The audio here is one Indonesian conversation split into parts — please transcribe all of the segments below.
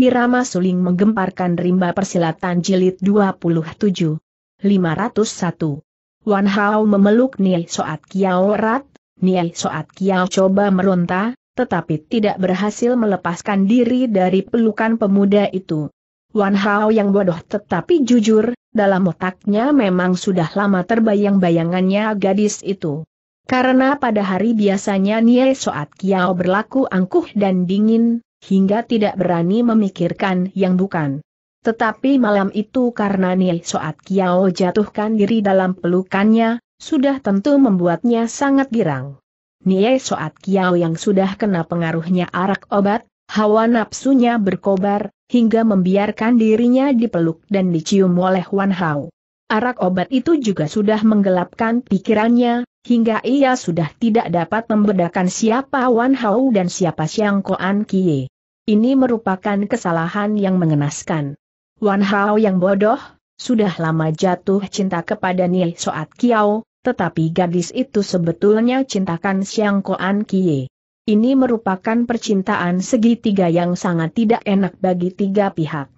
Irama suling menggemparkan rimba persilatan jilid 27. 501. Wan Hao memeluk Niai Soat Kiao Rat. Niai Soat Kiao coba meronta, tetapi tidak berhasil melepaskan diri dari pelukan pemuda itu. Wan Hao yang bodoh tetapi jujur, dalam otaknya memang sudah lama terbayang bayangannya gadis itu. Karena pada hari biasanya Niai Soat Kiao berlaku angkuh dan dingin, hingga tidak berani memikirkan yang bukan. Tetapi malam itu karena Nil Soat Kiao jatuhkan diri dalam pelukannya, sudah tentu membuatnya sangat girang. Nie Soat Kiao yang sudah kena pengaruhnya arak obat, hawa nafsunya berkobar, hingga membiarkan dirinya dipeluk dan dicium oleh Wan Hao. Arak obat itu juga sudah menggelapkan pikirannya, hingga ia sudah tidak dapat membedakan siapa Wan Hao dan siapa Siang Koan Kie. Ini merupakan kesalahan yang mengenaskan. Wan Hao yang bodoh, sudah lama jatuh cinta kepada Nie Soat Kiao, tetapi gadis itu sebetulnya cintakan Xiang Koan Kie. Ini merupakan percintaan segitiga yang sangat tidak enak bagi tiga pihak.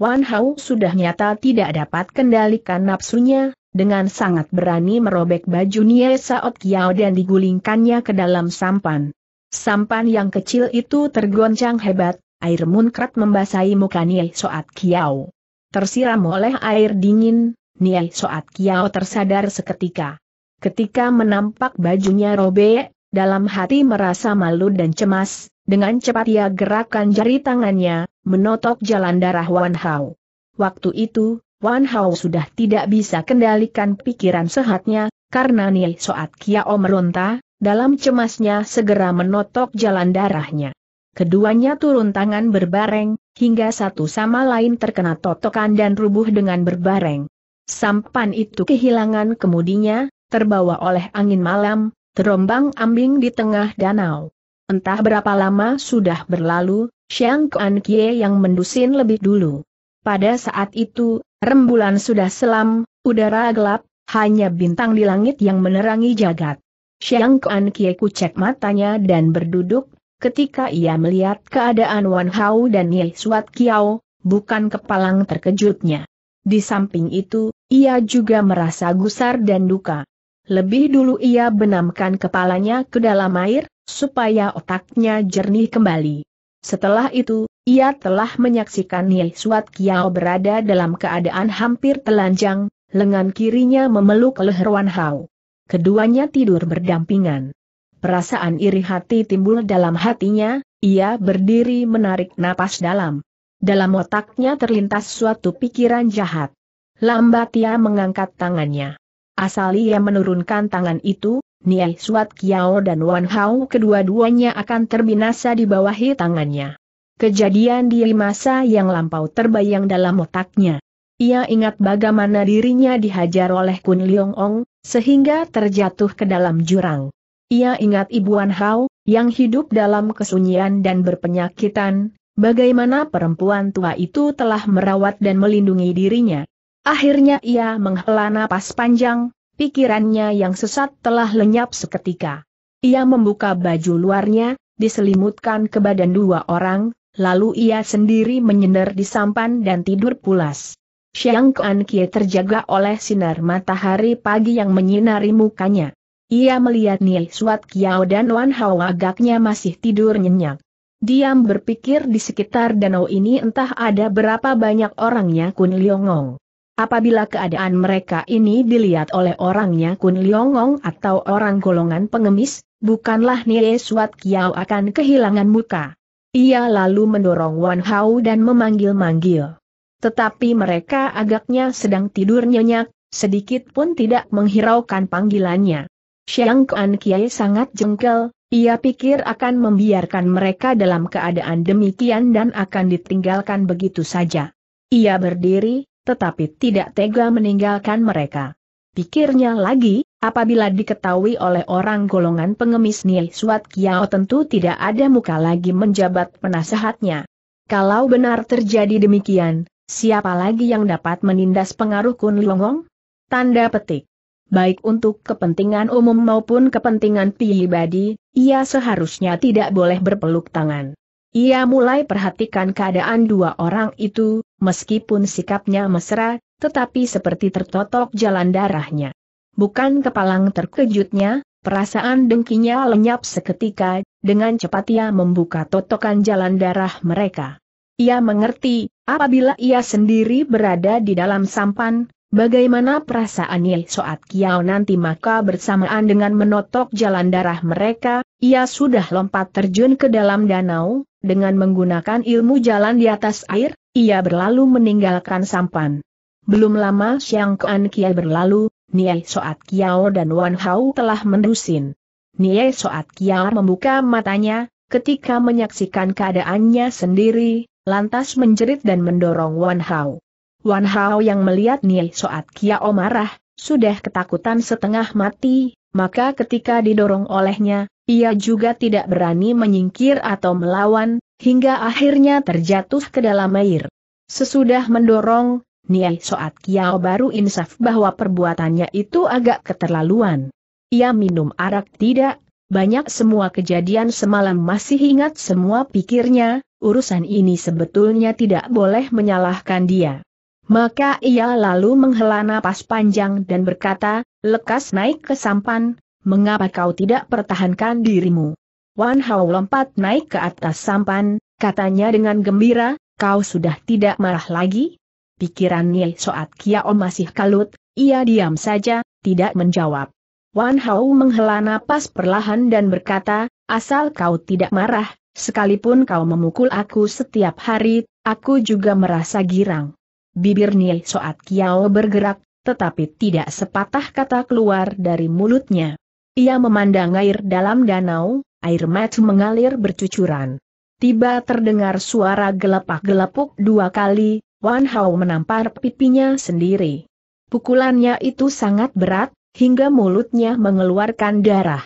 Wan Hao sudah nyata tidak dapat kendalikan nafsunya, dengan sangat berani merobek baju Nie Saot Kiao dan digulingkannya ke dalam sampan. Sampan yang kecil itu tergoncang hebat, air munkrat membasahi muka Nie Saot Kiao. Tersiram oleh air dingin, Nie Saot Kiao tersadar seketika. Ketika menampak bajunya robek, dalam hati merasa malu dan cemas, dengan cepat ia gerakkan jari tangannya, menotok jalan darah Wan Hao. Waktu itu, Wan Hao sudah tidak bisa kendalikan pikiran sehatnya, karena Niai Soat Kiao meronta, dalam cemasnya segera menotok jalan darahnya. Keduanya turun tangan berbareng, hingga satu sama lain terkena totokan dan rubuh dengan berbareng. Sampan itu kehilangan kemudinya, terbawa oleh angin malam, terombang ambing di tengah danau. Entah berapa lama sudah berlalu, Xiang Kuan Kie yang mendusin lebih dulu. Pada saat itu, rembulan sudah selam, udara gelap, hanya bintang di langit yang menerangi jagat. Xiang Kuan Kie kucek matanya dan berduduk, ketika ia melihat keadaan Wan Hao dan Ye Suat Kiao, bukan kepalang terkejutnya. Di samping itu, ia juga merasa gusar dan duka. Lebih dulu ia benamkan kepalanya ke dalam air, supaya otaknya jernih kembali. Setelah itu, ia telah menyaksikan Suat Kiao berada dalam keadaan hampir telanjang, lengan kirinya memeluk leher Wan Hao. Keduanya tidur berdampingan. Perasaan iri hati timbul dalam hatinya, ia berdiri menarik napas dalam. Dalam otaknya terlintas suatu pikiran jahat. Lambat ia mengangkat tangannya. Asal ia menurunkan tangan itu, Niai Suat Kiao dan Wan Hao kedua-duanya akan terbinasa di bawah tangannya. Kejadian di masa yang lampau terbayang dalam otaknya. Ia ingat bagaimana dirinya dihajar oleh Kun Leong Ong, sehingga terjatuh ke dalam jurang. Ia ingat Ibuan Hao, yang hidup dalam kesunyian dan berpenyakitan, bagaimana perempuan tua itu telah merawat dan melindungi dirinya. Akhirnya ia menghela napas panjang, pikirannya yang sesat telah lenyap seketika. Ia membuka baju luarnya, diselimutkan ke badan dua orang, lalu ia sendiri menyender di sampan dan tidur pulas. Xiang Kuan Kie terjaga oleh sinar matahari pagi yang menyinari mukanya. Ia melihat Nie Suat Kiao dan Wan Hao agaknya masih tidur nyenyak. Diam berpikir di sekitar danau ini entah ada berapa banyak orangnya Kun Liongong. Apabila keadaan mereka ini dilihat oleh orangnya Kun Liongong atau orang golongan pengemis, bukanlah Nie Suat Kiao akan kehilangan muka. Ia lalu mendorong Wan Hao dan memanggil-manggil. Tetapi mereka agaknya sedang tidur nyenyak, sedikit pun tidak menghiraukan panggilannya. Xiang Kuan Kiai sangat jengkel, ia pikir akan membiarkan mereka dalam keadaan demikian dan akan ditinggalkan begitu saja. Ia berdiri, tetapi tidak tega meninggalkan mereka. Pikirnya lagi, Apabila diketahui oleh orang golongan pengemis nil, Suat Kiao tentu tidak ada muka lagi menjabat penasehatnya. Kalau benar terjadi demikian, siapa lagi yang dapat menindas pengaruh Kun Longong? Tanda petik. Baik untuk kepentingan umum maupun kepentingan pribadi, ia seharusnya tidak boleh berpeluk tangan. Ia mulai perhatikan keadaan dua orang itu, meskipun sikapnya mesra, tetapi seperti tertotok jalan darahnya. Bukan kepalang terkejutnya, perasaan dengkinya lenyap seketika, dengan cepat ia membuka totokan jalan darah mereka. Ia mengerti, apabila ia sendiri berada di dalam sampan, bagaimana perasaan perasaannya soat kiau nanti maka bersamaan dengan menotok jalan darah mereka, ia sudah lompat terjun ke dalam danau, dengan menggunakan ilmu jalan di atas air, ia berlalu meninggalkan sampan. Belum lama Xiang Kuan Kiai berlalu, Nie Soat Kiao dan Wan Hao telah mendusin. Nie Soat Kiao membuka matanya, ketika menyaksikan keadaannya sendiri, lantas menjerit dan mendorong Wan Hao. Wan Hao yang melihat Nie Soat Kiao marah, sudah ketakutan setengah mati, maka ketika didorong olehnya, ia juga tidak berani menyingkir atau melawan, hingga akhirnya terjatuh ke dalam air. Sesudah mendorong, Niai Soat Kiao baru insaf bahwa perbuatannya itu agak keterlaluan. Ia minum arak tidak, banyak semua kejadian semalam masih ingat semua pikirnya, urusan ini sebetulnya tidak boleh menyalahkan dia. Maka ia lalu menghela napas panjang dan berkata, lekas naik ke sampan, mengapa kau tidak pertahankan dirimu? Wan Hao lompat naik ke atas sampan, katanya dengan gembira, kau sudah tidak marah lagi? Pikiran Nye Soat Kiao masih kalut, ia diam saja, tidak menjawab. Wan Hao menghela napas perlahan dan berkata, asal kau tidak marah, sekalipun kau memukul aku setiap hari, aku juga merasa girang. Bibir Nye Soat Kiao bergerak, tetapi tidak sepatah kata keluar dari mulutnya. Ia memandang air dalam danau, air mata mengalir bercucuran. Tiba terdengar suara gelepak-gelepuk dua kali, Wan Hao menampar pipinya sendiri. Pukulannya itu sangat berat, hingga mulutnya mengeluarkan darah.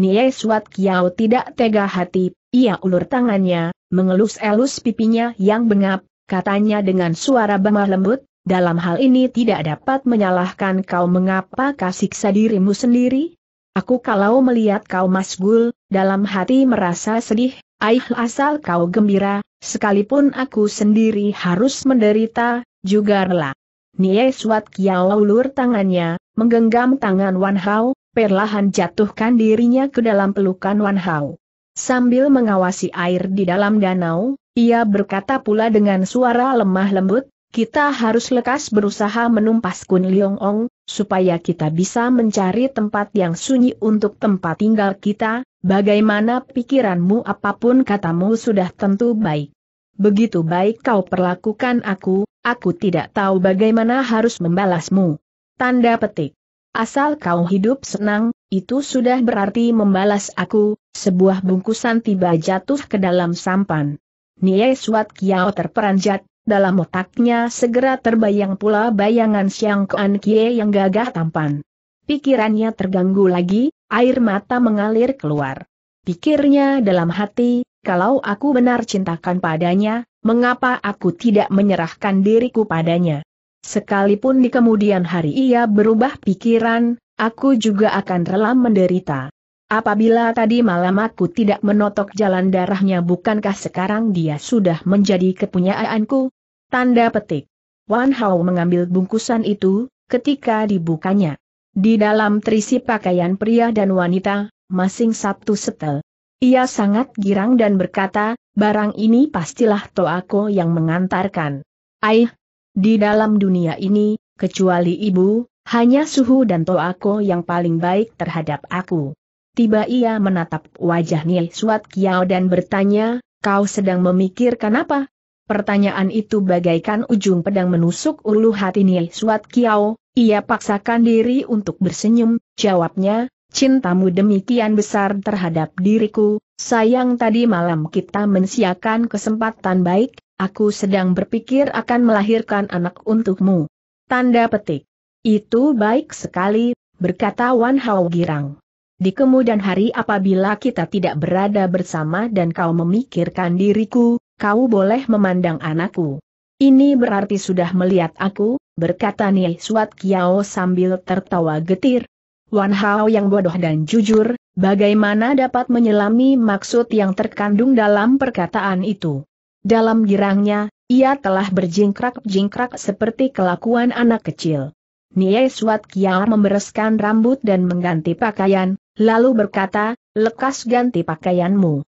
Nie Suat Kiao tidak tega hati, ia ulur tangannya, mengelus-elus pipinya yang bengap, katanya dengan suara bemah lembut, dalam hal ini tidak dapat menyalahkan kau mengapa kasiksa dirimu sendiri? Aku kalau melihat kau masgul, dalam hati merasa sedih, aih asal kau gembira, Sekalipun aku sendiri harus menderita, juga rela. Nie Suat Kiao ulur tangannya, menggenggam tangan Wan Hao, perlahan jatuhkan dirinya ke dalam pelukan Wan Hao. Sambil mengawasi air di dalam danau, ia berkata pula dengan suara lemah lembut, kita harus lekas berusaha menumpas Kun Liong Ong, supaya kita bisa mencari tempat yang sunyi untuk tempat tinggal kita, Bagaimana pikiranmu apapun katamu sudah tentu baik. Begitu baik kau perlakukan aku, aku tidak tahu bagaimana harus membalasmu. Tanda petik. Asal kau hidup senang, itu sudah berarti membalas aku, sebuah bungkusan tiba jatuh ke dalam sampan. Nie Suat Kiao terperanjat, dalam otaknya segera terbayang pula bayangan Siang Kuan Kie yang gagah tampan. Pikirannya terganggu lagi, air mata mengalir keluar. Pikirnya dalam hati, kalau aku benar cintakan padanya, mengapa aku tidak menyerahkan diriku padanya? Sekalipun di kemudian hari ia berubah pikiran, aku juga akan rela menderita. Apabila tadi malam aku tidak menotok jalan darahnya bukankah sekarang dia sudah menjadi kepunyaanku? Tanda petik. Wan Hao mengambil bungkusan itu, ketika dibukanya. Di dalam terisi pakaian pria dan wanita, masing satu setel. Ia sangat girang dan berkata, barang ini pastilah Toako yang mengantarkan. Aih, di dalam dunia ini, kecuali ibu, hanya suhu dan Toako yang paling baik terhadap aku. Tiba ia menatap wajah Nil Suat Kiao dan bertanya, kau sedang memikirkan apa? Pertanyaan itu bagaikan ujung pedang menusuk ulu hati Nia Suat Kiao, ia paksakan diri untuk bersenyum, jawabnya, cintamu demikian besar terhadap diriku, sayang tadi malam kita mensiakan kesempatan baik, aku sedang berpikir akan melahirkan anak untukmu. Tanda petik. Itu baik sekali, berkata Wan Hao Girang. Di kemudian hari apabila kita tidak berada bersama dan kau memikirkan diriku, kau boleh memandang anakku. Ini berarti sudah melihat aku, berkata Nia Suat Kiao sambil tertawa getir. Wan Hao yang bodoh dan jujur, bagaimana dapat menyelami maksud yang terkandung dalam perkataan itu. Dalam girangnya, ia telah berjingkrak-jingkrak seperti kelakuan anak kecil. Nia Suat Kiao membereskan rambut dan mengganti pakaian, lalu berkata, lekas ganti pakaianmu.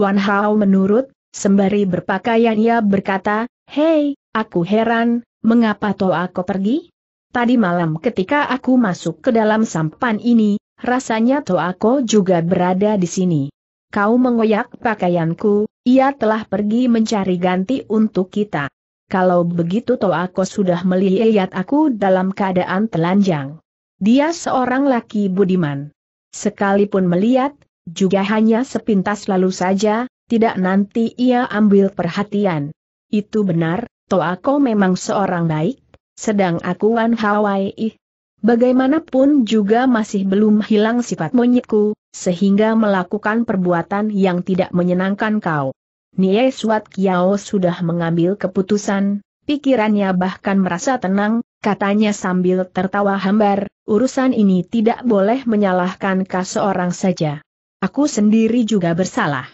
Wan Hao menurut Sembari berpakaian ia berkata, Hei, aku heran, mengapa toh aku pergi? Tadi malam ketika aku masuk ke dalam sampan ini, rasanya toh aku juga berada di sini. Kau mengoyak pakaianku, ia telah pergi mencari ganti untuk kita. Kalau begitu toh aku sudah melihat aku dalam keadaan telanjang. Dia seorang laki budiman. Sekalipun melihat, juga hanya sepintas lalu saja, tidak nanti ia ambil perhatian. Itu benar, toh aku memang seorang baik, sedang aku Wan Hawaii. Bagaimanapun juga masih belum hilang sifat monyetku, sehingga melakukan perbuatan yang tidak menyenangkan kau. Nie Suat Kiao sudah mengambil keputusan, pikirannya bahkan merasa tenang, katanya sambil tertawa hambar, urusan ini tidak boleh menyalahkan kau seorang saja. Aku sendiri juga bersalah.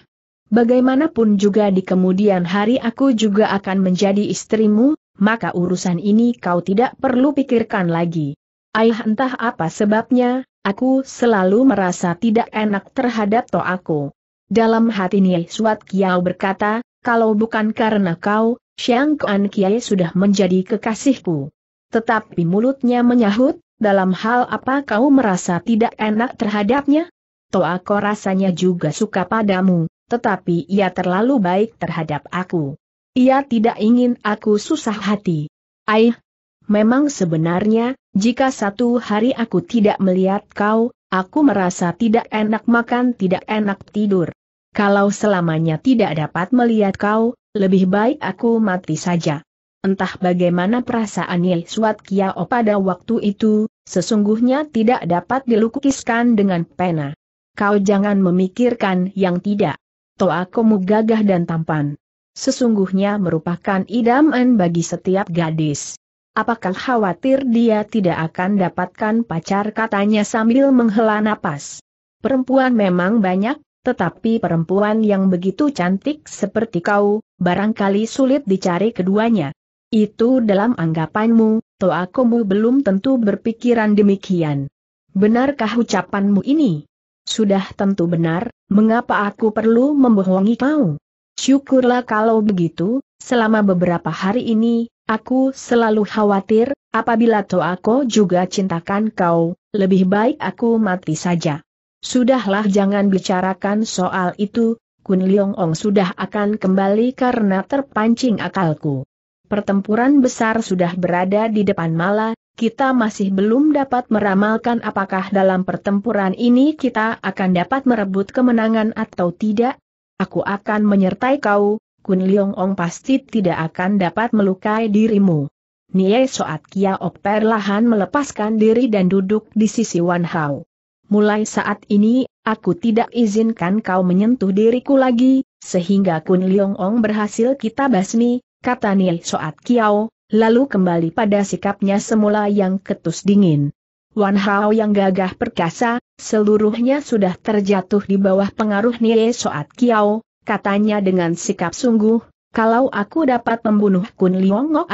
Bagaimanapun juga di kemudian hari aku juga akan menjadi istrimu, maka urusan ini kau tidak perlu pikirkan lagi. Ayah entah apa sebabnya, aku selalu merasa tidak enak terhadap Aku. Dalam hati Nia Suat Kiao berkata, kalau bukan karena kau, Xiang Kuan Kiai sudah menjadi kekasihku. Tetapi mulutnya menyahut, dalam hal apa kau merasa tidak enak terhadapnya? kau rasanya juga suka padamu, tetapi ia terlalu baik terhadap aku. Ia tidak ingin aku susah hati. Aih, memang sebenarnya, jika satu hari aku tidak melihat kau, aku merasa tidak enak makan tidak enak tidur. Kalau selamanya tidak dapat melihat kau, lebih baik aku mati saja. Entah bagaimana perasaan Yelsuat Kiao pada waktu itu, sesungguhnya tidak dapat dilukiskan dengan pena. Kau jangan memikirkan yang tidak. Komu gagah dan tampan. Sesungguhnya merupakan idaman bagi setiap gadis. Apakah khawatir dia tidak akan dapatkan pacar katanya sambil menghela napas. Perempuan memang banyak, tetapi perempuan yang begitu cantik seperti kau, barangkali sulit dicari keduanya. Itu dalam anggapanmu, Toa Komu belum tentu berpikiran demikian. Benarkah ucapanmu ini? Sudah tentu benar, mengapa aku perlu membohongi kau? Syukurlah kalau begitu, selama beberapa hari ini, aku selalu khawatir, apabila Toako juga cintakan kau, lebih baik aku mati saja. Sudahlah jangan bicarakan soal itu, Kun Leong Ong sudah akan kembali karena terpancing akalku. Pertempuran besar sudah berada di depan mala, kita masih belum dapat meramalkan apakah dalam pertempuran ini kita akan dapat merebut kemenangan atau tidak. Aku akan menyertai kau, Kun Leong Ong pasti tidak akan dapat melukai dirimu. Nie Soat Kia Ok perlahan melepaskan diri dan duduk di sisi Wan Hao. Mulai saat ini, aku tidak izinkan kau menyentuh diriku lagi, sehingga Kun Leong Ong berhasil kita basmi, kata Nie Soat Kiao, lalu kembali pada sikapnya semula yang ketus dingin. Wan Hao yang gagah perkasa, seluruhnya sudah terjatuh di bawah pengaruh Nie Soat Kiao, katanya dengan sikap sungguh, kalau aku dapat membunuh Kun Liong Ngok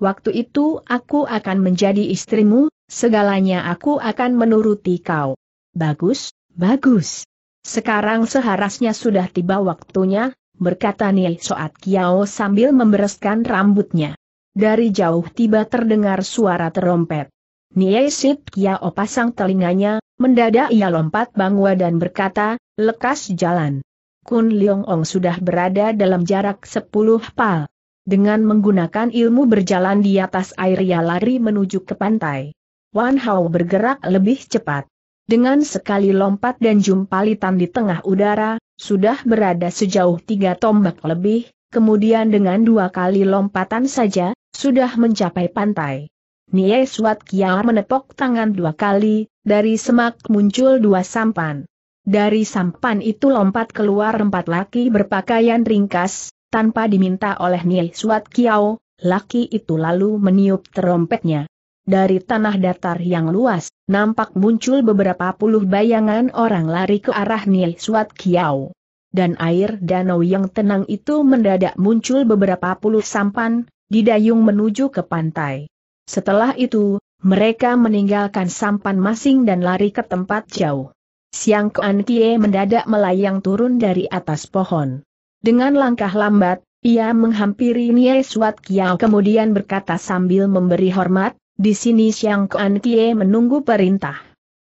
waktu itu aku akan menjadi istrimu, segalanya aku akan menuruti kau. Bagus, bagus. Sekarang seharusnya sudah tiba waktunya, berkata Nie Soat Kiao sambil membereskan rambutnya. Dari jauh tiba terdengar suara terompet. Niei Sit Kiao pasang telinganya, mendadak ia lompat bangwa dan berkata, lekas jalan. Kun Leong Ong sudah berada dalam jarak sepuluh pal. Dengan menggunakan ilmu berjalan di atas air ia lari menuju ke pantai. Wan Hao bergerak lebih cepat. Dengan sekali lompat dan jumpalitan di tengah udara, sudah berada sejauh tiga tombak lebih, kemudian dengan dua kali lompatan saja, sudah mencapai pantai. Nie Suat Kia menepok tangan dua kali, dari semak muncul dua sampan. Dari sampan itu lompat keluar empat laki berpakaian ringkas, tanpa diminta oleh Nie Suat Kiao, laki itu lalu meniup terompetnya. Dari tanah datar yang luas, nampak muncul beberapa puluh bayangan orang lari ke arah Nil Suat Kiao. Dan air danau yang tenang itu mendadak muncul beberapa puluh sampan, didayung menuju ke pantai. Setelah itu, mereka meninggalkan sampan masing dan lari ke tempat jauh. Siang Kuan Kie mendadak melayang turun dari atas pohon. Dengan langkah lambat, ia menghampiri Nie Suat Kiao kemudian berkata sambil memberi hormat, di sini Siang Kuan Kie menunggu perintah.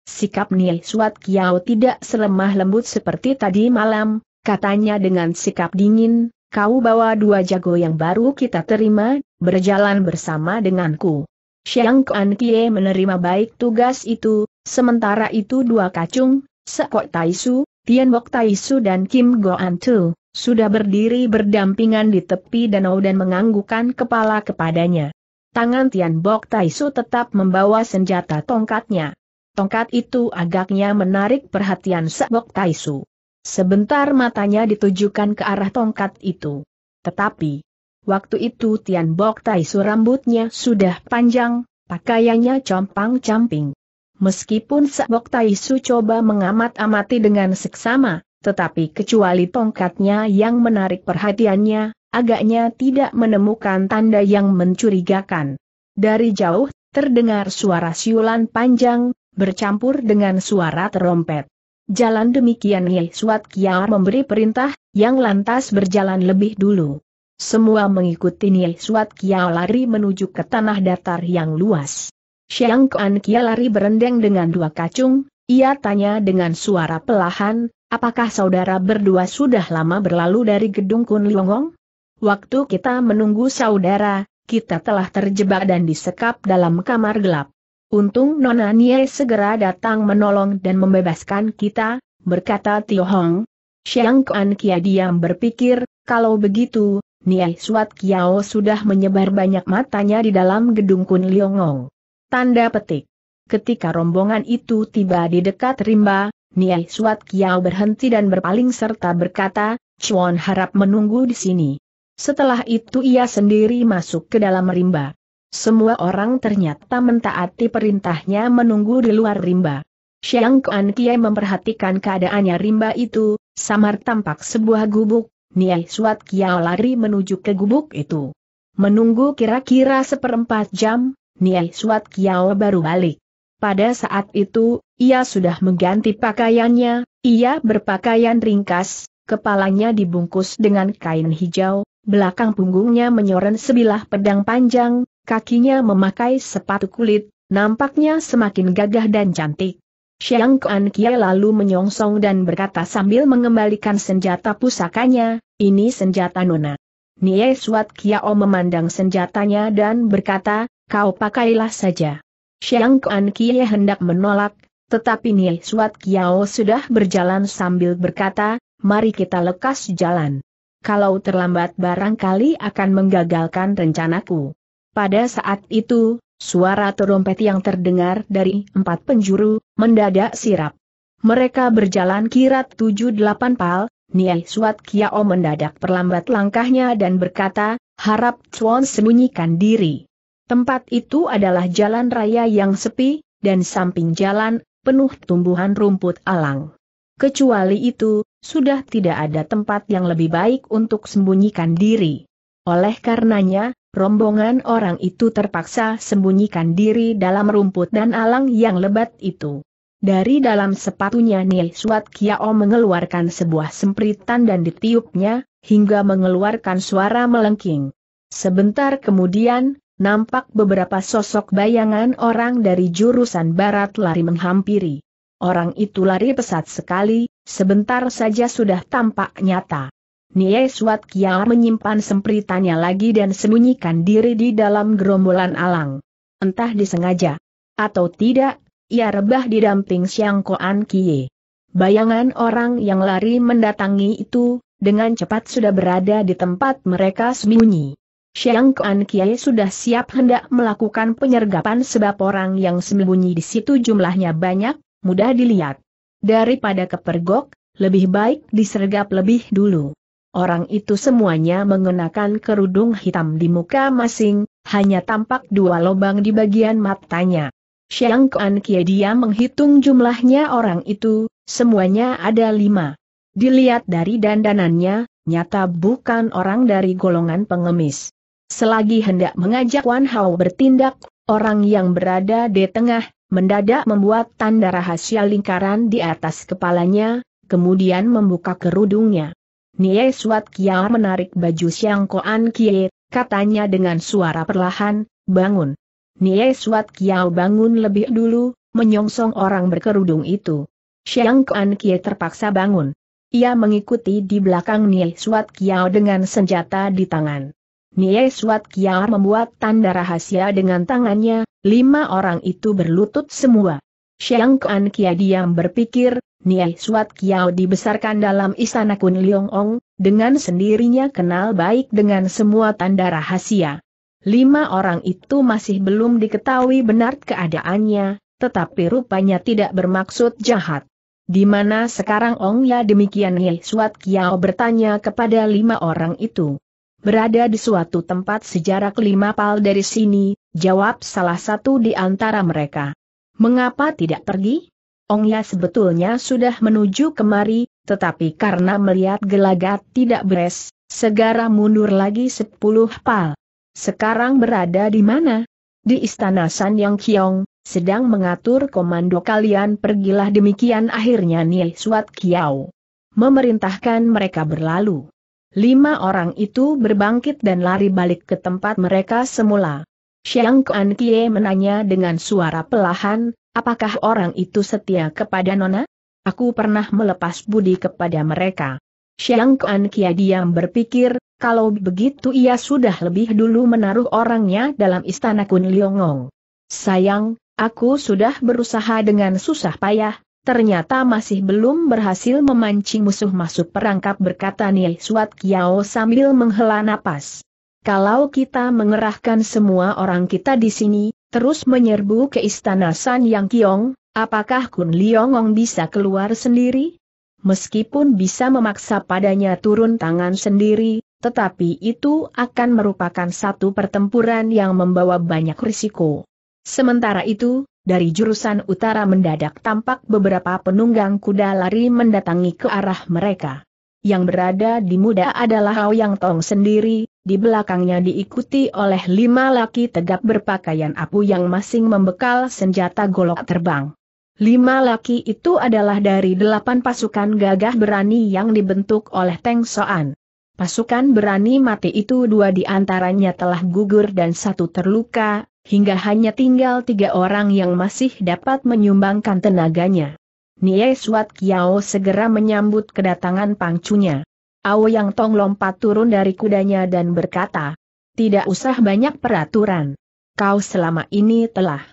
Sikap Nie Suat Kiao tidak selemah lembut seperti tadi malam, katanya dengan sikap dingin, kau bawa dua jago yang baru kita terima, berjalan bersama denganku. Xiang Kuan Kie menerima baik tugas itu, sementara itu dua kacung, Sekok Taisu, Tian Bok Taisu dan Kim Goan Tu, sudah berdiri berdampingan di tepi danau dan menganggukan kepala kepadanya. Tangan Tian Bok Taisu tetap membawa senjata tongkatnya. Tongkat itu agaknya menarik perhatian Sekok Taisu. Sebentar matanya ditujukan ke arah tongkat itu. Tetapi, waktu itu Tian Bok Taisu rambutnya sudah panjang, pakaiannya compang-camping. Meskipun Tai Taisu coba mengamat-amati dengan seksama, tetapi kecuali tongkatnya yang menarik perhatiannya, agaknya tidak menemukan tanda yang mencurigakan. Dari jauh, terdengar suara siulan panjang, bercampur dengan suara terompet. Jalan demikian Ye Suat Kiar memberi perintah, yang lantas berjalan lebih dulu. Semua mengikuti Ye Suat lari menuju ke tanah datar yang luas. Xiang Kuan Kia lari berendeng dengan dua kacung, ia tanya dengan suara pelahan, apakah saudara berdua sudah lama berlalu dari gedung Kun Liongong? Waktu kita menunggu saudara, kita telah terjebak dan disekap dalam kamar gelap. Untung Nona Nie segera datang menolong dan membebaskan kita, berkata Tio Hong. Xiang Kuan Kia diam berpikir, kalau begitu, Niai Suat Kiao sudah menyebar banyak matanya di dalam gedung Kun Liongong. Tanda petik. Ketika rombongan itu tiba di dekat rimba, Niai Suat Kiao berhenti dan berpaling serta berkata, Chuan harap menunggu di sini. Setelah itu ia sendiri masuk ke dalam rimba. Semua orang ternyata mentaati perintahnya menunggu di luar rimba. Xiang Kuan Kiai memperhatikan keadaannya rimba itu, samar tampak sebuah gubuk, Niai Suat Kiao lari menuju ke gubuk itu. Menunggu kira-kira seperempat jam, Niai Suat Kiao baru balik. Pada saat itu, ia sudah mengganti pakaiannya, ia berpakaian ringkas, kepalanya dibungkus dengan kain hijau, belakang punggungnya menyoren sebilah pedang panjang, kakinya memakai sepatu kulit, nampaknya semakin gagah dan cantik. Xiang Kuan Kie lalu menyongsong dan berkata sambil mengembalikan senjata pusakanya, ini senjata nona. Nie Suat Kiao memandang senjatanya dan berkata, kau pakailah saja. Xiang Kuan Kie hendak menolak, tetapi Nie Suat Kiao sudah berjalan sambil berkata, mari kita lekas jalan. Kalau terlambat barangkali akan menggagalkan rencanaku. Pada saat itu, suara terompet yang terdengar dari empat penjuru, mendadak sirap. Mereka berjalan kirat tujuh delapan pal, Niai Suat Kiao mendadak perlambat langkahnya dan berkata, harap Chuan sembunyikan diri. Tempat itu adalah jalan raya yang sepi, dan samping jalan, penuh tumbuhan rumput alang. Kecuali itu, sudah tidak ada tempat yang lebih baik untuk sembunyikan diri. Oleh karenanya, rombongan orang itu terpaksa sembunyikan diri dalam rumput dan alang yang lebat itu. Dari dalam sepatunya Nil Suat Kiao mengeluarkan sebuah sempritan dan ditiupnya, hingga mengeluarkan suara melengking. Sebentar kemudian, nampak beberapa sosok bayangan orang dari jurusan barat lari menghampiri. Orang itu lari pesat sekali, sebentar saja sudah tampak nyata. Nie Suat Kiao menyimpan sempritannya lagi dan sembunyikan diri di dalam gerombolan alang. Entah disengaja atau tidak, ia rebah di damping Siang Koan Kie. Bayangan orang yang lari mendatangi itu, dengan cepat sudah berada di tempat mereka sembunyi. Siang Koan Kie sudah siap hendak melakukan penyergapan sebab orang yang sembunyi di situ jumlahnya banyak, mudah dilihat. Daripada kepergok, lebih baik disergap lebih dulu. Orang itu semuanya mengenakan kerudung hitam di muka masing, hanya tampak dua lubang di bagian matanya. Xiang Kuan Kie dia menghitung jumlahnya orang itu, semuanya ada lima. Dilihat dari dandanannya, nyata bukan orang dari golongan pengemis. Selagi hendak mengajak Wan Hao bertindak, orang yang berada di tengah, mendadak membuat tanda rahasia lingkaran di atas kepalanya, kemudian membuka kerudungnya. Nie Suat Kia menarik baju Siang Koan Kie, katanya dengan suara perlahan, bangun. Nie Suat Kia bangun lebih dulu, menyongsong orang berkerudung itu. Siang Koan Kie terpaksa bangun. Ia mengikuti di belakang Nie Suat Kia dengan senjata di tangan. Nie Suat Kia membuat tanda rahasia dengan tangannya, lima orang itu berlutut semua. Xiang Kuan Kia diam berpikir, Niai Suat Kiao dibesarkan dalam istana Kun Liong Ong, dengan sendirinya kenal baik dengan semua tanda rahasia. Lima orang itu masih belum diketahui benar keadaannya, tetapi rupanya tidak bermaksud jahat. Di mana sekarang Ong Ya demikian Niai Suat Kiao bertanya kepada lima orang itu. Berada di suatu tempat sejarah lima pal dari sini, jawab salah satu di antara mereka. Mengapa tidak pergi? Ong ya sebetulnya sudah menuju kemari, tetapi karena melihat gelagat tidak beres, segera mundur lagi sepuluh pal. Sekarang berada di mana? Di istana San Yang Kiong, sedang mengatur komando kalian pergilah demikian akhirnya Nih Suat Kiao. Memerintahkan mereka berlalu. Lima orang itu berbangkit dan lari balik ke tempat mereka semula. Xiang Kuan Kie menanya dengan suara pelahan, apakah orang itu setia kepada Nona? Aku pernah melepas budi kepada mereka. Xiang Kuan Kie diam berpikir, kalau begitu ia sudah lebih dulu menaruh orangnya dalam istana Kun Liongong. Sayang, aku sudah berusaha dengan susah payah, ternyata masih belum berhasil memancing musuh masuk perangkap berkata Nie Suat Kiao sambil menghela napas. Kalau kita mengerahkan semua orang kita di sini, terus menyerbu ke istana San Yang Kiong, apakah Kun Liongong bisa keluar sendiri? Meskipun bisa memaksa padanya turun tangan sendiri, tetapi itu akan merupakan satu pertempuran yang membawa banyak risiko. Sementara itu, dari jurusan utara mendadak tampak beberapa penunggang kuda lari mendatangi ke arah mereka yang berada di muda adalah Hao Yang Tong sendiri, di belakangnya diikuti oleh lima laki tegap berpakaian apu yang masing membekal senjata golok terbang. Lima laki itu adalah dari delapan pasukan gagah berani yang dibentuk oleh Teng Soan. Pasukan berani mati itu dua di antaranya telah gugur dan satu terluka, hingga hanya tinggal tiga orang yang masih dapat menyumbangkan tenaganya. Nie Suat Kiao segera menyambut kedatangan pangcunya. Yang Tong lompat turun dari kudanya dan berkata, tidak usah banyak peraturan. Kau selama ini telah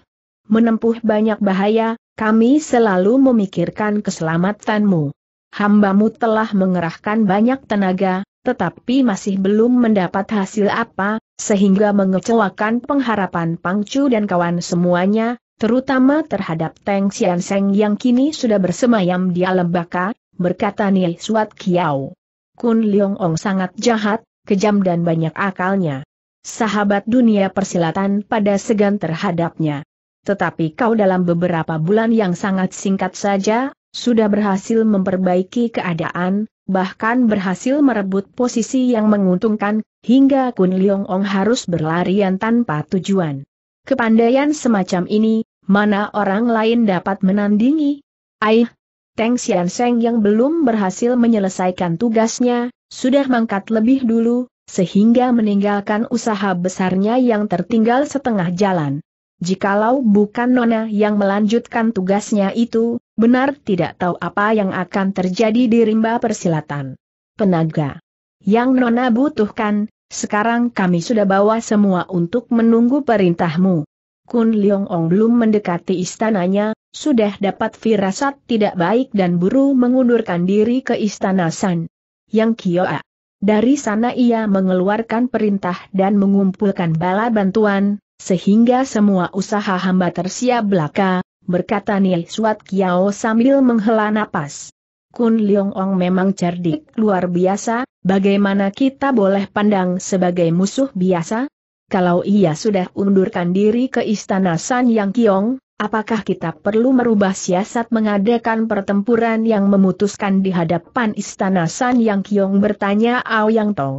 menempuh banyak bahaya, kami selalu memikirkan keselamatanmu. Hambamu telah mengerahkan banyak tenaga, tetapi masih belum mendapat hasil apa, sehingga mengecewakan pengharapan Pangcu dan kawan semuanya, terutama terhadap Teng Xian yang kini sudah bersemayam di alam baka, berkata Nie Suat Kiao. Kun Leong Ong sangat jahat, kejam dan banyak akalnya. Sahabat dunia persilatan pada segan terhadapnya. Tetapi kau dalam beberapa bulan yang sangat singkat saja, sudah berhasil memperbaiki keadaan, bahkan berhasil merebut posisi yang menguntungkan, hingga Kun Leong Ong harus berlarian tanpa tujuan. Kepandaian semacam ini, mana orang lain dapat menandingi? Aih, Teng Sian Seng yang belum berhasil menyelesaikan tugasnya, sudah mangkat lebih dulu, sehingga meninggalkan usaha besarnya yang tertinggal setengah jalan. Jikalau bukan Nona yang melanjutkan tugasnya itu, benar tidak tahu apa yang akan terjadi di rimba persilatan. Penaga yang Nona butuhkan, sekarang kami sudah bawa semua untuk menunggu perintahmu. Kun Leong Ong belum mendekati istananya, sudah dapat firasat tidak baik dan buru mengundurkan diri ke istana San. Yang Kioa. Dari sana ia mengeluarkan perintah dan mengumpulkan bala bantuan, sehingga semua usaha hamba tersia belaka, berkata Nia Suat Kiao sambil menghela napas. Kun Leong Ong memang cerdik luar biasa, bagaimana kita boleh pandang sebagai musuh biasa? kalau ia sudah undurkan diri ke istana San Yang Kiong, apakah kita perlu merubah siasat mengadakan pertempuran yang memutuskan di hadapan istana San Yang Kiong bertanya Ao Yang Tong.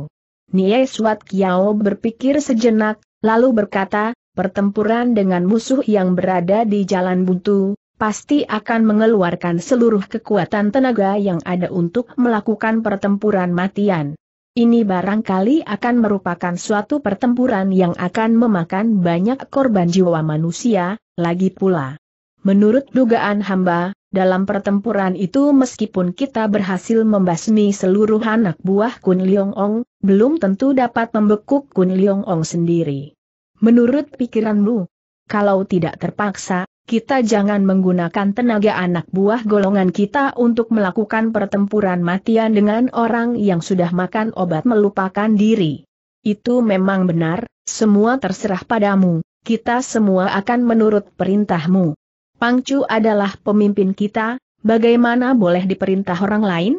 Nie Suat Kiao berpikir sejenak, lalu berkata, pertempuran dengan musuh yang berada di jalan buntu, pasti akan mengeluarkan seluruh kekuatan tenaga yang ada untuk melakukan pertempuran matian. Ini barangkali akan merupakan suatu pertempuran yang akan memakan banyak korban jiwa manusia, lagi pula. Menurut dugaan hamba, dalam pertempuran itu meskipun kita berhasil membasmi seluruh anak buah Kun Leong Ong, belum tentu dapat membekuk Kun Leong Ong sendiri. Menurut pikiranmu, kalau tidak terpaksa, kita jangan menggunakan tenaga anak buah golongan kita untuk melakukan pertempuran matian dengan orang yang sudah makan obat melupakan diri. Itu memang benar, semua terserah padamu, kita semua akan menurut perintahmu. Pangcu adalah pemimpin kita, bagaimana boleh diperintah orang lain?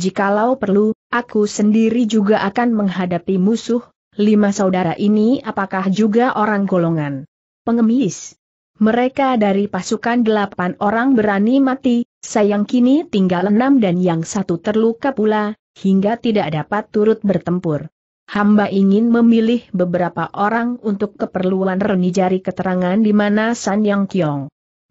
Jikalau perlu, aku sendiri juga akan menghadapi musuh, lima saudara ini apakah juga orang golongan pengemis? Mereka dari pasukan delapan orang berani mati, sayang kini tinggal enam dan yang satu terluka pula, hingga tidak dapat turut bertempur. Hamba ingin memilih beberapa orang untuk keperluan Reni jari keterangan di mana San Yang Kiong.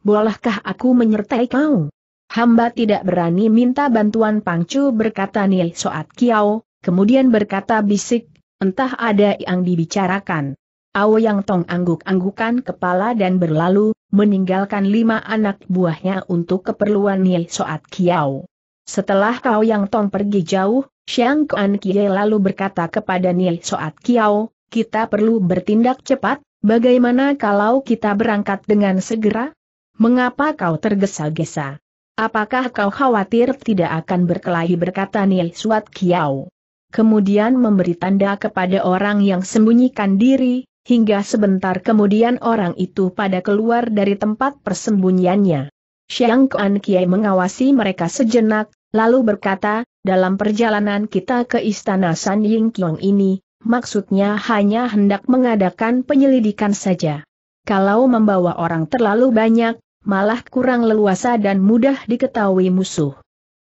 Bolehkah aku menyertai kau? Hamba tidak berani minta bantuan Pangcu berkata Nil Soat Kiao, kemudian berkata bisik, entah ada yang dibicarakan. Yang Tong angguk-anggukan kepala dan berlalu, meninggalkan lima anak buahnya untuk keperluan Ye Soat Kiao. Setelah Kau Yang Tong pergi jauh, Xiang Kuan Kie lalu berkata kepada Nye Soat Kiao, kita perlu bertindak cepat, bagaimana kalau kita berangkat dengan segera? Mengapa kau tergesa-gesa? Apakah kau khawatir tidak akan berkelahi berkata Nye Soat Kiao? Kemudian memberi tanda kepada orang yang sembunyikan diri, hingga sebentar kemudian orang itu pada keluar dari tempat persembunyiannya. Xiang Kuan Kiai mengawasi mereka sejenak, lalu berkata, dalam perjalanan kita ke istana San Ying Kiong ini, maksudnya hanya hendak mengadakan penyelidikan saja. Kalau membawa orang terlalu banyak, malah kurang leluasa dan mudah diketahui musuh.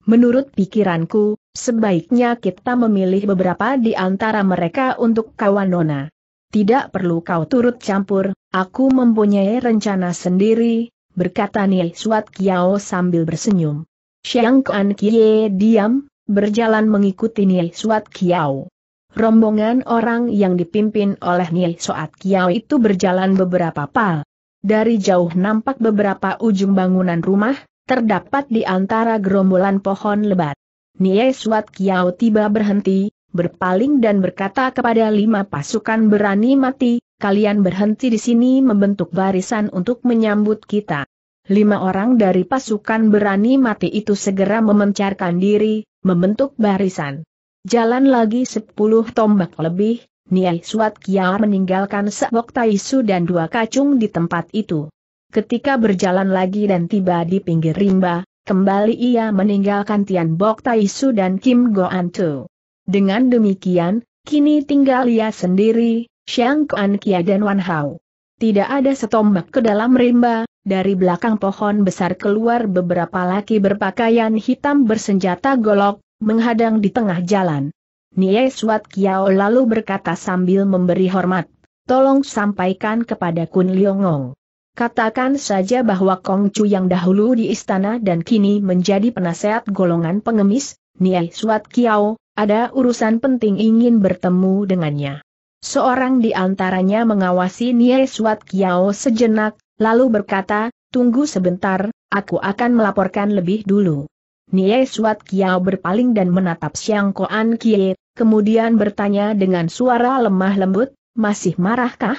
Menurut pikiranku, sebaiknya kita memilih beberapa di antara mereka untuk kawan Nona tidak perlu kau turut campur, aku mempunyai rencana sendiri, berkata Nia Suat Kiao sambil bersenyum. Xiang Kuan Kie diam, berjalan mengikuti Nia Suat Kiao. Rombongan orang yang dipimpin oleh Nia Suat Kiao itu berjalan beberapa pal. Dari jauh nampak beberapa ujung bangunan rumah, terdapat di antara gerombolan pohon lebat. Nia Suat Kiao tiba berhenti, berpaling dan berkata kepada lima pasukan berani mati, kalian berhenti di sini membentuk barisan untuk menyambut kita. Lima orang dari pasukan berani mati itu segera memencarkan diri, membentuk barisan. Jalan lagi sepuluh tombak lebih, Niai Suat Kia meninggalkan sebok Taisu dan dua kacung di tempat itu. Ketika berjalan lagi dan tiba di pinggir rimba, kembali ia meninggalkan Tian Bok Taisu dan Kim Goan Tu. Dengan demikian, kini tinggal ia sendiri, Xiang Kuan Kia dan Wan Hao. Tidak ada setombak ke dalam rimba, dari belakang pohon besar keluar beberapa laki berpakaian hitam bersenjata golok, menghadang di tengah jalan. Nie Suat Kiao lalu berkata sambil memberi hormat, tolong sampaikan kepada Kun Liongong. Katakan saja bahwa Kong Chu yang dahulu di istana dan kini menjadi penasehat golongan pengemis, Nie Suat Kiao, ada urusan penting ingin bertemu dengannya. Seorang di antaranya mengawasi Nie Suat Kiao sejenak, lalu berkata, tunggu sebentar, aku akan melaporkan lebih dulu. Nie Suat Kiao berpaling dan menatap Siang Koan Kie, kemudian bertanya dengan suara lemah lembut, masih marahkah?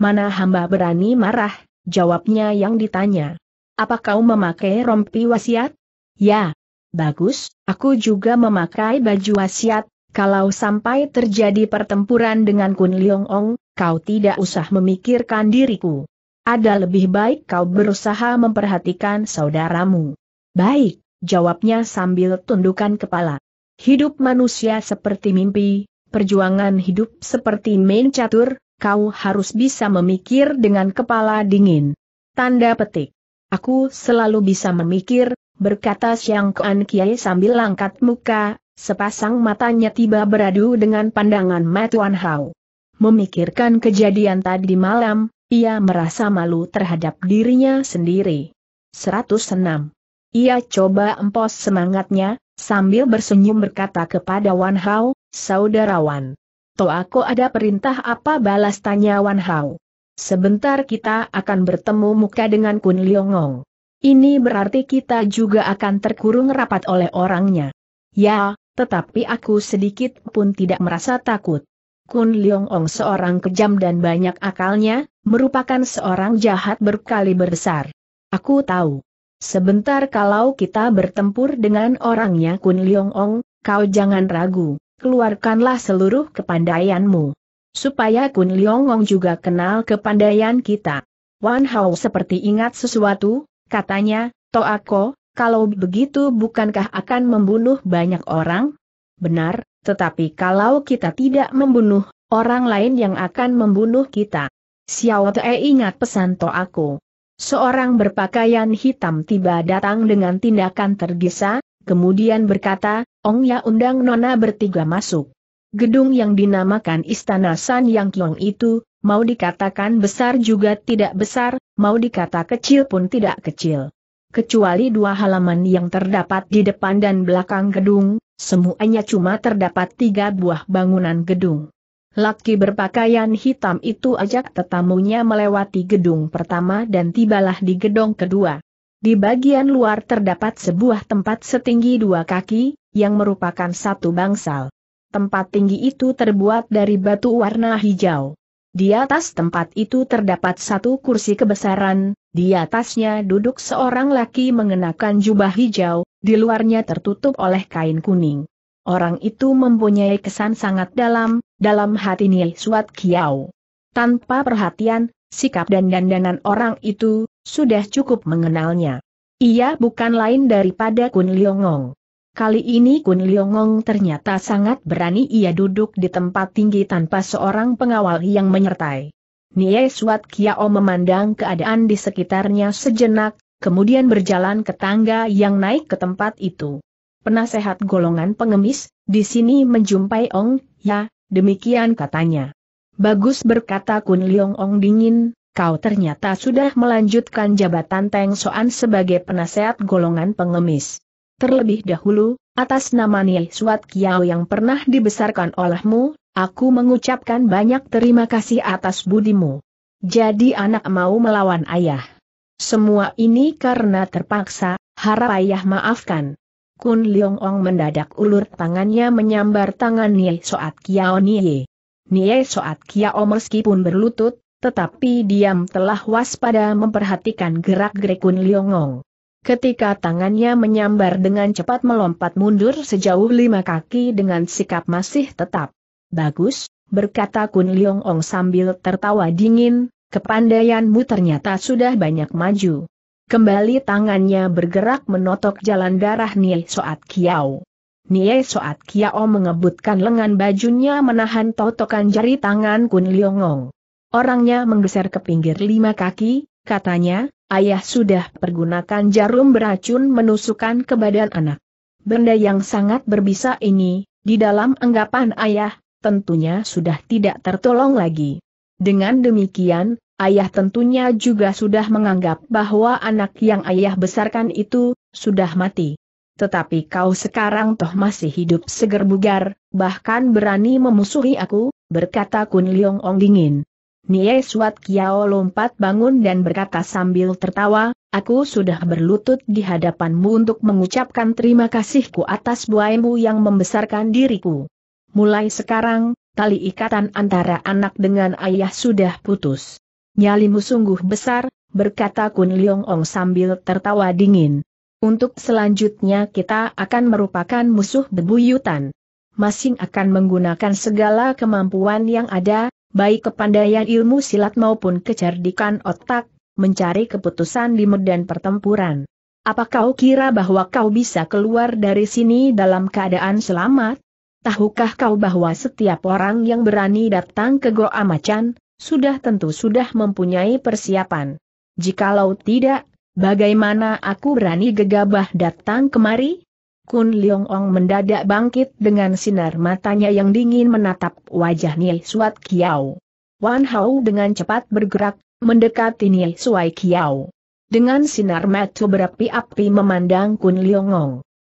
Mana hamba berani marah, jawabnya yang ditanya. Apa kau memakai rompi wasiat? Ya, Bagus, aku juga memakai baju wasiat, kalau sampai terjadi pertempuran dengan Kun Leong Ong, kau tidak usah memikirkan diriku. Ada lebih baik kau berusaha memperhatikan saudaramu. Baik, jawabnya sambil tundukan kepala. Hidup manusia seperti mimpi, perjuangan hidup seperti main catur, kau harus bisa memikir dengan kepala dingin. Tanda petik. Aku selalu bisa memikir, berkata siang Kuan Kiai sambil angkat muka, sepasang matanya tiba beradu dengan pandangan wan hau Memikirkan kejadian tadi malam, ia merasa malu terhadap dirinya sendiri. 106. Ia coba empos semangatnya, sambil bersenyum berkata kepada Wan hau Saudara Wan. aku ada perintah apa balas tanya Wan hau Sebentar kita akan bertemu muka dengan Kun Liongong. Ini berarti kita juga akan terkurung rapat oleh orangnya. Ya, tetapi aku sedikit pun tidak merasa takut. Kun Leong Ong seorang kejam dan banyak akalnya, merupakan seorang jahat berkali besar. Aku tahu. Sebentar kalau kita bertempur dengan orangnya Kun Leong Ong, kau jangan ragu, keluarkanlah seluruh kepandaianmu. Supaya Kun Leong Ong juga kenal kepandaian kita. Wan Hao seperti ingat sesuatu, Katanya, Toako, kalau begitu bukankah akan membunuh banyak orang? Benar, tetapi kalau kita tidak membunuh, orang lain yang akan membunuh kita. Xiao Te ingat pesan Toako. Seorang berpakaian hitam tiba datang dengan tindakan tergesa, kemudian berkata, Ong Ya undang Nona bertiga masuk. Gedung yang dinamakan Istana San Yang Kiong itu, mau dikatakan besar juga tidak besar, mau dikata kecil pun tidak kecil. Kecuali dua halaman yang terdapat di depan dan belakang gedung, semuanya cuma terdapat tiga buah bangunan gedung. Laki berpakaian hitam itu ajak tetamunya melewati gedung pertama dan tibalah di gedung kedua. Di bagian luar terdapat sebuah tempat setinggi dua kaki, yang merupakan satu bangsal. Tempat tinggi itu terbuat dari batu warna hijau. Di atas tempat itu terdapat satu kursi kebesaran, di atasnya duduk seorang laki mengenakan jubah hijau, di luarnya tertutup oleh kain kuning. Orang itu mempunyai kesan sangat dalam, dalam hati Nil Suat Kiao. Tanpa perhatian, sikap dan dandanan orang itu, sudah cukup mengenalnya. Ia bukan lain daripada Kun Liongong. Kali ini Kun Liongong ternyata sangat berani ia duduk di tempat tinggi tanpa seorang pengawal yang menyertai. Nie Suat Kiao memandang keadaan di sekitarnya sejenak, kemudian berjalan ke tangga yang naik ke tempat itu. Penasehat golongan pengemis, di sini menjumpai Ong, ya, demikian katanya. Bagus berkata Kun Liong Ong dingin, kau ternyata sudah melanjutkan jabatan Teng Soan sebagai penasehat golongan pengemis. Terlebih dahulu, atas nama Niai Suat Kiao yang pernah dibesarkan olehmu, aku mengucapkan banyak terima kasih atas budimu. Jadi anak mau melawan ayah. Semua ini karena terpaksa, harap ayah maafkan. Kun Leong Ong mendadak ulur tangannya menyambar tangan Niai Soat Kiao Niai. Niai Soat Kiao meskipun berlutut, tetapi diam telah waspada memperhatikan gerak-gerik Kun Leong Ong. Ketika tangannya menyambar dengan cepat melompat mundur sejauh lima kaki dengan sikap masih tetap. Bagus, berkata Kun Liong Ong sambil tertawa dingin, kepandaianmu ternyata sudah banyak maju. Kembali tangannya bergerak menotok jalan darah Nie Soat Kiao. Nie Soat Kiao mengebutkan lengan bajunya menahan totokan jari tangan Kun Liong Ong. Orangnya menggeser ke pinggir lima kaki, katanya, ayah sudah pergunakan jarum beracun menusukkan ke badan anak. Benda yang sangat berbisa ini, di dalam anggapan ayah, tentunya sudah tidak tertolong lagi. Dengan demikian, ayah tentunya juga sudah menganggap bahwa anak yang ayah besarkan itu, sudah mati. Tetapi kau sekarang toh masih hidup seger bugar, bahkan berani memusuhi aku, berkata Kun Leong Ong dingin. Nie Suat Kiao lompat bangun dan berkata sambil tertawa, Aku sudah berlutut di hadapanmu untuk mengucapkan terima kasihku atas buaimu yang membesarkan diriku. Mulai sekarang, tali ikatan antara anak dengan ayah sudah putus. Nyalimu sungguh besar, berkata Kun Leong Ong sambil tertawa dingin. Untuk selanjutnya kita akan merupakan musuh bebuyutan. Masing akan menggunakan segala kemampuan yang ada, baik kepandaian ilmu silat maupun kecerdikan otak, mencari keputusan di medan pertempuran. Apa kau kira bahwa kau bisa keluar dari sini dalam keadaan selamat? Tahukah kau bahwa setiap orang yang berani datang ke Goa Macan, sudah tentu sudah mempunyai persiapan. Jikalau tidak, bagaimana aku berani gegabah datang kemari? Kun Leong Ong mendadak bangkit dengan sinar matanya yang dingin menatap wajah Nil Suat Kiao. Wan Hao dengan cepat bergerak, mendekati Nil Suai Kiao. Dengan sinar mata berapi-api memandang Kun Leong Ong.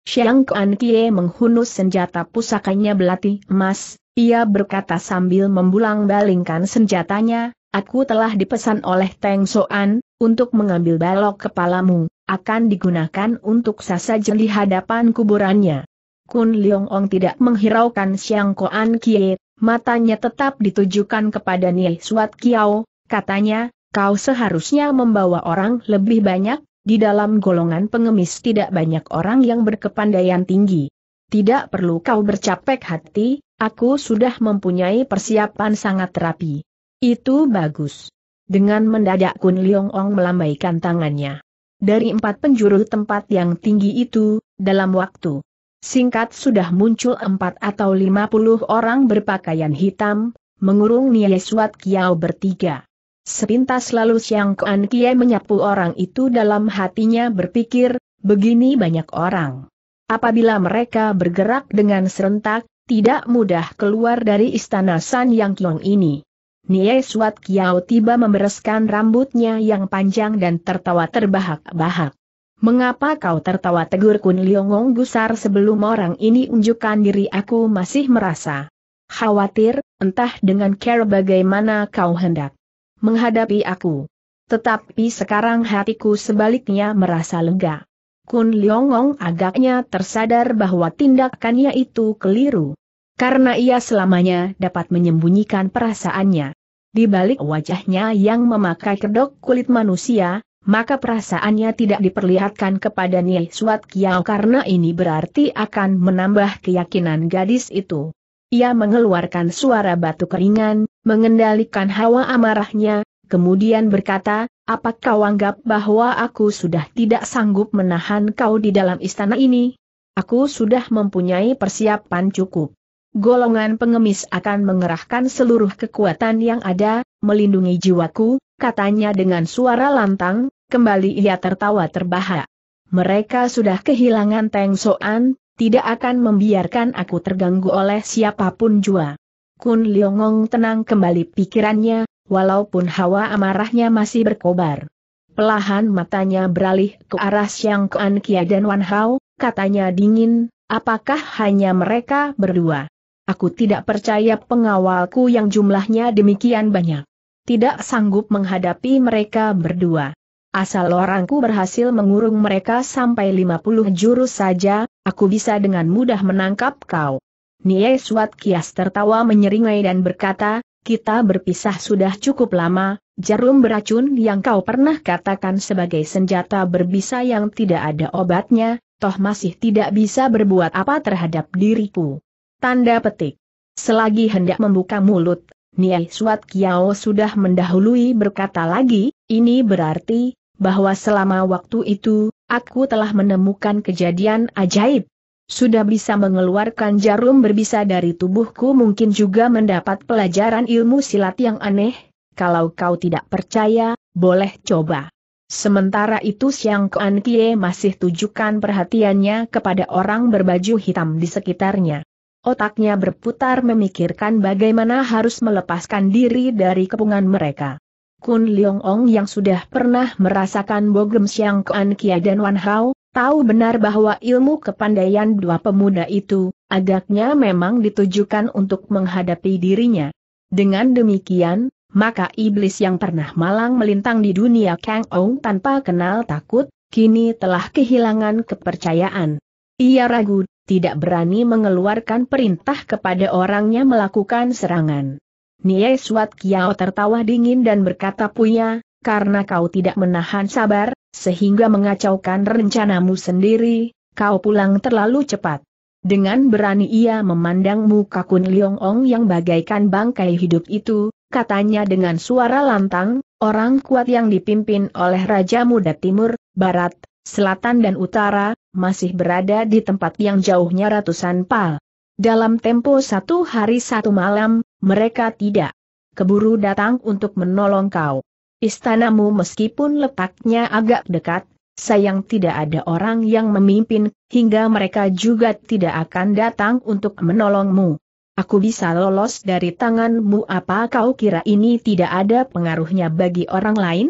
Xiang Kuan Kie menghunus senjata pusakanya belati emas, ia berkata sambil membulang balingkan senjatanya, aku telah dipesan oleh Teng Soan, untuk mengambil balok kepalamu akan digunakan untuk sasajen di hadapan kuburannya. Kun Leong Ong tidak menghiraukan Siang Koan Kie, matanya tetap ditujukan kepada Nie Suat Kiao, katanya, kau seharusnya membawa orang lebih banyak, di dalam golongan pengemis tidak banyak orang yang berkepandaian tinggi. Tidak perlu kau bercapek hati, aku sudah mempunyai persiapan sangat rapi. Itu bagus. Dengan mendadak Kun Leong Ong melambaikan tangannya dari empat penjuru tempat yang tinggi itu, dalam waktu singkat sudah muncul empat atau lima puluh orang berpakaian hitam, mengurung Nieswat Kiao bertiga. Sepintas lalu Siang Kuan Kie menyapu orang itu dalam hatinya berpikir, begini banyak orang. Apabila mereka bergerak dengan serentak, tidak mudah keluar dari istana San Yang Kiong ini. Nie Suat Kiao tiba membereskan rambutnya yang panjang dan tertawa terbahak-bahak. Mengapa kau tertawa tegur Kun Liongong gusar sebelum orang ini unjukkan diri aku masih merasa khawatir, entah dengan care bagaimana kau hendak menghadapi aku. Tetapi sekarang hatiku sebaliknya merasa lega. Kun Liongong agaknya tersadar bahwa tindakannya itu keliru karena ia selamanya dapat menyembunyikan perasaannya. Di balik wajahnya yang memakai kedok kulit manusia, maka perasaannya tidak diperlihatkan kepada Nye Suat Kiao karena ini berarti akan menambah keyakinan gadis itu. Ia mengeluarkan suara batu keringan, mengendalikan hawa amarahnya, kemudian berkata, apa kau anggap bahwa aku sudah tidak sanggup menahan kau di dalam istana ini? Aku sudah mempunyai persiapan cukup golongan pengemis akan mengerahkan seluruh kekuatan yang ada, melindungi jiwaku, katanya dengan suara lantang, kembali ia tertawa terbahak. Mereka sudah kehilangan Teng Soan, tidak akan membiarkan aku terganggu oleh siapapun jua. Kun Liongong tenang kembali pikirannya, walaupun hawa amarahnya masih berkobar. Pelahan matanya beralih ke arah Siang Kuan Kia dan Wan Hao, katanya dingin, apakah hanya mereka berdua? Aku tidak percaya pengawalku yang jumlahnya demikian banyak. Tidak sanggup menghadapi mereka berdua. Asal orangku berhasil mengurung mereka sampai 50 jurus saja, aku bisa dengan mudah menangkap kau. Nie Suat Kias tertawa menyeringai dan berkata, kita berpisah sudah cukup lama, jarum beracun yang kau pernah katakan sebagai senjata berbisa yang tidak ada obatnya, toh masih tidak bisa berbuat apa terhadap diriku. Tanda petik. Selagi hendak membuka mulut, Nie Suat Kiao sudah mendahului berkata lagi, ini berarti, bahwa selama waktu itu, aku telah menemukan kejadian ajaib. Sudah bisa mengeluarkan jarum berbisa dari tubuhku mungkin juga mendapat pelajaran ilmu silat yang aneh, kalau kau tidak percaya, boleh coba. Sementara itu Siang Kuan Kie masih tujukan perhatiannya kepada orang berbaju hitam di sekitarnya. Otaknya berputar memikirkan bagaimana harus melepaskan diri dari kepungan mereka. Kun Leong Ong yang sudah pernah merasakan Bogem Siang Ke Kia dan Wan Hao, tahu benar bahwa ilmu kepandaian dua pemuda itu, agaknya memang ditujukan untuk menghadapi dirinya. Dengan demikian, maka iblis yang pernah malang melintang di dunia Kang Ong tanpa kenal takut, kini telah kehilangan kepercayaan. Ia ragu tidak berani mengeluarkan perintah kepada orangnya melakukan serangan. Nie Suat Kiao tertawa dingin dan berkata punya, karena kau tidak menahan sabar, sehingga mengacaukan rencanamu sendiri, kau pulang terlalu cepat. Dengan berani ia memandang muka Kun Leong Ong yang bagaikan bangkai hidup itu, katanya dengan suara lantang, orang kuat yang dipimpin oleh Raja Muda Timur, Barat, selatan dan utara, masih berada di tempat yang jauhnya ratusan pal. Dalam tempo satu hari satu malam, mereka tidak keburu datang untuk menolong kau. Istanamu meskipun letaknya agak dekat, sayang tidak ada orang yang memimpin, hingga mereka juga tidak akan datang untuk menolongmu. Aku bisa lolos dari tanganmu apa kau kira ini tidak ada pengaruhnya bagi orang lain?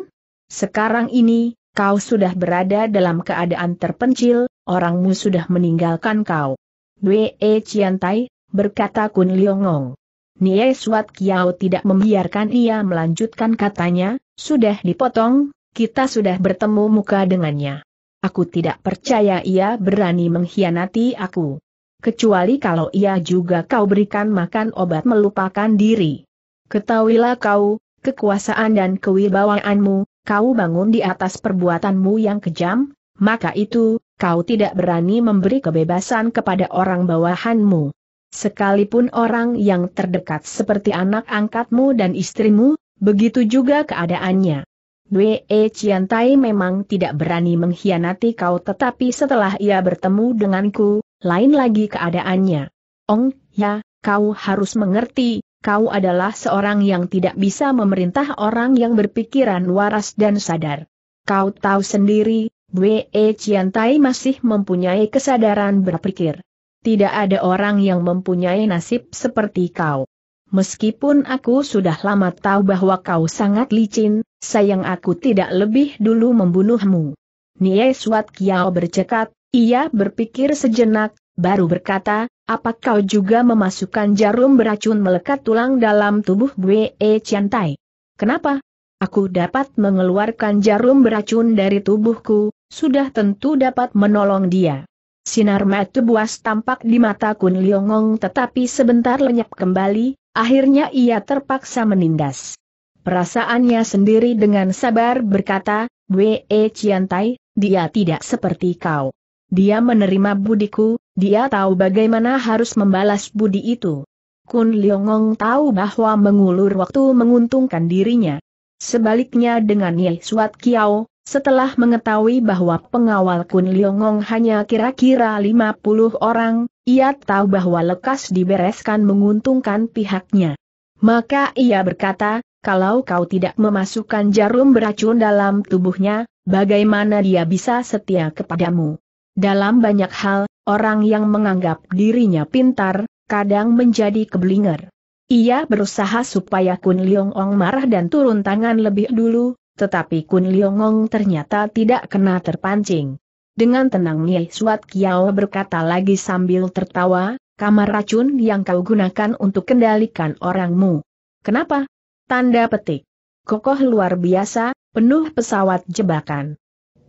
Sekarang ini, kau sudah berada dalam keadaan terpencil, orangmu sudah meninggalkan kau. Wei Ciantai, berkata Kun Liongong. Nie Suat Kiao tidak membiarkan ia melanjutkan katanya, sudah dipotong, kita sudah bertemu muka dengannya. Aku tidak percaya ia berani mengkhianati aku. Kecuali kalau ia juga kau berikan makan obat melupakan diri. Ketahuilah kau, kekuasaan dan kewibawaanmu, kau bangun di atas perbuatanmu yang kejam, maka itu, kau tidak berani memberi kebebasan kepada orang bawahanmu. Sekalipun orang yang terdekat seperti anak angkatmu dan istrimu, begitu juga keadaannya. Wei Ciantai memang tidak berani mengkhianati kau tetapi setelah ia bertemu denganku, lain lagi keadaannya. Ong, ya, kau harus mengerti, kau adalah seorang yang tidak bisa memerintah orang yang berpikiran waras dan sadar. Kau tahu sendiri, Bwe Chiantai masih mempunyai kesadaran berpikir. Tidak ada orang yang mempunyai nasib seperti kau. Meskipun aku sudah lama tahu bahwa kau sangat licin, sayang aku tidak lebih dulu membunuhmu. Nie Suat Kiao bercekat, ia berpikir sejenak, baru berkata, apa kau juga memasukkan jarum beracun melekat tulang dalam tubuh E. Chiantai? Kenapa? Aku dapat mengeluarkan jarum beracun dari tubuhku, sudah tentu dapat menolong dia. Sinar mata buas tampak di mata Kun Liongong tetapi sebentar lenyap kembali, akhirnya ia terpaksa menindas. Perasaannya sendiri dengan sabar berkata, E. Ciantai, dia tidak seperti kau. Dia menerima budiku, dia tahu bagaimana harus membalas budi itu. Kun Liongong tahu bahwa mengulur waktu menguntungkan dirinya. Sebaliknya dengan Ye Suat Kiao, setelah mengetahui bahwa pengawal Kun Liongong hanya kira-kira 50 orang, ia tahu bahwa lekas dibereskan menguntungkan pihaknya. Maka ia berkata, kalau kau tidak memasukkan jarum beracun dalam tubuhnya, bagaimana dia bisa setia kepadamu? Dalam banyak hal, orang yang menganggap dirinya pintar, kadang menjadi keblinger. Ia berusaha supaya Kun Leong Ong marah dan turun tangan lebih dulu, tetapi Kun Leong Ong ternyata tidak kena terpancing. Dengan tenang Nye Suat Kiao berkata lagi sambil tertawa, kamar racun yang kau gunakan untuk kendalikan orangmu. Kenapa? Tanda petik. Kokoh luar biasa, penuh pesawat jebakan.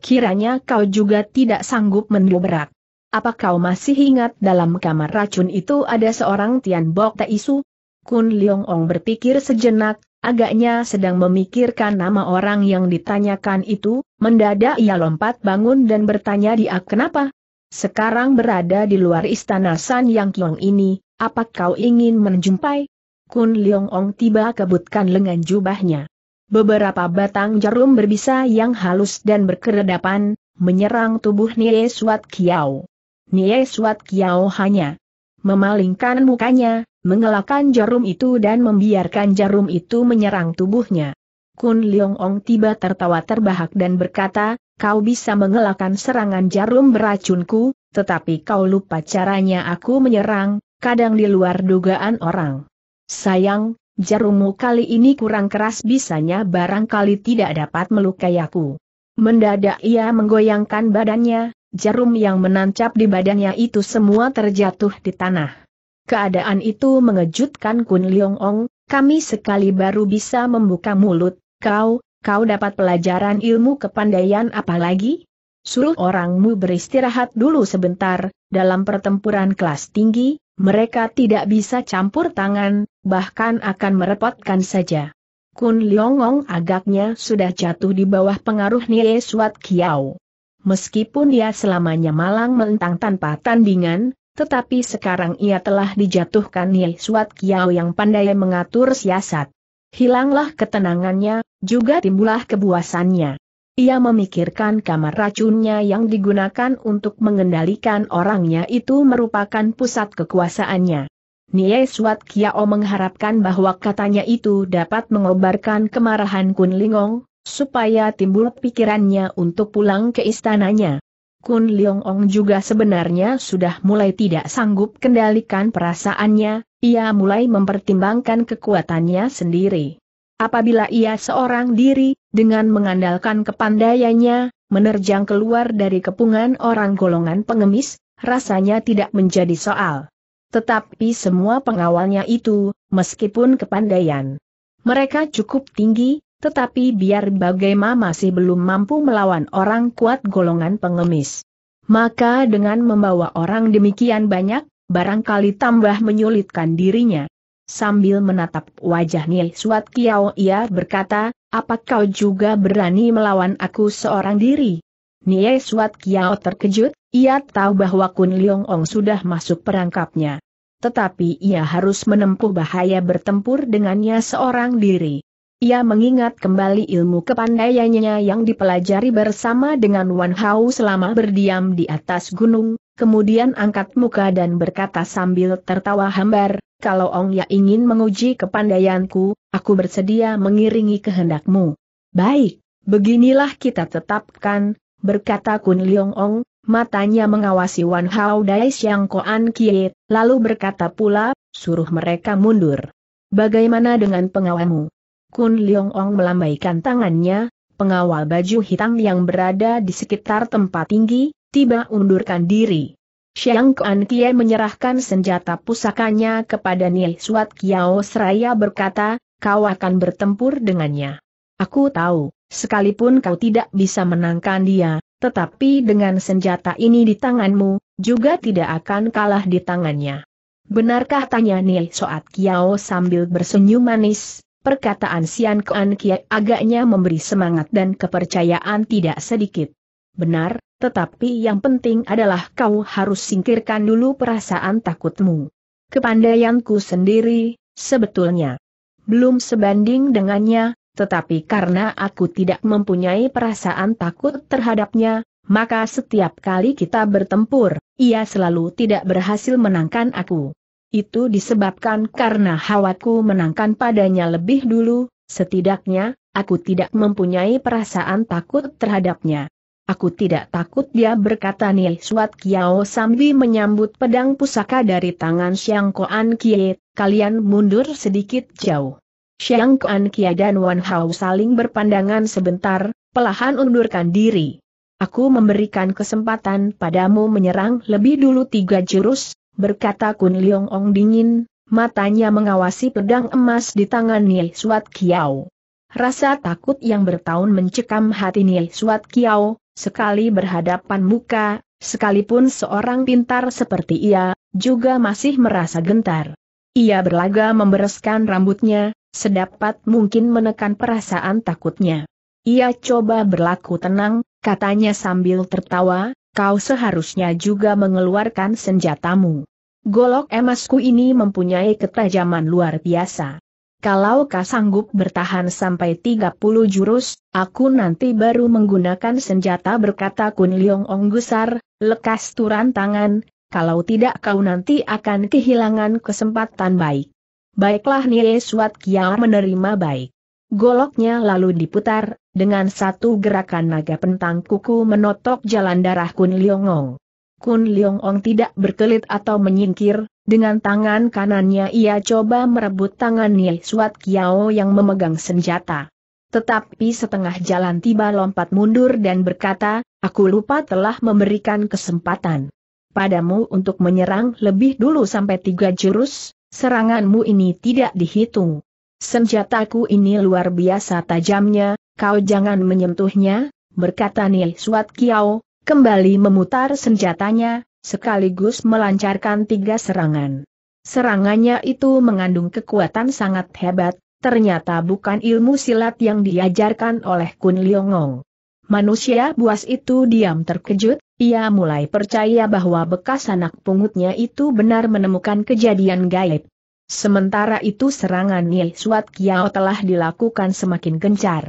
Kiranya kau juga tidak sanggup mendobrak. Apa kau masih ingat dalam kamar racun itu ada seorang Tian Bok Taisu? Kun Leong Ong berpikir sejenak, agaknya sedang memikirkan nama orang yang ditanyakan itu, mendadak ia lompat bangun dan bertanya dia kenapa? Sekarang berada di luar istana San Yang Kiong ini, apa kau ingin menjumpai? Kun Leong Ong tiba kebutkan lengan jubahnya. Beberapa batang jarum berbisa yang halus dan berkeredapan, menyerang tubuh Nie Suat Kiao. Nie Suat Kiao hanya memalingkan mukanya, mengelakkan jarum itu dan membiarkan jarum itu menyerang tubuhnya. Kun Leong Ong tiba tertawa terbahak dan berkata, kau bisa mengelakkan serangan jarum beracunku, tetapi kau lupa caranya aku menyerang, kadang di luar dugaan orang. Sayang, jarummu kali ini kurang keras bisanya barangkali tidak dapat melukai aku. Mendadak ia menggoyangkan badannya, jarum yang menancap di badannya itu semua terjatuh di tanah. Keadaan itu mengejutkan Kun Leong Ong, kami sekali baru bisa membuka mulut, kau, kau dapat pelajaran ilmu kepandaian apa lagi? Suruh orangmu beristirahat dulu sebentar, dalam pertempuran kelas tinggi, mereka tidak bisa campur tangan, bahkan akan merepotkan saja. Kun Leong Ong agaknya sudah jatuh di bawah pengaruh Nie Suat Kiao. Meskipun dia selamanya malang melentang tanpa tandingan, tetapi sekarang ia telah dijatuhkan Yai Suat Kiao yang pandai mengatur siasat. Hilanglah ketenangannya, juga timbullah kebuasannya. Ia memikirkan kamar racunnya yang digunakan untuk mengendalikan orangnya itu merupakan pusat kekuasaannya. Nie Suat Kiao mengharapkan bahwa katanya itu dapat mengobarkan kemarahan Kun Lingong, supaya timbul pikirannya untuk pulang ke istananya. Kun Leong Ong juga sebenarnya sudah mulai tidak sanggup kendalikan perasaannya, ia mulai mempertimbangkan kekuatannya sendiri. Apabila ia seorang diri, dengan mengandalkan kepandaiannya, menerjang keluar dari kepungan orang golongan pengemis, rasanya tidak menjadi soal. Tetapi semua pengawalnya itu, meskipun kepandaian mereka cukup tinggi, tetapi biar bagaimana masih belum mampu melawan orang kuat golongan pengemis. Maka dengan membawa orang demikian banyak, barangkali tambah menyulitkan dirinya. Sambil menatap wajah Nyi Suat Kiao ia berkata, apa kau juga berani melawan aku seorang diri? Nyi Suat Kiao terkejut, ia tahu bahwa Kun Leong Ong sudah masuk perangkapnya. Tetapi ia harus menempuh bahaya bertempur dengannya seorang diri. Ia mengingat kembali ilmu kepandaiannya yang dipelajari bersama dengan Wan Hao selama berdiam di atas gunung, kemudian angkat muka dan berkata sambil tertawa hambar, kalau Ong Ya ingin menguji kepandaianku, aku bersedia mengiringi kehendakmu. Baik, beginilah kita tetapkan, berkata Kun Liong Ong, matanya mengawasi Wan Hao Dai Xiang Koan Kie, lalu berkata pula, suruh mereka mundur. Bagaimana dengan pengawamu?" Kun Leong Ong melambaikan tangannya, pengawal baju hitam yang berada di sekitar tempat tinggi, tiba undurkan diri. Xiang Kuan Kie menyerahkan senjata pusakanya kepada Nil Suat Kiao seraya berkata, kau akan bertempur dengannya. Aku tahu, sekalipun kau tidak bisa menangkan dia, tetapi dengan senjata ini di tanganmu, juga tidak akan kalah di tangannya. Benarkah tanya Nil Suat Kiao sambil bersenyum manis, Perkataan Sian Kuan agaknya memberi semangat dan kepercayaan tidak sedikit. Benar, tetapi yang penting adalah kau harus singkirkan dulu perasaan takutmu. Kepandaianku sendiri, sebetulnya. Belum sebanding dengannya, tetapi karena aku tidak mempunyai perasaan takut terhadapnya, maka setiap kali kita bertempur, ia selalu tidak berhasil menangkan aku. Itu disebabkan karena hawaku menangkan padanya lebih dulu, setidaknya, aku tidak mempunyai perasaan takut terhadapnya. Aku tidak takut dia berkata nil. Suat Kiao Sambi menyambut pedang pusaka dari tangan Xiang Koan Kie, kalian mundur sedikit jauh. Xiang Koan Kie dan Wan Hao saling berpandangan sebentar, pelahan undurkan diri. Aku memberikan kesempatan padamu menyerang lebih dulu tiga jurus, berkata Kun Leong Ong dingin, matanya mengawasi pedang emas di tangan Nie Suat Kiao. Rasa takut yang bertahun mencekam hati Nie Suat Kiao, sekali berhadapan muka, sekalipun seorang pintar seperti ia, juga masih merasa gentar. Ia berlaga membereskan rambutnya, sedapat mungkin menekan perasaan takutnya. Ia coba berlaku tenang, katanya sambil tertawa, kau seharusnya juga mengeluarkan senjatamu. Golok emasku ini mempunyai ketajaman luar biasa. Kalau kau sanggup bertahan sampai 30 jurus, aku nanti baru menggunakan senjata berkata Kun Liong Ong Gusar, lekas turan tangan, kalau tidak kau nanti akan kehilangan kesempatan baik. Baiklah Nye Suat Kia menerima baik. Goloknya lalu diputar, dengan satu gerakan naga pentang kuku menotok jalan darah Kun Liongong. Kun Liongong tidak berkelit atau menyingkir, dengan tangan kanannya ia coba merebut tangan Nye Suat Kiao yang memegang senjata. Tetapi setengah jalan tiba lompat mundur dan berkata, aku lupa telah memberikan kesempatan padamu untuk menyerang lebih dulu sampai tiga jurus, seranganmu ini tidak dihitung. Senjataku ini luar biasa tajamnya, kau jangan menyentuhnya, berkata Nih Suat Kiao, kembali memutar senjatanya, sekaligus melancarkan tiga serangan. Serangannya itu mengandung kekuatan sangat hebat, ternyata bukan ilmu silat yang diajarkan oleh Kun Liongong. Manusia buas itu diam terkejut, ia mulai percaya bahwa bekas anak pungutnya itu benar menemukan kejadian gaib. Sementara itu serangan Nil Suat Kiao telah dilakukan semakin gencar.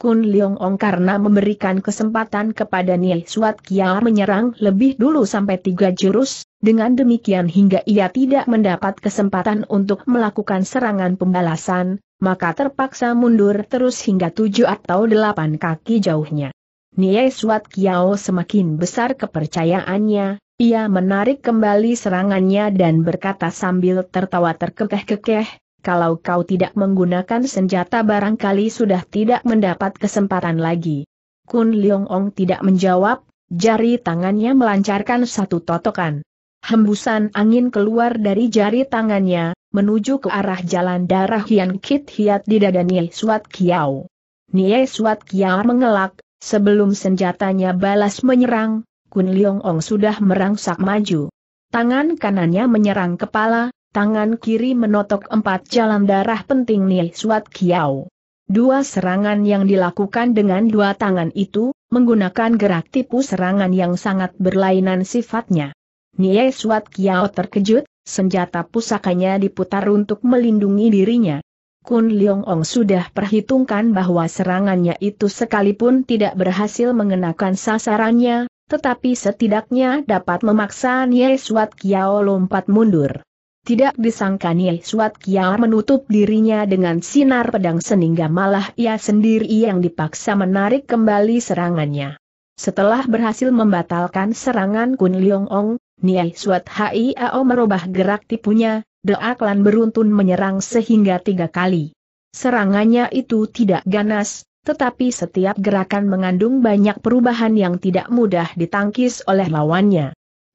Kun Leong Ong karena memberikan kesempatan kepada Nie Suat Kia menyerang lebih dulu sampai tiga jurus, dengan demikian hingga ia tidak mendapat kesempatan untuk melakukan serangan pembalasan, maka terpaksa mundur terus hingga tujuh atau delapan kaki jauhnya. Nie Suat Kiao semakin besar kepercayaannya, ia menarik kembali serangannya dan berkata sambil tertawa terkekeh-kekeh, kalau kau tidak menggunakan senjata barangkali sudah tidak mendapat kesempatan lagi. Kun Leong Ong tidak menjawab, jari tangannya melancarkan satu totokan. Hembusan angin keluar dari jari tangannya, menuju ke arah jalan darah Hian Kit Hiat di dada Nie Suat Kiao. Nie Suat Kiao mengelak, sebelum senjatanya balas menyerang, Kun Leong Ong sudah merangsak maju. Tangan kanannya menyerang kepala, tangan kiri menotok empat jalan darah penting Nil Suat Kiau. Dua serangan yang dilakukan dengan dua tangan itu, menggunakan gerak tipu serangan yang sangat berlainan sifatnya. Nie Suat Kiao terkejut, senjata pusakanya diputar untuk melindungi dirinya. Kun Leong Ong sudah perhitungkan bahwa serangannya itu sekalipun tidak berhasil mengenakan sasarannya, tetapi setidaknya dapat memaksa Nie Suat Kiao lompat mundur. Tidak disangka Niai Suat kiar menutup dirinya dengan sinar pedang sehingga malah ia sendiri yang dipaksa menarik kembali serangannya. Setelah berhasil membatalkan serangan Kun Leong Ong, Niai Suat Hiao merubah gerak tipunya, Deaklan beruntun menyerang sehingga tiga kali. Serangannya itu tidak ganas, tetapi setiap gerakan mengandung banyak perubahan yang tidak mudah ditangkis oleh lawannya.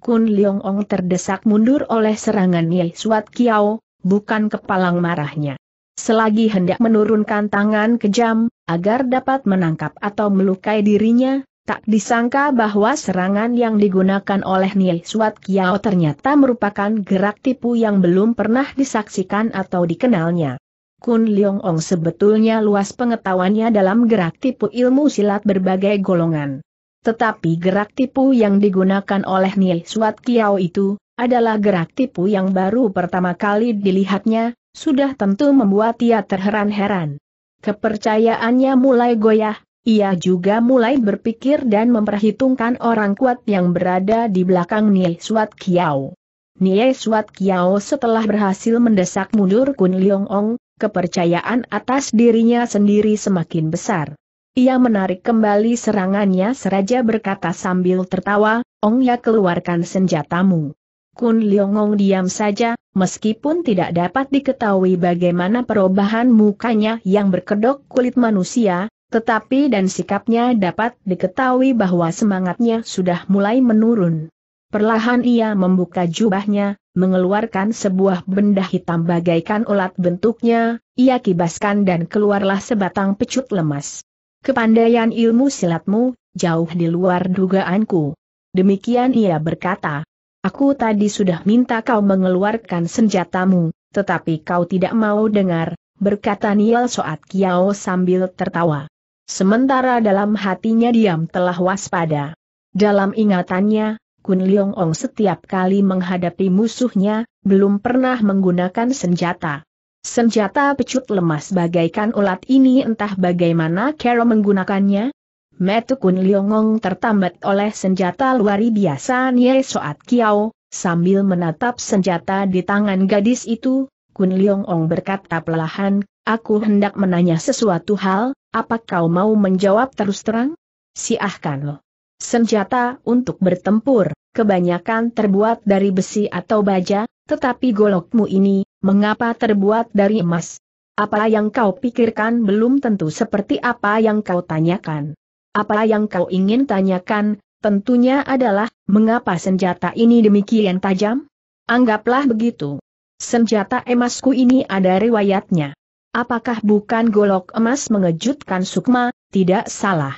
Kun Leong Ong terdesak mundur oleh serangan Yai Suat Kiao, bukan kepalang marahnya. Selagi hendak menurunkan tangan kejam, agar dapat menangkap atau melukai dirinya, tak disangka bahwa serangan yang digunakan oleh Niai Suat Kiao ternyata merupakan gerak tipu yang belum pernah disaksikan atau dikenalnya. Kun Leong Ong sebetulnya luas pengetahuannya dalam gerak tipu ilmu silat berbagai golongan. Tetapi gerak tipu yang digunakan oleh Nie Suat Kiao itu, adalah gerak tipu yang baru pertama kali dilihatnya, sudah tentu membuat ia terheran-heran. Kepercayaannya mulai goyah, ia juga mulai berpikir dan memperhitungkan orang kuat yang berada di belakang Nie Suat Kiao. Nie Suat Kiao setelah berhasil mendesak mundur Kun Leong Ong, kepercayaan atas dirinya sendiri semakin besar. Ia menarik kembali serangannya seraja berkata sambil tertawa, Ong Ya keluarkan senjatamu. Kun Liongong diam saja, meskipun tidak dapat diketahui bagaimana perubahan mukanya yang berkedok kulit manusia, tetapi dan sikapnya dapat diketahui bahwa semangatnya sudah mulai menurun. Perlahan ia membuka jubahnya, mengeluarkan sebuah benda hitam bagaikan ulat bentuknya, ia kibaskan dan keluarlah sebatang pecut lemas. Kepandaian ilmu silatmu, jauh di luar dugaanku. Demikian ia berkata. Aku tadi sudah minta kau mengeluarkan senjatamu, tetapi kau tidak mau dengar, berkata Niel Soat Kiao sambil tertawa. Sementara dalam hatinya diam telah waspada. Dalam ingatannya, Kun Leong Ong setiap kali menghadapi musuhnya, belum pernah menggunakan senjata. Senjata pecut lemas bagaikan ulat ini entah bagaimana Kero menggunakannya. Metukun Liongong tertambat oleh senjata luar biasa Nye Soat Kiao, sambil menatap senjata di tangan gadis itu, Kun Liongong berkata perlahan, aku hendak menanya sesuatu hal, apa kau mau menjawab terus terang? Siahkan lo. Senjata untuk bertempur, kebanyakan terbuat dari besi atau baja, tetapi golokmu ini, mengapa terbuat dari emas? Apa yang kau pikirkan belum tentu seperti apa yang kau tanyakan. Apa yang kau ingin tanyakan, tentunya adalah, mengapa senjata ini demikian tajam? Anggaplah begitu. Senjata emasku ini ada riwayatnya. Apakah bukan golok emas mengejutkan Sukma? Tidak salah.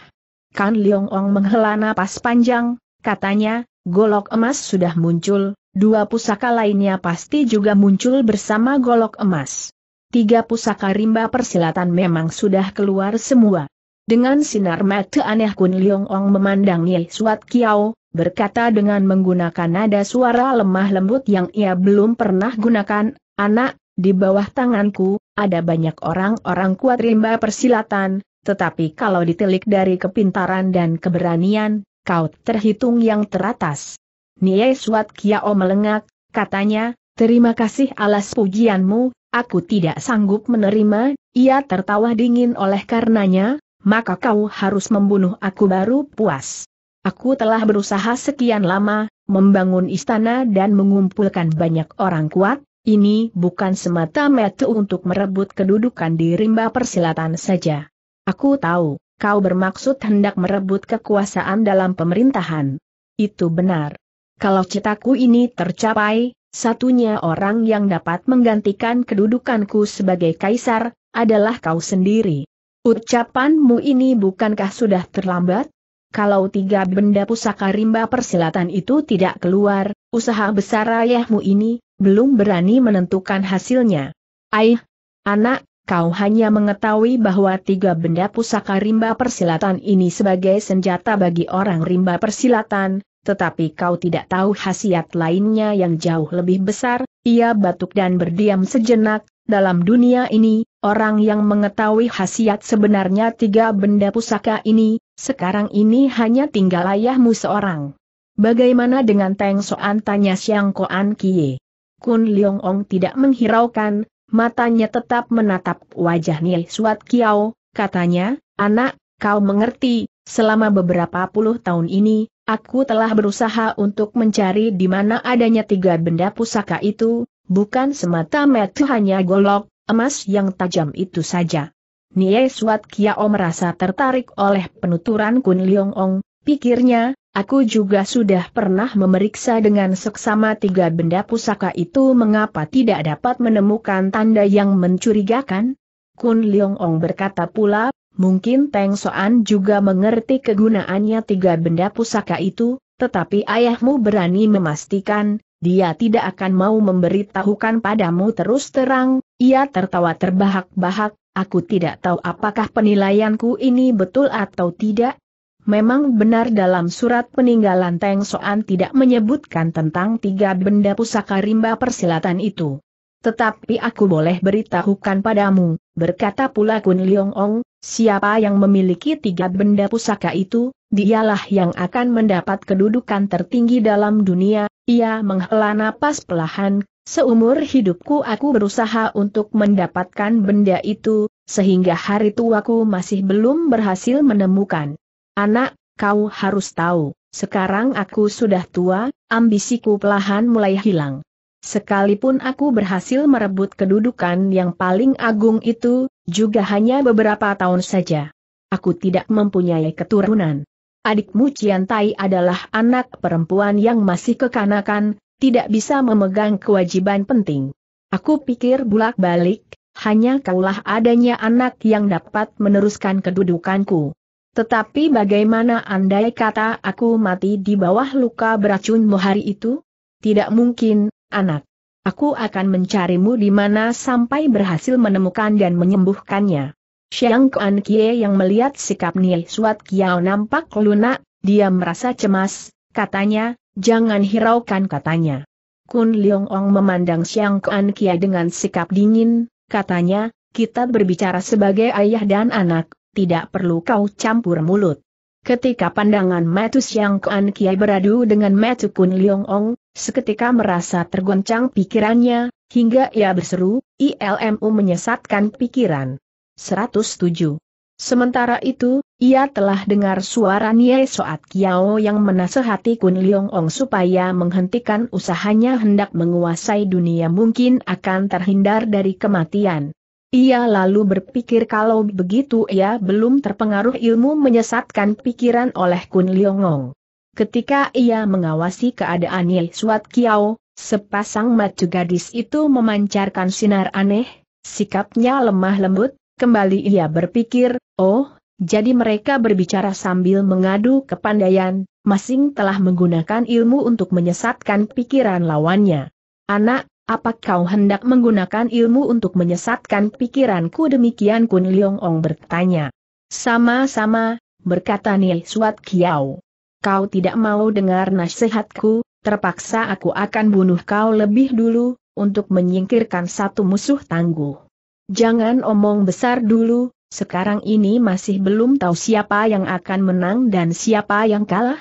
Kan Leong Ong menghela napas panjang, katanya, golok emas sudah muncul, Dua pusaka lainnya pasti juga muncul bersama golok emas. Tiga pusaka rimba persilatan memang sudah keluar semua. Dengan sinar mata aneh Kun Liong Ong memandang Ye Suat Kiao, berkata dengan menggunakan nada suara lemah lembut yang ia belum pernah gunakan, Anak, di bawah tanganku, ada banyak orang-orang kuat rimba persilatan, tetapi kalau ditelik dari kepintaran dan keberanian, kau terhitung yang teratas. Nie Suat Kiao melengak, katanya, terima kasih alas pujianmu, aku tidak sanggup menerima, ia tertawa dingin oleh karenanya, maka kau harus membunuh aku baru puas. Aku telah berusaha sekian lama, membangun istana dan mengumpulkan banyak orang kuat, ini bukan semata-mata untuk merebut kedudukan di rimba persilatan saja. Aku tahu, kau bermaksud hendak merebut kekuasaan dalam pemerintahan. Itu benar. Kalau citaku ini tercapai, satunya orang yang dapat menggantikan kedudukanku sebagai kaisar, adalah kau sendiri. Ucapanmu ini bukankah sudah terlambat? Kalau tiga benda pusaka rimba persilatan itu tidak keluar, usaha besar ayahmu ini, belum berani menentukan hasilnya. Aih, anak, kau hanya mengetahui bahwa tiga benda pusaka rimba persilatan ini sebagai senjata bagi orang rimba persilatan, tetapi kau tidak tahu khasiat lainnya yang jauh lebih besar, ia batuk dan berdiam sejenak, dalam dunia ini, orang yang mengetahui khasiat sebenarnya tiga benda pusaka ini, sekarang ini hanya tinggal ayahmu seorang. Bagaimana dengan Teng Soan tanya Siang Koan Kie? Kun Leong Ong tidak menghiraukan, matanya tetap menatap wajah Neil Suat Kiao, katanya, anak, kau mengerti, selama beberapa puluh tahun ini, Aku telah berusaha untuk mencari di mana adanya tiga benda pusaka itu, bukan semata-mata hanya golok, emas yang tajam itu saja. Nie Suat Kiao merasa tertarik oleh penuturan Kun Leong Ong, pikirnya, aku juga sudah pernah memeriksa dengan seksama tiga benda pusaka itu mengapa tidak dapat menemukan tanda yang mencurigakan? Kun Leong Ong berkata pula, Mungkin Teng Soan juga mengerti kegunaannya tiga benda pusaka itu, tetapi ayahmu berani memastikan, dia tidak akan mau memberitahukan padamu terus terang, ia tertawa terbahak-bahak, aku tidak tahu apakah penilaianku ini betul atau tidak. Memang benar dalam surat peninggalan Teng Soan tidak menyebutkan tentang tiga benda pusaka rimba persilatan itu. Tetapi aku boleh beritahukan padamu, berkata pula Kun Leong Ong, Siapa yang memiliki tiga benda pusaka itu, dialah yang akan mendapat kedudukan tertinggi dalam dunia, ia menghela napas pelahan, seumur hidupku aku berusaha untuk mendapatkan benda itu, sehingga hari tuaku masih belum berhasil menemukan. Anak, kau harus tahu, sekarang aku sudah tua, ambisiku pelahan mulai hilang. Sekalipun aku berhasil merebut kedudukan yang paling agung itu, juga hanya beberapa tahun saja. Aku tidak mempunyai keturunan. Adikmu Ciantai adalah anak perempuan yang masih kekanakan, tidak bisa memegang kewajiban penting. Aku pikir bulak balik, hanya kaulah adanya anak yang dapat meneruskan kedudukanku. Tetapi bagaimana andai kata aku mati di bawah luka beracunmu hari itu? Tidak mungkin, anak. Aku akan mencarimu di mana sampai berhasil menemukan dan menyembuhkannya. Xiang Kuan Kie yang melihat sikap Nie Suat Kiao nampak lunak, dia merasa cemas, katanya, jangan hiraukan katanya. Kun Leong Ong memandang Xiang Kuan Kie dengan sikap dingin, katanya, kita berbicara sebagai ayah dan anak, tidak perlu kau campur mulut. Ketika pandangan Metu Siang Kuan Kiai beradu dengan Metu Kun Liong Ong, seketika merasa tergoncang pikirannya, hingga ia berseru, ILMU menyesatkan pikiran. 107. Sementara itu, ia telah dengar suara Nye Soat Kiao yang menasehati Kun Liong Ong supaya menghentikan usahanya hendak menguasai dunia mungkin akan terhindar dari kematian. Ia lalu berpikir kalau begitu ia belum terpengaruh ilmu menyesatkan pikiran oleh Kun Liongong. Ketika ia mengawasi keadaan Ye Suat Kiao, sepasang mata gadis itu memancarkan sinar aneh, sikapnya lemah lembut, kembali ia berpikir, oh, jadi mereka berbicara sambil mengadu kepandaian, masing telah menggunakan ilmu untuk menyesatkan pikiran lawannya. Anak, apa kau hendak menggunakan ilmu untuk menyesatkan pikiranku demikian Kun Leong Ong bertanya. Sama-sama, berkata Nil Suat Kiao. Kau tidak mau dengar nasihatku, terpaksa aku akan bunuh kau lebih dulu, untuk menyingkirkan satu musuh tangguh. Jangan omong besar dulu, sekarang ini masih belum tahu siapa yang akan menang dan siapa yang kalah.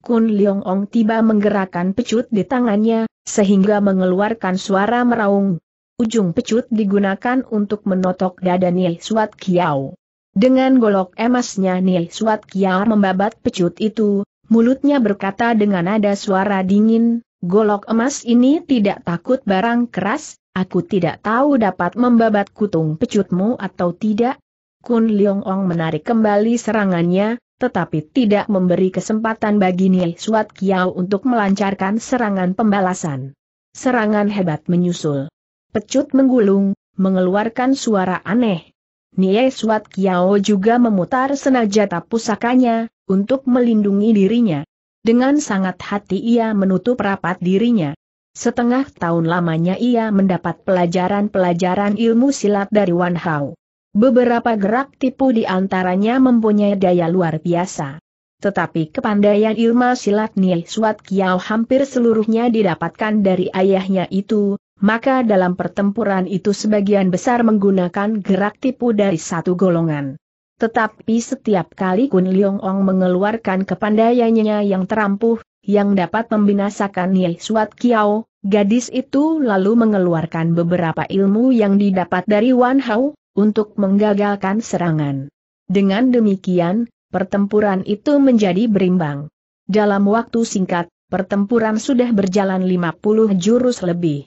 Kun Leong Ong tiba menggerakkan pecut di tangannya, sehingga mengeluarkan suara meraung. Ujung pecut digunakan untuk menotok dada Niai Suat Kiao. Dengan golok emasnya Niai Suat Kiao membabat pecut itu, mulutnya berkata dengan nada suara dingin, golok emas ini tidak takut barang keras, aku tidak tahu dapat membabat kutung pecutmu atau tidak. Kun Leong Ong menarik kembali serangannya, tetapi tidak memberi kesempatan bagi Nie Suat Kiao untuk melancarkan serangan pembalasan. Serangan hebat menyusul. Pecut menggulung, mengeluarkan suara aneh. Nie Suat Kiao juga memutar senajata pusakanya, untuk melindungi dirinya. Dengan sangat hati ia menutup rapat dirinya. Setengah tahun lamanya ia mendapat pelajaran-pelajaran ilmu silat dari Wan Hao. Beberapa gerak tipu di antaranya mempunyai daya luar biasa. Tetapi kepandaian ilmu silat Nie Suat Kiao hampir seluruhnya didapatkan dari ayahnya itu, maka dalam pertempuran itu sebagian besar menggunakan gerak tipu dari satu golongan. Tetapi setiap kali Kun Leong Ong mengeluarkan kepandaiannya yang terampuh, yang dapat membinasakan Nie Suat Kiao, gadis itu lalu mengeluarkan beberapa ilmu yang didapat dari Wan Hao, untuk menggagalkan serangan. Dengan demikian, pertempuran itu menjadi berimbang. Dalam waktu singkat, pertempuran sudah berjalan 50 jurus lebih.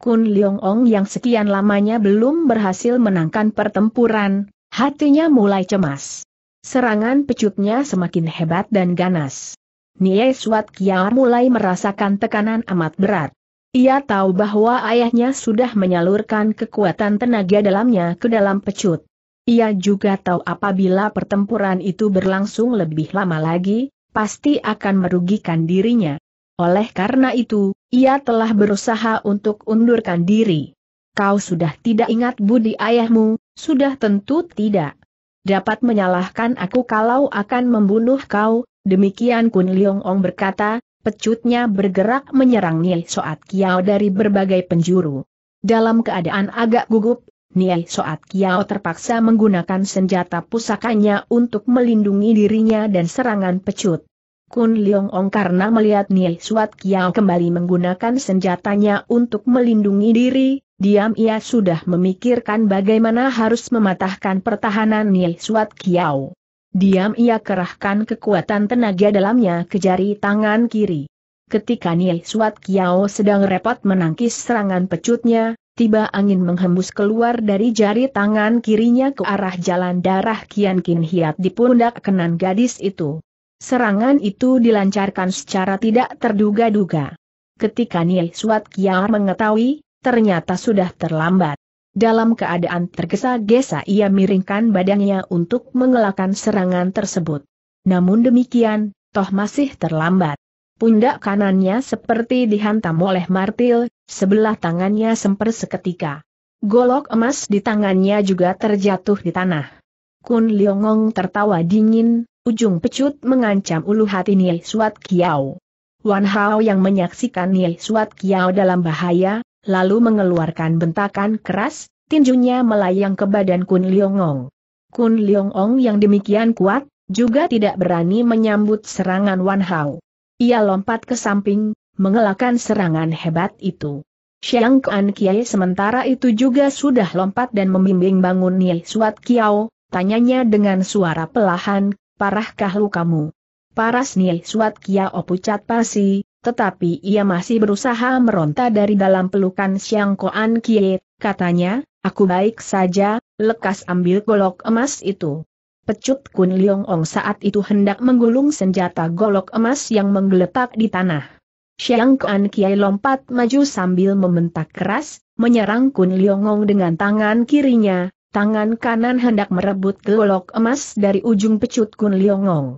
Kun Leong Ong yang sekian lamanya belum berhasil menangkan pertempuran, hatinya mulai cemas. Serangan pecutnya semakin hebat dan ganas. Nie Suat Kia mulai merasakan tekanan amat berat. Ia tahu bahwa ayahnya sudah menyalurkan kekuatan tenaga dalamnya ke dalam pecut. Ia juga tahu apabila pertempuran itu berlangsung lebih lama lagi, pasti akan merugikan dirinya. Oleh karena itu, ia telah berusaha untuk undurkan diri. Kau sudah tidak ingat budi ayahmu, sudah tentu tidak. Dapat menyalahkan aku kalau akan membunuh kau, demikian Kun Liong Ong berkata, pecutnya bergerak menyerang Neil Soat Kiao dari berbagai penjuru. Dalam keadaan agak gugup, Neil Soat Kiao terpaksa menggunakan senjata pusakanya untuk melindungi dirinya dan serangan pecut. Kun Leong Ong karena melihat Neil Soat Kiao kembali menggunakan senjatanya untuk melindungi diri, diam ia sudah memikirkan bagaimana harus mematahkan pertahanan Neil Soat Kiao. Diam ia kerahkan kekuatan tenaga dalamnya ke jari tangan kiri. Ketika Neil Suat Kiao sedang repot menangkis serangan pecutnya, tiba angin menghembus keluar dari jari tangan kirinya ke arah jalan darah Kian Kin Hiat di pundak kenan gadis itu. Serangan itu dilancarkan secara tidak terduga-duga. Ketika Neil Suat Kiao mengetahui, ternyata sudah terlambat. Dalam keadaan tergesa-gesa ia miringkan badannya untuk mengelakkan serangan tersebut. Namun demikian, toh masih terlambat. Pundak kanannya seperti dihantam oleh martil, sebelah tangannya semper seketika. Golok emas di tangannya juga terjatuh di tanah. Kun Liongong tertawa dingin, ujung pecut mengancam ulu hati Niel Suat Kiao. Wan Hao yang menyaksikan Niel Suat Kiao dalam bahaya, lalu mengeluarkan bentakan keras, tinjunya melayang ke badan Kun Liongong. Kun Liongong yang demikian kuat, juga tidak berani menyambut serangan Wan Hao. Ia lompat ke samping, mengelakkan serangan hebat itu. Xiang Kuan Kiai sementara itu juga sudah lompat dan membimbing bangun Nil Suat Kiao, tanyanya dengan suara pelahan, parahkah lukamu? Paras Nil Suat Kiao pucat pasi, tetapi ia masih berusaha meronta dari dalam pelukan Siang Koan Kie, katanya, aku baik saja, lekas ambil golok emas itu. Pecut Kun Leong Ong saat itu hendak menggulung senjata golok emas yang menggeletak di tanah. Siang Koan Kie lompat maju sambil membentak keras, menyerang Kun Leong Ong dengan tangan kirinya, tangan kanan hendak merebut golok emas dari ujung pecut Kun Leong Ong.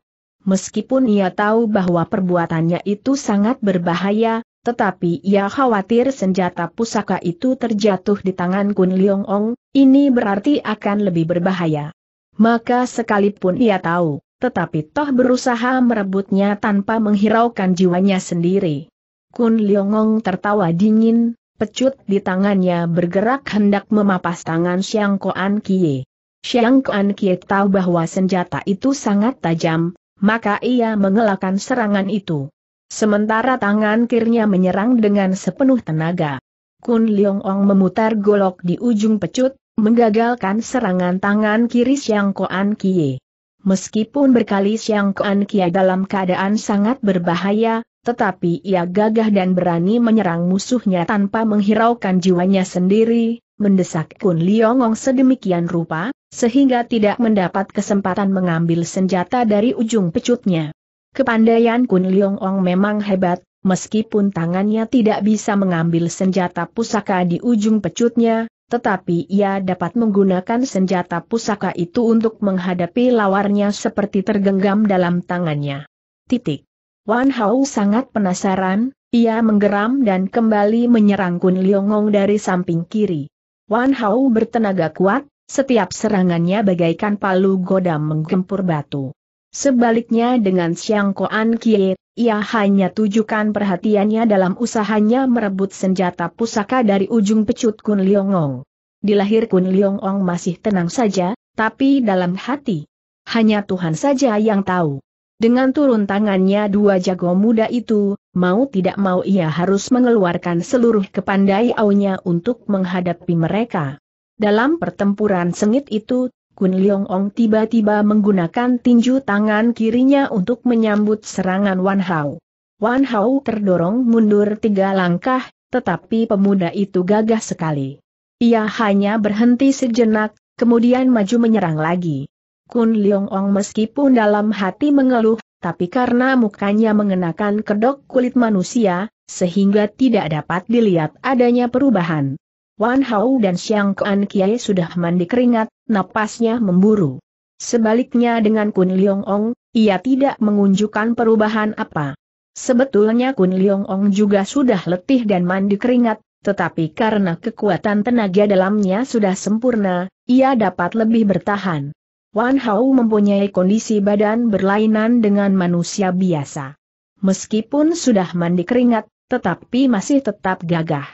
Meskipun ia tahu bahwa perbuatannya itu sangat berbahaya, tetapi ia khawatir senjata pusaka itu terjatuh di tangan Kun Leong Ong, ini berarti akan lebih berbahaya. Maka sekalipun ia tahu, tetapi toh berusaha merebutnya tanpa menghiraukan jiwanya sendiri. Kun Leong Ong tertawa dingin, pecut di tangannya bergerak hendak memapas tangan Xiang Koan Kie. Xiang Koan Kie tahu bahwa senjata itu sangat tajam, maka ia mengelakkan serangan itu. Sementara tangan kirinya menyerang dengan sepenuh tenaga. Kun Leong Ong memutar golok di ujung pecut, menggagalkan serangan tangan kiri Siang Koan Kie. Meskipun berkali Siang Koan Kie dalam keadaan sangat berbahaya, tetapi ia gagah dan berani menyerang musuhnya tanpa menghiraukan jiwanya sendiri, mendesak Kun Liongong sedemikian rupa, sehingga tidak mendapat kesempatan mengambil senjata dari ujung pecutnya. Kepandaian Kun Liongong memang hebat, meskipun tangannya tidak bisa mengambil senjata pusaka di ujung pecutnya, tetapi ia dapat menggunakan senjata pusaka itu untuk menghadapi lawarnya seperti tergenggam dalam tangannya. Titik. Wan Hao sangat penasaran, ia menggeram dan kembali menyerang Kun Liongong dari samping kiri. Wan Hao bertenaga kuat, setiap serangannya bagaikan palu godam menggempur batu. Sebaliknya dengan Xiang Koan Kie, ia hanya tujukan perhatiannya dalam usahanya merebut senjata pusaka dari ujung pecut Kun Liongong. Dilahir Kun Liongong masih tenang saja, tapi dalam hati. Hanya Tuhan saja yang tahu. Dengan turun tangannya dua jago muda itu, mau tidak mau ia harus mengeluarkan seluruh kepandai aunya untuk menghadapi mereka. Dalam pertempuran sengit itu, Kun Leong Ong tiba-tiba menggunakan tinju tangan kirinya untuk menyambut serangan Wan Hao. Wan Hao terdorong mundur tiga langkah, tetapi pemuda itu gagah sekali. Ia hanya berhenti sejenak, kemudian maju menyerang lagi. Kun Leong Ong meskipun dalam hati mengeluh, tapi karena mukanya mengenakan kedok kulit manusia, sehingga tidak dapat dilihat adanya perubahan. Wan Hao dan Xiang Kuan Kiai sudah mandi keringat, napasnya memburu. Sebaliknya dengan Kun Leong Ong, ia tidak mengunjukkan perubahan apa. Sebetulnya Kun Leong Ong juga sudah letih dan mandi keringat, tetapi karena kekuatan tenaga dalamnya sudah sempurna, ia dapat lebih bertahan. Wan Hao mempunyai kondisi badan berlainan dengan manusia biasa. Meskipun sudah mandi keringat, tetapi masih tetap gagah.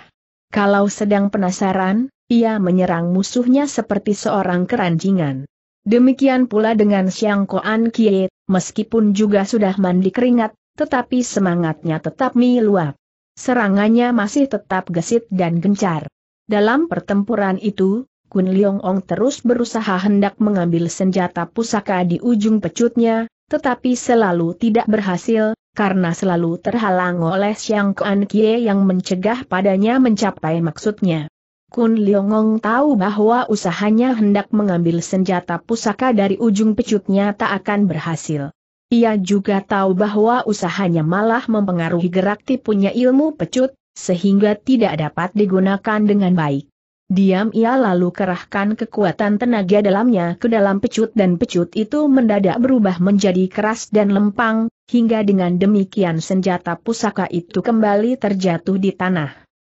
Kalau sedang penasaran, ia menyerang musuhnya seperti seorang keranjingan. Demikian pula dengan Xiang Koan Kie, meskipun juga sudah mandi keringat, tetapi semangatnya tetap meluap. Serangannya masih tetap gesit dan gencar. Dalam pertempuran itu, Kun Leong Ong terus berusaha hendak mengambil senjata pusaka di ujung pecutnya, tetapi selalu tidak berhasil, karena selalu terhalang oleh Xiang Kuan Kie yang mencegah padanya mencapai maksudnya. Kun Ong tahu bahwa usahanya hendak mengambil senjata pusaka dari ujung pecutnya tak akan berhasil. Ia juga tahu bahwa usahanya malah mempengaruhi gerak tipunya ilmu pecut, sehingga tidak dapat digunakan dengan baik. Diam ia lalu kerahkan kekuatan tenaga dalamnya ke dalam pecut dan pecut itu mendadak berubah menjadi keras dan lempang, hingga dengan demikian senjata pusaka itu kembali terjatuh di tanah.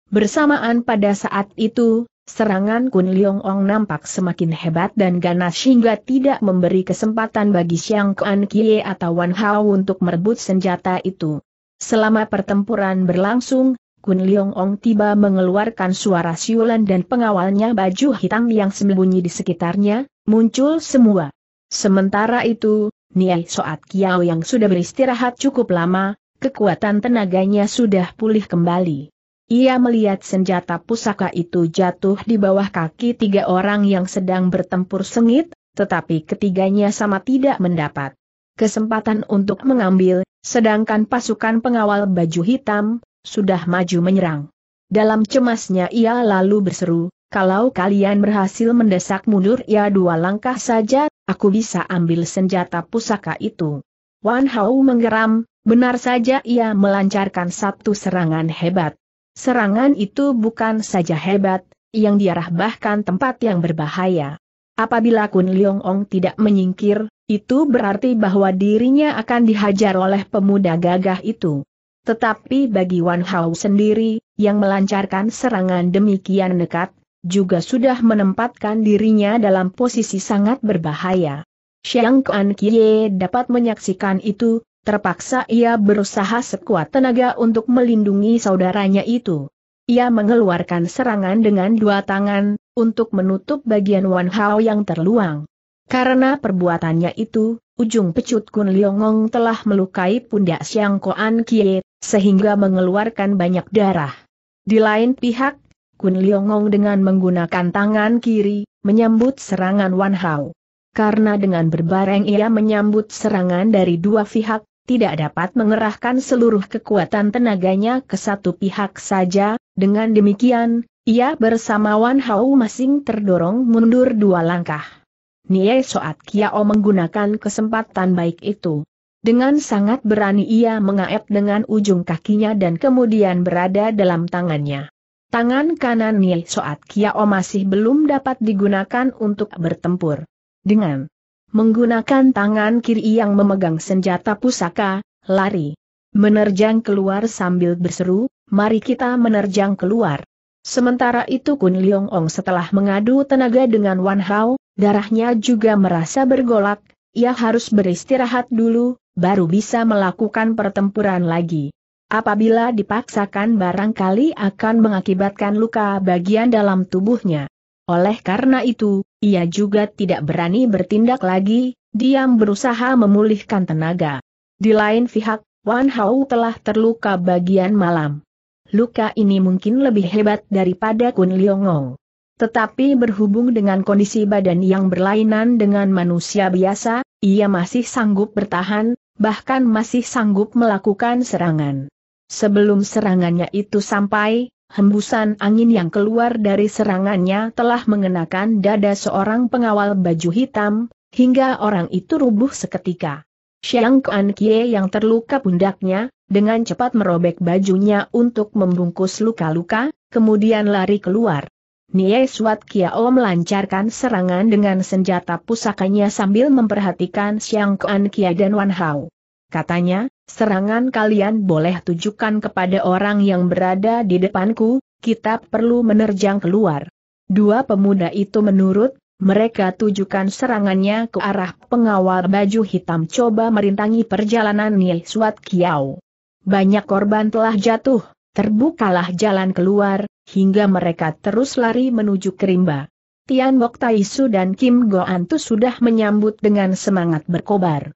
Bersamaan pada saat itu, serangan Kun Liong Ong nampak semakin hebat dan ganas hingga tidak memberi kesempatan bagi Xiang Kuan Kie atau Wan Hao untuk merebut senjata itu. Selama pertempuran berlangsung, Kun Leong Ong tiba mengeluarkan suara siulan dan pengawalnya baju hitam yang sembunyi di sekitarnya, muncul semua. Sementara itu, Niai Soat Kiao yang sudah beristirahat cukup lama, kekuatan tenaganya sudah pulih kembali. Ia melihat senjata pusaka itu jatuh di bawah kaki tiga orang yang sedang bertempur sengit, tetapi ketiganya sama tidak mendapat kesempatan untuk mengambil, sedangkan pasukan pengawal baju hitam, sudah maju menyerang. Dalam cemasnya ia lalu berseru, kalau kalian berhasil mendesak mundur ya dua langkah saja, aku bisa ambil senjata pusaka itu. Wan Hao menggeram, benar saja ia melancarkan satu serangan hebat. Serangan itu bukan saja hebat, yang diarah bahkan tempat yang berbahaya. Apabila Kun Leong Ong tidak menyingkir, itu berarti bahwa dirinya akan dihajar oleh pemuda gagah itu. Tetapi bagi Wan Hao sendiri, yang melancarkan serangan demikian dekat, juga sudah menempatkan dirinya dalam posisi sangat berbahaya. Xiang Kuan Kie dapat menyaksikan itu, terpaksa ia berusaha sekuat tenaga untuk melindungi saudaranya itu. Ia mengeluarkan serangan dengan dua tangan, untuk menutup bagian Wan Hao yang terluang. Karena perbuatannya itu, ujung pecut Kun Liongong telah melukai pundak Xiang Kuan Kie, sehingga mengeluarkan banyak darah. Di lain pihak, Kun Liongong dengan menggunakan tangan kiri, menyambut serangan Wan Hao. Karena dengan berbareng ia menyambut serangan dari dua pihak, tidak dapat mengerahkan seluruh kekuatan tenaganya ke satu pihak saja, dengan demikian, ia bersama Wan Hao masing terdorong mundur dua langkah. Nie Soat Kiao menggunakan kesempatan baik itu. Dengan sangat berani ia mengaep dengan ujung kakinya dan kemudian berada dalam tangannya. Tangan kanan Nil Soat Kiao masih belum dapat digunakan untuk bertempur. Dengan menggunakan tangan kiri yang memegang senjata pusaka, lari. Menerjang keluar sambil berseru, mari kita menerjang keluar. Sementara itu Kun Leong Ong setelah mengadu tenaga dengan Wan Hao, darahnya juga merasa bergolak, ia harus beristirahat dulu, baru bisa melakukan pertempuran lagi. Apabila dipaksakan barangkali akan mengakibatkan luka bagian dalam tubuhnya. Oleh karena itu, ia juga tidak berani bertindak lagi, diam berusaha memulihkan tenaga. Di lain pihak, Wan Hao telah terluka bagian malam. Luka ini mungkin lebih hebat daripada Kun Liongong. Tetapi berhubung dengan kondisi badan yang berlainan dengan manusia biasa, ia masih sanggup bertahan, bahkan masih sanggup melakukan serangan. Sebelum serangannya itu sampai, hembusan angin yang keluar dari serangannya telah mengenakan dada seorang pengawal baju hitam, hingga orang itu rubuh seketika. Xiang Kuan Kie yang terluka pundaknya, dengan cepat merobek bajunya untuk membungkus luka-luka, kemudian lari keluar. Nie Suat Kiao melancarkan serangan dengan senjata pusakanya sambil memperhatikan Xiang Kuan Kia dan Wan Hao. Katanya, serangan kalian boleh tujukan kepada orang yang berada di depanku, kita perlu menerjang keluar. Dua pemuda itu menurut mereka tujukan serangannya ke arah pengawal baju hitam coba merintangi perjalanan Nie Suat Kiao. Banyak korban telah jatuh, Terbukalah jalan keluar, hingga mereka terus lari menuju Kerimba. Tian Bok Taisu dan Kim Go Antu sudah menyambut dengan semangat berkobar.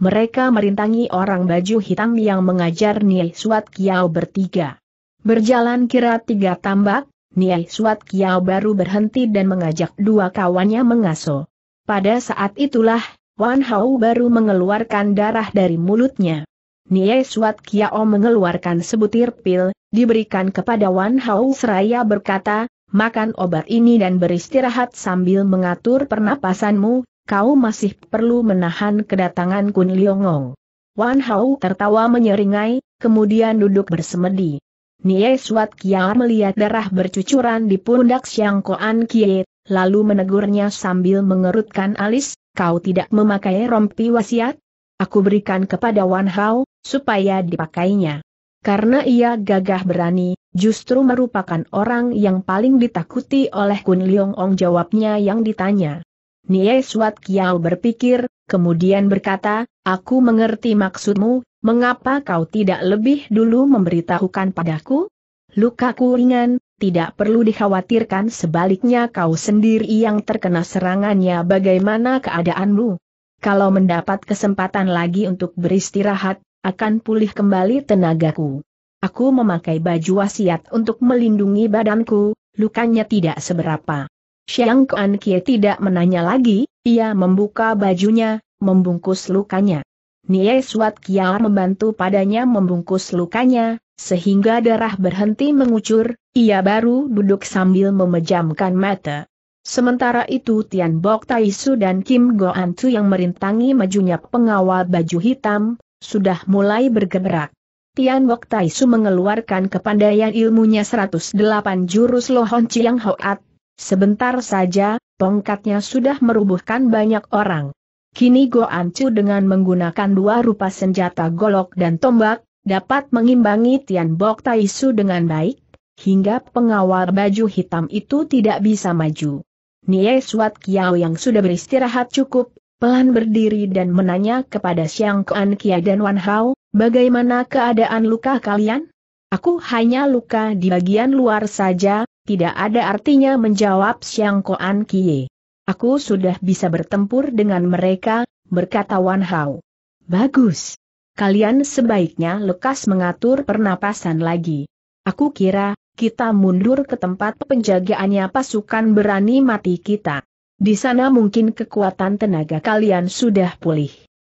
Mereka merintangi orang baju hitam yang mengajar Niai Suat Kiao bertiga. Berjalan kira tiga tambak, Niai Suat Kiao baru berhenti dan mengajak dua kawannya mengaso. Pada saat itulah, Wan Hao baru mengeluarkan darah dari mulutnya. Nie Suat Kiao mengeluarkan sebutir pil, diberikan kepada Wan Hao seraya berkata, makan obat ini dan beristirahat sambil mengatur pernapasanmu, kau masih perlu menahan kedatangan Kun Liongong. Wan Hao tertawa menyeringai, kemudian duduk bersemedi. Nie Suat Kiao melihat darah bercucuran di pundak Xiang Koan Kie, lalu menegurnya sambil mengerutkan alis, kau tidak memakai rompi wasiat? Aku berikan kepada Wan Hao, supaya dipakainya. Karena ia gagah berani, justru merupakan orang yang paling ditakuti oleh Kun Leong Ong jawabnya yang ditanya. Nie Suat Kiao berpikir, kemudian berkata, aku mengerti maksudmu, mengapa kau tidak lebih dulu memberitahukan padaku? Lukaku ringan, tidak perlu dikhawatirkan sebaliknya kau sendiri yang terkena serangannya bagaimana keadaanmu? Kalau mendapat kesempatan lagi untuk beristirahat, akan pulih kembali tenagaku. Aku memakai baju wasiat untuk melindungi badanku, lukanya tidak seberapa. Xiang Kuan Kie tidak menanya lagi, ia membuka bajunya, membungkus lukanya. Nie Suat Kia membantu padanya membungkus lukanya, sehingga darah berhenti mengucur, ia baru duduk sambil memejamkan mata. Sementara itu Tian Bok Taisu dan Kim Goan Tu yang merintangi majunya pengawal baju hitam, sudah mulai bergerak. Tian Wok Taisu mengeluarkan kepandaian ilmunya 108 jurus Lohon Chiang Hoat. Sebentar saja, tongkatnya sudah merubuhkan banyak orang. Kini An Chu dengan menggunakan dua rupa senjata golok dan tombak, dapat mengimbangi Tian Bok Taisu dengan baik, hingga pengawal baju hitam itu tidak bisa maju. Nie Suat Kiao yang sudah beristirahat cukup, pelan berdiri dan menanya kepada Siang Kuan Kia dan Wan Hao, bagaimana keadaan luka kalian? Aku hanya luka di bagian luar saja, tidak ada artinya menjawab Siang Kuan Kie. Aku sudah bisa bertempur dengan mereka, berkata Wan Hao. Bagus. Kalian sebaiknya lekas mengatur pernapasan lagi. Aku kira, kita mundur ke tempat penjagaannya pasukan berani mati kita. Di sana mungkin kekuatan tenaga kalian sudah pulih.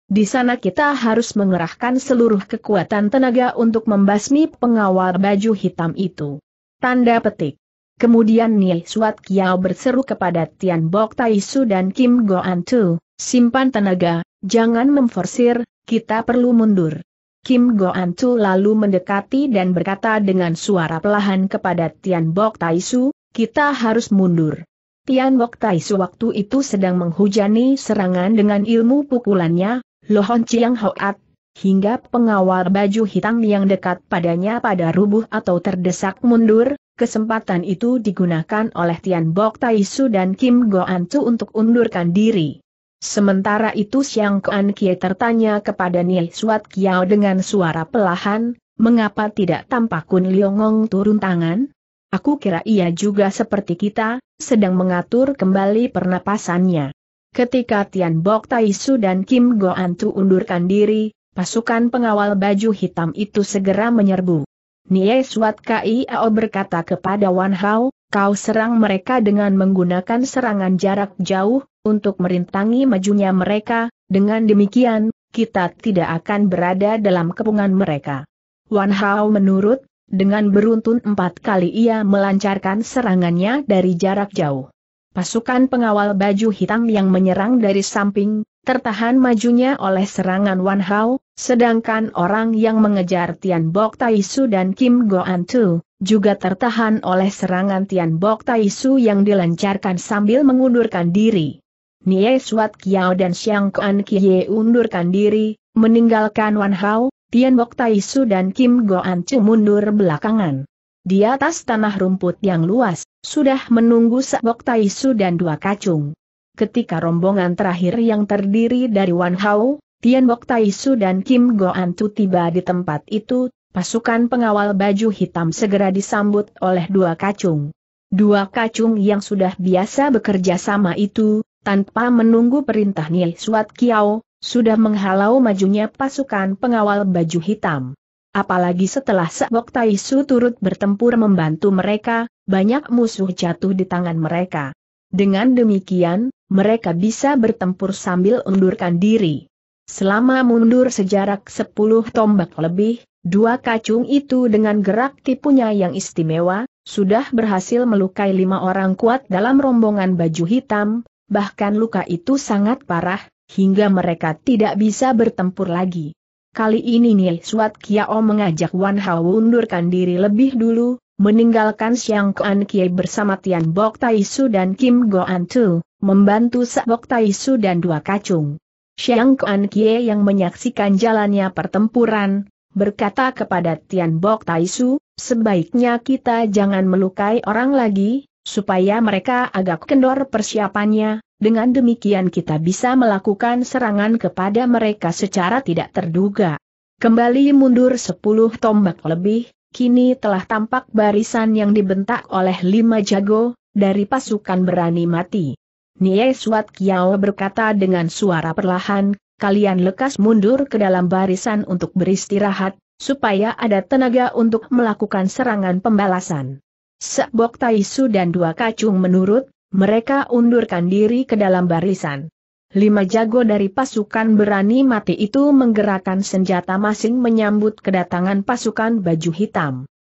Di sana kita harus mengerahkan seluruh kekuatan tenaga untuk membasmi pengawal baju hitam itu. Tanda petik. Kemudian Nia Suat Kiao berseru kepada Tian Bok Taisu dan Kim Go An Tu, simpan tenaga, jangan memforsir, kita perlu mundur. Kim Go An Tu lalu mendekati dan berkata dengan suara pelahan kepada Tian Bok Taisu, kita harus mundur. Tian Bok Tai sewaktu itu sedang menghujani serangan dengan ilmu pukulannya, Lohon Chiang Hoat, hingga pengawal baju hitam yang dekat padanya pada rubuh atau terdesak mundur, kesempatan itu digunakan oleh Tian Bok Tai Su dan Kim Go An Chu untuk undurkan diri. Sementara itu Xiang Kuan Kie tertanya kepada Neil Suat Kiao dengan suara pelahan, mengapa tidak tampak Kun Liongong turun tangan? Aku kira ia juga seperti kita, sedang mengatur kembali pernapasannya. Ketika Tian Bok Taisu dan Kim Go tu undurkan diri, pasukan pengawal baju hitam itu segera menyerbu. Nie Suat Kiao berkata kepada Wan Hao, kau serang mereka dengan menggunakan serangan jarak jauh, untuk merintangi majunya mereka, dengan demikian, kita tidak akan berada dalam kepungan mereka. Wan Hao menurut dengan beruntun empat kali ia melancarkan serangannya dari jarak jauh. Pasukan pengawal baju hitam yang menyerang dari samping, tertahan majunya oleh serangan Wan Hao, sedangkan orang yang mengejar Tian Bok Su dan Kim Go An Tu, juga tertahan oleh serangan Tian Bok Su yang dilancarkan sambil mengundurkan diri. Nie Suat Kiao dan Xiang Kuan Kie undurkan diri, meninggalkan Wan Hao, Tian Bok Su dan Kim Goan Chu mundur belakangan. Di atas tanah rumput yang luas, sudah menunggu Tai Su dan dua kacung. Ketika rombongan terakhir yang terdiri dari Wan Hao, Tian Bok Su dan Kim Goan Chu tiba di tempat itu, pasukan pengawal baju hitam segera disambut oleh dua kacung. Dua kacung yang sudah biasa bekerja sama itu, tanpa menunggu perintah Nil Suat Kiao, sudah menghalau majunya pasukan pengawal baju hitam. Apalagi setelah Seok Taisu turut bertempur membantu mereka, banyak musuh jatuh di tangan mereka. Dengan demikian, mereka bisa bertempur sambil undurkan diri. Selama mundur sejarak 10 tombak lebih, dua kacung itu dengan gerak tipunya yang istimewa, sudah berhasil melukai lima orang kuat dalam rombongan baju hitam, bahkan luka itu sangat parah, hingga mereka tidak bisa bertempur lagi. Kali ini Nil Suat Kiao mengajak Wan Hao undurkan diri lebih dulu, meninggalkan Siang Kuan Kie bersama Tian Bok Taisu dan Kim Goan Tu, membantu Sabok Taisu dan dua kacung. Siang Kuan Kie yang menyaksikan jalannya pertempuran, berkata kepada Tian Bok Taisu, sebaiknya kita jangan melukai orang lagi, Supaya mereka agak kendor persiapannya, dengan demikian kita bisa melakukan serangan kepada mereka secara tidak terduga. Kembali mundur 10 tombak lebih, kini telah tampak barisan yang dibentak oleh lima jago, dari pasukan berani mati. Nie Suat Kiao berkata dengan suara perlahan, kalian lekas mundur ke dalam barisan untuk beristirahat, supaya ada tenaga untuk melakukan serangan pembalasan. Sebok Taisu dan dua kacung menurut, mereka undurkan diri ke dalam barisan. Lima jago dari pasukan berani mati itu menggerakkan senjata masing menyambut kedatangan pasukan baju hitam.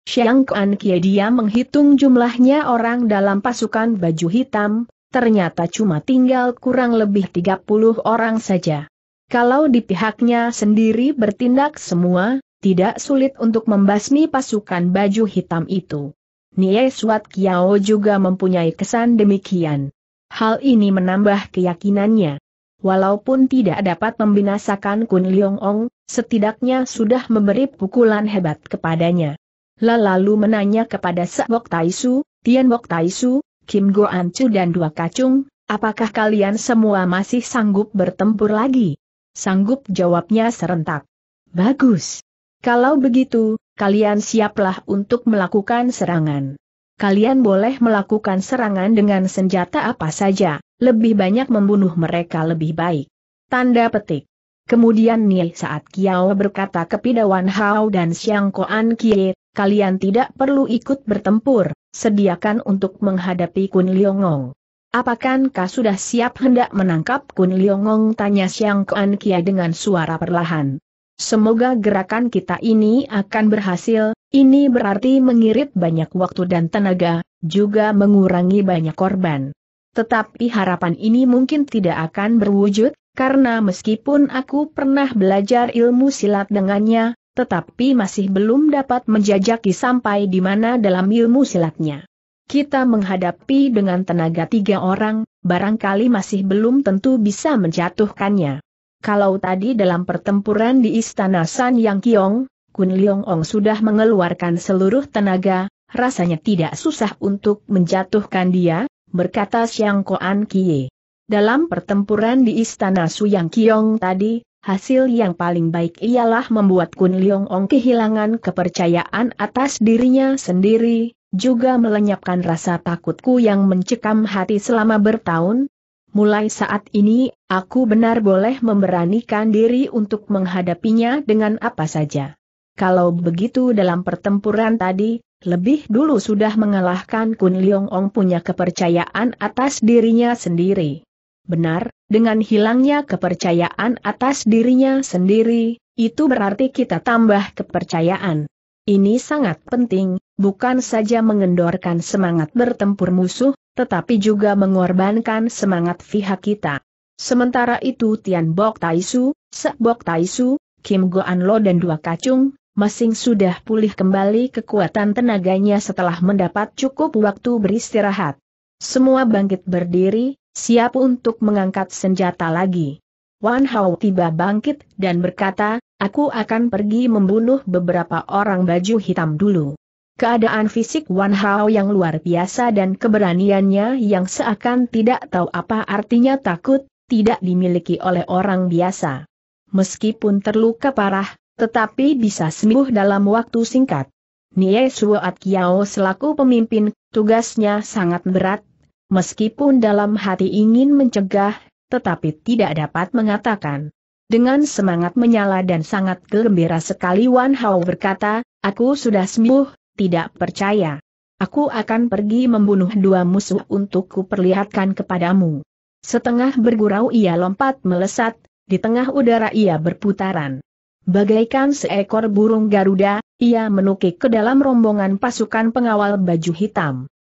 Xiang Kuan Kie dia menghitung jumlahnya orang dalam pasukan baju hitam, ternyata cuma tinggal kurang lebih 30 orang saja. Kalau di pihaknya sendiri bertindak semua, tidak sulit untuk membasmi pasukan baju hitam itu. Nie Suat Kiao juga mempunyai kesan demikian. Hal ini menambah keyakinannya. Walaupun tidak dapat membinasakan Kun Leong Ong, setidaknya sudah memberi pukulan hebat kepadanya. Lalu menanya kepada Tai Taisu, Tian Bok Taisu, Kim Go Chu dan dua kacung, apakah kalian semua masih sanggup bertempur lagi? Sanggup jawabnya serentak. Bagus. Kalau begitu, kalian siaplah untuk melakukan serangan. Kalian boleh melakukan serangan dengan senjata apa saja, lebih banyak membunuh mereka lebih baik. Tanda petik. Kemudian Nih saat Kiao berkata kepada Wan Hao dan Xiang Koan Kie, kalian tidak perlu ikut bertempur, sediakan untuk menghadapi Kun Liongong. kau sudah siap hendak menangkap Kun Liongong tanya Xiang Koan Kie dengan suara perlahan. Semoga gerakan kita ini akan berhasil, ini berarti mengirit banyak waktu dan tenaga, juga mengurangi banyak korban. Tetapi harapan ini mungkin tidak akan berwujud, karena meskipun aku pernah belajar ilmu silat dengannya, tetapi masih belum dapat menjajaki sampai di mana dalam ilmu silatnya. Kita menghadapi dengan tenaga tiga orang, barangkali masih belum tentu bisa menjatuhkannya. Kalau tadi dalam pertempuran di Istana San Yang Kiong, Kun Leong Ong sudah mengeluarkan seluruh tenaga, rasanya tidak susah untuk menjatuhkan dia, berkata Xiang Koan Kie. Dalam pertempuran di Istana Su Yang Kiong tadi, hasil yang paling baik ialah membuat Kun Leong Ong kehilangan kepercayaan atas dirinya sendiri, juga melenyapkan rasa takutku yang mencekam hati selama bertahun, mulai saat ini, aku benar boleh memberanikan diri untuk menghadapinya dengan apa saja. Kalau begitu dalam pertempuran tadi, lebih dulu sudah mengalahkan Kun Leong Ong punya kepercayaan atas dirinya sendiri. Benar, dengan hilangnya kepercayaan atas dirinya sendiri, itu berarti kita tambah kepercayaan. Ini sangat penting, bukan saja mengendorkan semangat bertempur musuh, tetapi juga mengorbankan semangat pihak kita. Sementara itu Tian Bok Taisu, Sek Bok Taisu, Kim Goan Lo dan dua kacung, masing sudah pulih kembali kekuatan tenaganya setelah mendapat cukup waktu beristirahat. Semua bangkit berdiri, siap untuk mengangkat senjata lagi. Wan Hao tiba bangkit dan berkata, aku akan pergi membunuh beberapa orang baju hitam dulu. Keadaan fisik Wan Hao yang luar biasa dan keberaniannya yang seakan tidak tahu apa artinya takut, tidak dimiliki oleh orang biasa. Meskipun terluka parah, tetapi bisa sembuh dalam waktu singkat. Nie Suat Kiao selaku pemimpin, tugasnya sangat berat, meskipun dalam hati ingin mencegah, tetapi tidak dapat mengatakan. Dengan semangat menyala dan sangat gembira sekali Wan Hao berkata, aku sudah sembuh, tidak percaya. Aku akan pergi membunuh dua musuh untuk kuperlihatkan kepadamu. Setengah bergurau ia lompat melesat, di tengah udara ia berputaran. Bagaikan seekor burung Garuda, ia menukik ke dalam rombongan pasukan pengawal baju hitam.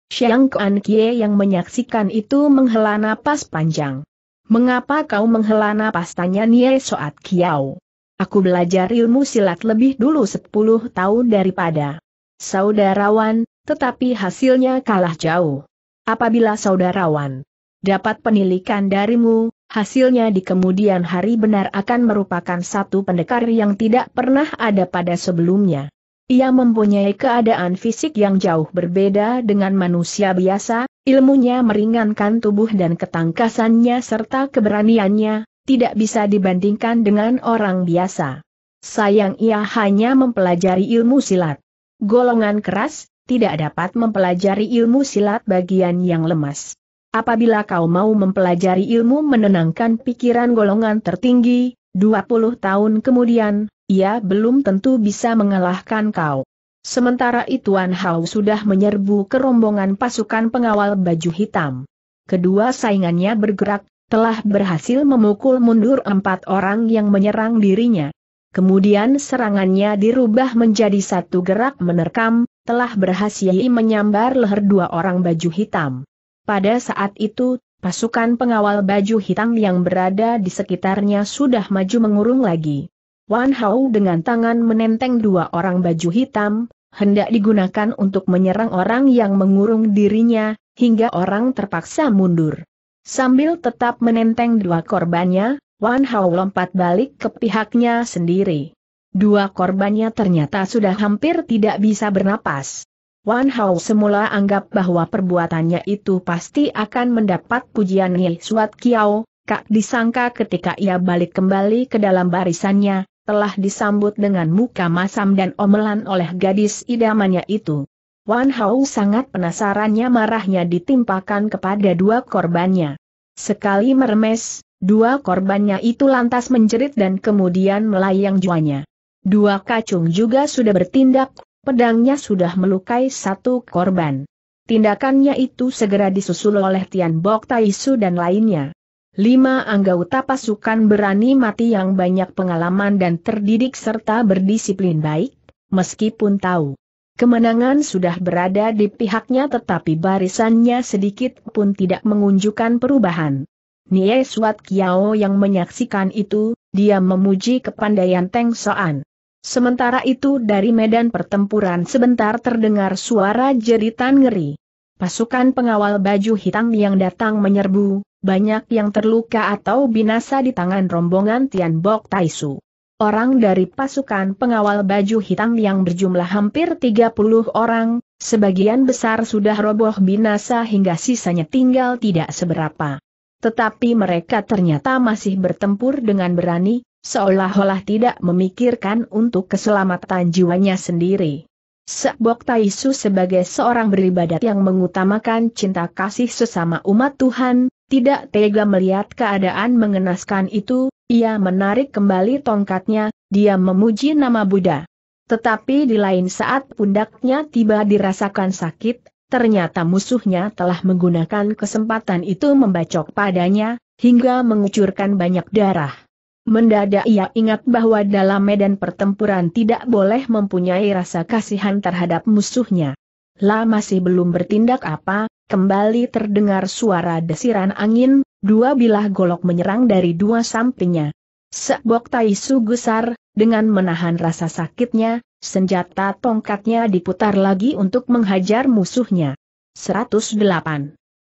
Xiang Kuan Kie yang menyaksikan itu menghela napas panjang. Mengapa kau menghela napas tanya Nie Soat Kiao? Aku belajar ilmu silat lebih dulu sepuluh tahun daripada saudarawan, tetapi hasilnya kalah jauh. Apabila saudarawan dapat penilikan darimu, hasilnya di kemudian hari benar akan merupakan satu pendekar yang tidak pernah ada pada sebelumnya. Ia mempunyai keadaan fisik yang jauh berbeda dengan manusia biasa, ilmunya meringankan tubuh dan ketangkasannya serta keberaniannya, tidak bisa dibandingkan dengan orang biasa. Sayang ia hanya mempelajari ilmu silat golongan keras, tidak dapat mempelajari ilmu silat bagian yang lemas. Apabila kau mau mempelajari ilmu menenangkan pikiran golongan tertinggi, 20 tahun kemudian, ia belum tentu bisa mengalahkan kau. Sementara itu An Hao sudah menyerbu kerombongan pasukan pengawal baju hitam. Kedua saingannya bergerak, telah berhasil memukul mundur empat orang yang menyerang dirinya. Kemudian serangannya dirubah menjadi satu gerak menerkam, telah berhasil menyambar leher dua orang baju hitam. Pada saat itu, pasukan pengawal baju hitam yang berada di sekitarnya sudah maju mengurung lagi. Wan Hao dengan tangan menenteng dua orang baju hitam, hendak digunakan untuk menyerang orang yang mengurung dirinya, hingga orang terpaksa mundur. Sambil tetap menenteng dua korbannya, Wan Hao lompat balik ke pihaknya sendiri. Dua korbannya ternyata sudah hampir tidak bisa bernapas. Wan Hao semula anggap bahwa perbuatannya itu pasti akan mendapat pujian Nyi Suat Kiao, kak disangka ketika ia balik kembali ke dalam barisannya, telah disambut dengan muka masam dan omelan oleh gadis idamannya itu. Wan Hao sangat penasarannya marahnya ditimpakan kepada dua korbannya. Sekali meremes. Dua korbannya itu lantas menjerit dan kemudian melayang juanya. Dua kacung juga sudah bertindak, pedangnya sudah melukai satu korban. Tindakannya itu segera disusul oleh Tian Bok Taisu dan lainnya. Lima anggota pasukan berani mati yang banyak pengalaman dan terdidik serta berdisiplin baik, meskipun tahu kemenangan sudah berada di pihaknya tetapi barisannya sedikit pun tidak mengunjukkan perubahan. Nie Suat Kiao yang menyaksikan itu, dia memuji kepandaian Teng Soan. Sementara itu dari medan pertempuran sebentar terdengar suara jeritan ngeri. Pasukan pengawal baju hitam yang datang menyerbu, banyak yang terluka atau binasa di tangan rombongan Tian Bok Taisu. Orang dari pasukan pengawal baju hitam yang berjumlah hampir 30 orang, sebagian besar sudah roboh binasa hingga sisanya tinggal tidak seberapa. Tetapi mereka ternyata masih bertempur dengan berani, seolah-olah tidak memikirkan untuk keselamatan jiwanya sendiri. Sebok Taisu sebagai seorang beribadat yang mengutamakan cinta kasih sesama umat Tuhan, tidak tega melihat keadaan mengenaskan itu, ia menarik kembali tongkatnya, dia memuji nama Buddha. Tetapi di lain saat pundaknya tiba dirasakan sakit, Ternyata musuhnya telah menggunakan kesempatan itu membacok padanya, hingga mengucurkan banyak darah. Mendadak ia ingat bahwa dalam medan pertempuran tidak boleh mempunyai rasa kasihan terhadap musuhnya. La masih belum bertindak apa, kembali terdengar suara desiran angin, dua bilah golok menyerang dari dua sampingnya. Sebok Tai gusar, dengan menahan rasa sakitnya, Senjata tongkatnya diputar lagi untuk menghajar musuhnya. 108.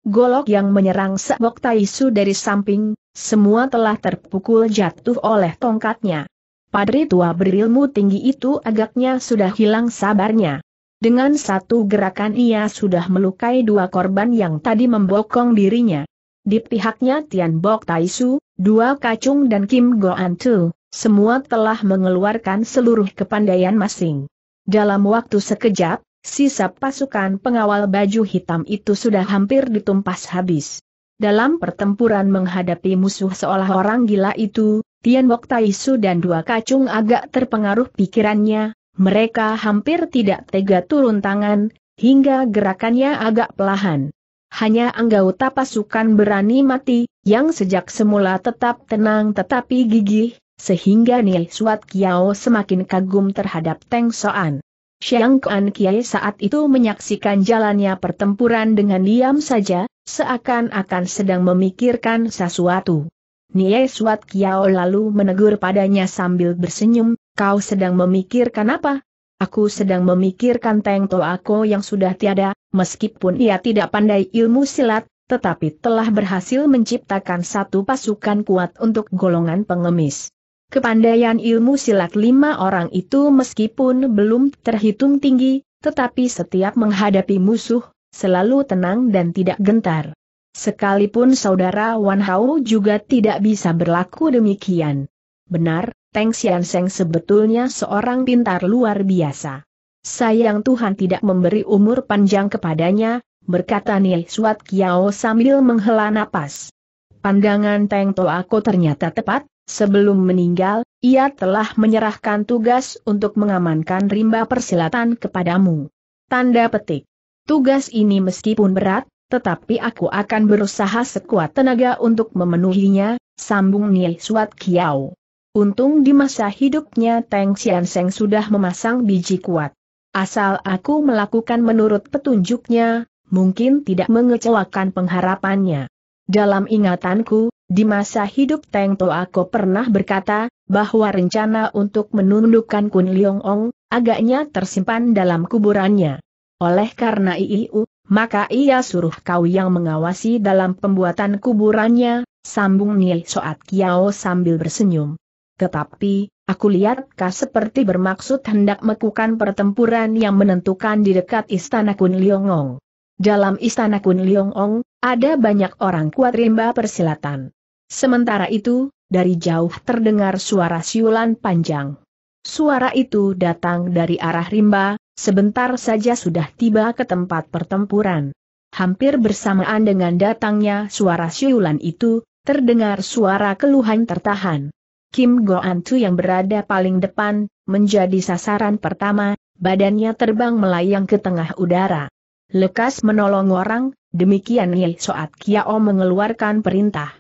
Golok yang menyerang Sebok Taisu dari samping, semua telah terpukul jatuh oleh tongkatnya. Padri tua berilmu tinggi itu agaknya sudah hilang sabarnya. Dengan satu gerakan ia sudah melukai dua korban yang tadi membokong dirinya. Di pihaknya Tian Bok Taisu, dua kacung dan Kim Goan Tu, semua telah mengeluarkan seluruh kepandaian masing. Dalam waktu sekejap, sisa pasukan pengawal baju hitam itu sudah hampir ditumpas habis. Dalam pertempuran menghadapi musuh seolah orang gila itu, Tian Wok Taisu dan dua kacung agak terpengaruh pikirannya, mereka hampir tidak tega turun tangan, hingga gerakannya agak pelahan. Hanya anggota pasukan berani mati, yang sejak semula tetap tenang tetapi gigih, sehingga Nil Suat Kiao semakin kagum terhadap Teng Soan. Xiang Kuan Kiai saat itu menyaksikan jalannya pertempuran dengan diam saja, seakan-akan sedang memikirkan sesuatu. Nie Suat Kiao lalu menegur padanya sambil bersenyum, kau sedang memikirkan apa? Aku sedang memikirkan Teng Toako yang sudah tiada, meskipun ia tidak pandai ilmu silat, tetapi telah berhasil menciptakan satu pasukan kuat untuk golongan pengemis. Kepandaian ilmu silat lima orang itu meskipun belum terhitung tinggi, tetapi setiap menghadapi musuh, selalu tenang dan tidak gentar. Sekalipun saudara Wan Hao juga tidak bisa berlaku demikian. Benar, Teng Xian Seng sebetulnya seorang pintar luar biasa. Sayang Tuhan tidak memberi umur panjang kepadanya, berkata Nie Suat Kiao sambil menghela napas. Pandangan Teng Toako ternyata tepat, Sebelum meninggal, ia telah menyerahkan tugas untuk mengamankan rimba persilatan kepadamu. Tanda petik. Tugas ini meskipun berat, tetapi aku akan berusaha sekuat tenaga untuk memenuhinya, sambung Nil Suat Kiao. Untung di masa hidupnya Teng Sian Seng sudah memasang biji kuat. Asal aku melakukan menurut petunjuknya, mungkin tidak mengecewakan pengharapannya. Dalam ingatanku, di masa hidup Teng To aku pernah berkata, bahwa rencana untuk menundukkan Kun Leong Ong, agaknya tersimpan dalam kuburannya. Oleh karena IIU, maka ia suruh kau yang mengawasi dalam pembuatan kuburannya, sambung Nil Soat Kiao sambil bersenyum. Tetapi, aku lihat kau seperti bermaksud hendak melakukan pertempuran yang menentukan di dekat istana Kun Leong Ong. Dalam istana Kun Ong, ada banyak orang kuat rimba persilatan. Sementara itu, dari jauh terdengar suara siulan panjang. Suara itu datang dari arah rimba, sebentar saja sudah tiba ke tempat pertempuran. Hampir bersamaan dengan datangnya suara siulan itu, terdengar suara keluhan tertahan. Kim Goan Tu yang berada paling depan, menjadi sasaran pertama, badannya terbang melayang ke tengah udara. Lekas menolong orang, demikian Ye Soat Kiao mengeluarkan perintah.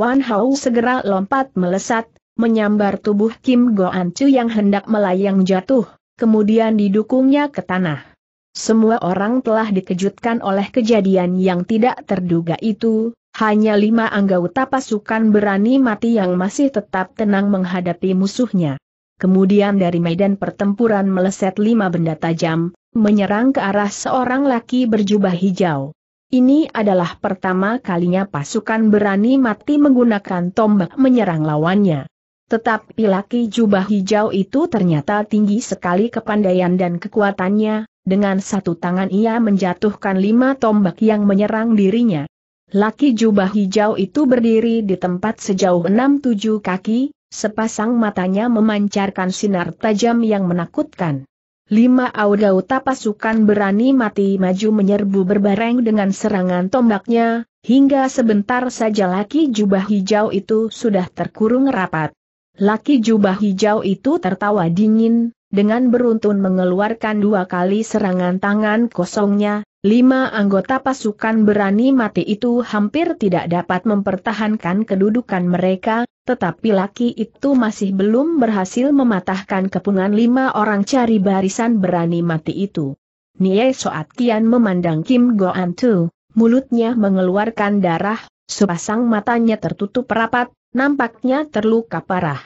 Wan Hao segera lompat melesat, menyambar tubuh Kim Go An Chu yang hendak melayang jatuh, kemudian didukungnya ke tanah. Semua orang telah dikejutkan oleh kejadian yang tidak terduga itu, hanya lima anggota pasukan berani mati yang masih tetap tenang menghadapi musuhnya. Kemudian dari medan pertempuran meleset lima benda tajam, menyerang ke arah seorang laki berjubah hijau. Ini adalah pertama kalinya pasukan berani mati menggunakan tombak menyerang lawannya. Tetapi laki jubah hijau itu ternyata tinggi sekali kepandaian dan kekuatannya, dengan satu tangan ia menjatuhkan lima tombak yang menyerang dirinya. Laki jubah hijau itu berdiri di tempat sejauh enam tujuh kaki, sepasang matanya memancarkan sinar tajam yang menakutkan. Lima Audauta pasukan berani mati maju menyerbu berbareng dengan serangan tombaknya, hingga sebentar saja laki jubah hijau itu sudah terkurung rapat. Laki jubah hijau itu tertawa dingin, dengan beruntun mengeluarkan dua kali serangan tangan kosongnya, lima anggota pasukan berani mati itu hampir tidak dapat mempertahankan kedudukan mereka, tetapi laki itu masih belum berhasil mematahkan kepungan lima orang cari barisan berani mati itu. Nie Soat Kian memandang Kim Goan Tu, mulutnya mengeluarkan darah, sepasang matanya tertutup rapat, nampaknya terluka parah.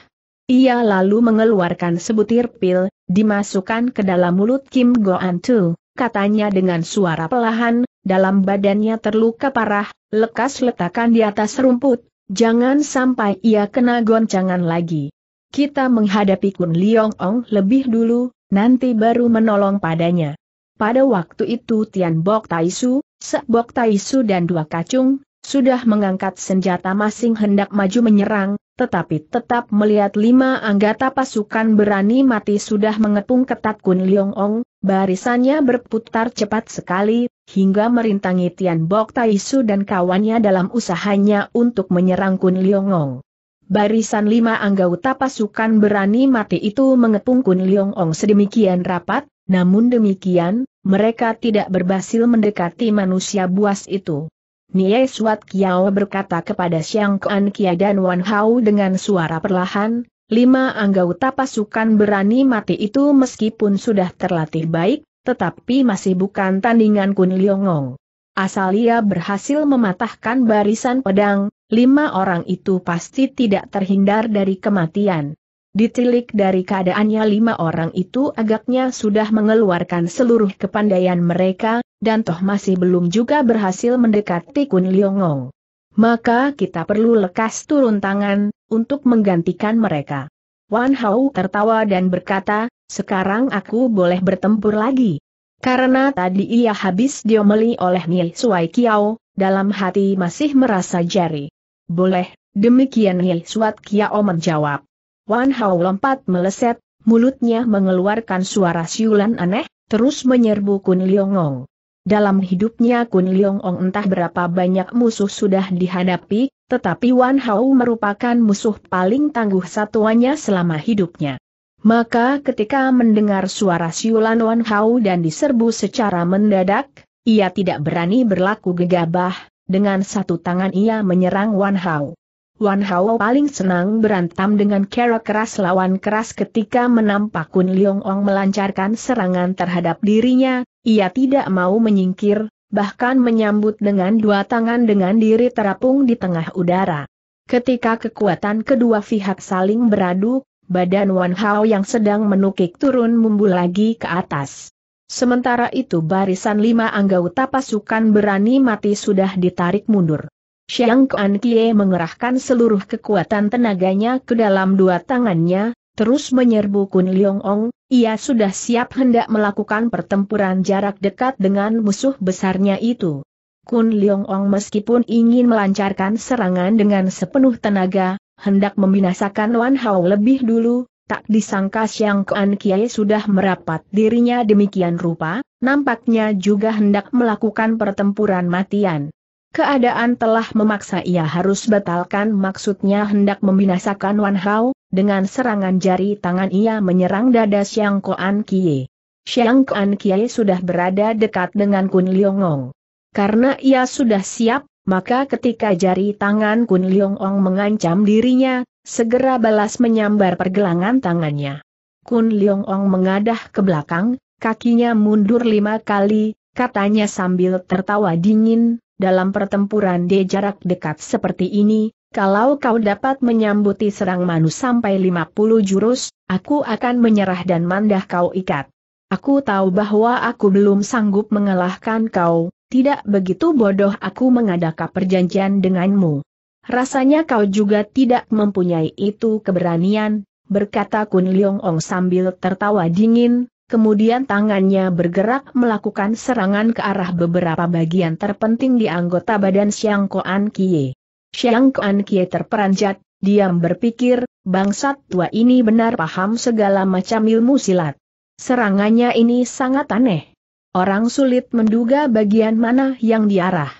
Ia lalu mengeluarkan sebutir pil, dimasukkan ke dalam mulut Kim Goan Tu, katanya dengan suara pelahan, dalam badannya terluka parah, lekas letakkan di atas rumput, jangan sampai ia kena goncangan lagi. Kita menghadapi Kun Liong Ong lebih dulu, nanti baru menolong padanya. Pada waktu itu Tian Bok Taisu, Sebok Bok Taisu dan dua kacung, sudah mengangkat senjata masing hendak maju menyerang, tetapi tetap melihat lima anggota pasukan berani mati sudah mengepung ketat Kun Leong Ong, barisannya berputar cepat sekali, hingga merintangi Tian Bok Tai Su dan kawannya dalam usahanya untuk menyerang Kun Leong Ong. Barisan lima anggota pasukan berani mati itu mengepung Kun Leong Ong sedemikian rapat, namun demikian, mereka tidak berhasil mendekati manusia buas itu. Nie Suat Kiao berkata kepada Siang Kuan Kia dan Wan Hao dengan suara perlahan, lima anggota pasukan berani mati itu meskipun sudah terlatih baik, tetapi masih bukan tandingan Kun Liongong. Asal ia berhasil mematahkan barisan pedang, lima orang itu pasti tidak terhindar dari kematian. Ditilik dari keadaannya lima orang itu agaknya sudah mengeluarkan seluruh kepandaian mereka, dan toh masih belum juga berhasil mendekati Kun Liongong. Maka kita perlu lekas turun tangan, untuk menggantikan mereka. Wan Hao tertawa dan berkata, sekarang aku boleh bertempur lagi. Karena tadi ia habis diomeli oleh Nil Suai Kiao, dalam hati masih merasa jari. Boleh, demikian Nil Suat Kiao menjawab. Wan Hao lompat meleset, mulutnya mengeluarkan suara siulan aneh, terus menyerbu Kun Liongong. Dalam hidupnya Kun Liongong entah berapa banyak musuh sudah dihadapi, tetapi Wan Hao merupakan musuh paling tangguh satuannya selama hidupnya. Maka ketika mendengar suara siulan Wan Hao dan diserbu secara mendadak, ia tidak berani berlaku gegabah, dengan satu tangan ia menyerang Wan Hao. Wan Hao paling senang berantam dengan kera keras lawan keras ketika menampak Kun Leong Ong melancarkan serangan terhadap dirinya, ia tidak mau menyingkir, bahkan menyambut dengan dua tangan dengan diri terapung di tengah udara. Ketika kekuatan kedua pihak saling beradu, badan Wan Hao yang sedang menukik turun mumbul lagi ke atas. Sementara itu barisan lima anggota pasukan berani mati sudah ditarik mundur. Xiang Kuan Kie mengerahkan seluruh kekuatan tenaganya ke dalam dua tangannya, terus menyerbu Kun Leong Ong, ia sudah siap hendak melakukan pertempuran jarak dekat dengan musuh besarnya itu. Kun Leong Ong meskipun ingin melancarkan serangan dengan sepenuh tenaga, hendak membinasakan Wan Hao lebih dulu, tak disangka Xiang Kuan Kiai sudah merapat dirinya demikian rupa, nampaknya juga hendak melakukan pertempuran matian. Keadaan telah memaksa ia harus batalkan maksudnya hendak membinasakan Wan Hao, dengan serangan jari tangan ia menyerang dada Xiang Koan Kie. Xiang Koan Kie sudah berada dekat dengan Kun Liongong. Karena ia sudah siap, maka ketika jari tangan Kun Liongong mengancam dirinya, segera balas menyambar pergelangan tangannya. Kun Liongong mengadah ke belakang, kakinya mundur lima kali, katanya sambil tertawa dingin, dalam pertempuran di jarak dekat seperti ini, kalau kau dapat menyambuti serang manus sampai 50 jurus, aku akan menyerah dan mandah kau ikat. Aku tahu bahwa aku belum sanggup mengalahkan kau, tidak begitu bodoh aku mengadakan perjanjian denganmu. Rasanya kau juga tidak mempunyai itu keberanian, berkata Kun Leong Ong sambil tertawa dingin, kemudian tangannya bergerak melakukan serangan ke arah beberapa bagian terpenting di anggota badan Xiang Koan Kie. Xiang Koan Kie terperanjat, diam berpikir, bangsat tua ini benar paham segala macam ilmu silat. Serangannya ini sangat aneh. Orang sulit menduga bagian mana yang diarah.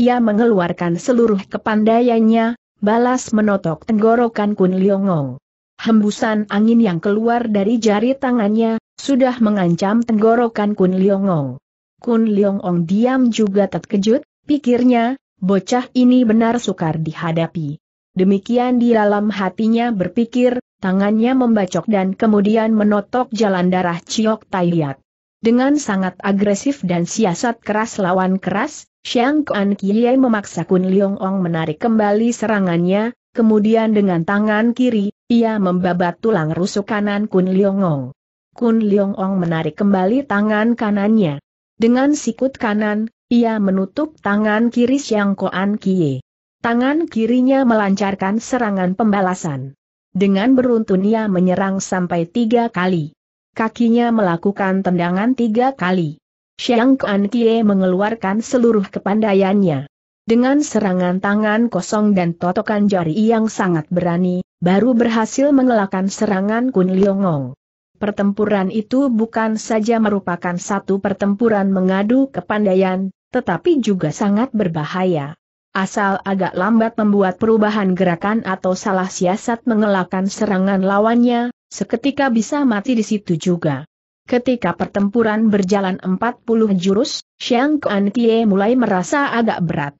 Ia mengeluarkan seluruh kepandaiannya, balas menotok tenggorokan Kun Liongong. Hembusan angin yang keluar dari jari tangannya, sudah mengancam tenggorokan Kun Liongong. Kun Liongong diam juga terkejut, pikirnya, bocah ini benar sukar dihadapi. Demikian di dalam hatinya berpikir, tangannya membacok dan kemudian menotok jalan darah Ciok Tai Dengan sangat agresif dan siasat keras lawan keras, Xiang Kuan Kiai memaksa Kun Liong menarik kembali serangannya, kemudian dengan tangan kiri, ia membabat tulang rusuk kanan Kun Liong Kun Leong Ong menarik kembali tangan kanannya. Dengan sikut kanan, ia menutup tangan kiri Siang Koan Kie. Tangan kirinya melancarkan serangan pembalasan. Dengan beruntun ia menyerang sampai tiga kali. Kakinya melakukan tendangan tiga kali. Siang Kuan Kie mengeluarkan seluruh kepandaiannya. Dengan serangan tangan kosong dan totokan jari yang sangat berani, baru berhasil mengelakkan serangan Kun Leong Ong. Pertempuran itu bukan saja merupakan satu pertempuran mengadu kepandaian, tetapi juga sangat berbahaya. Asal agak lambat membuat perubahan gerakan atau salah siasat mengelakkan serangan lawannya, seketika bisa mati di situ juga. Ketika pertempuran berjalan 40 jurus, Xiang Kuan Kie mulai merasa agak berat.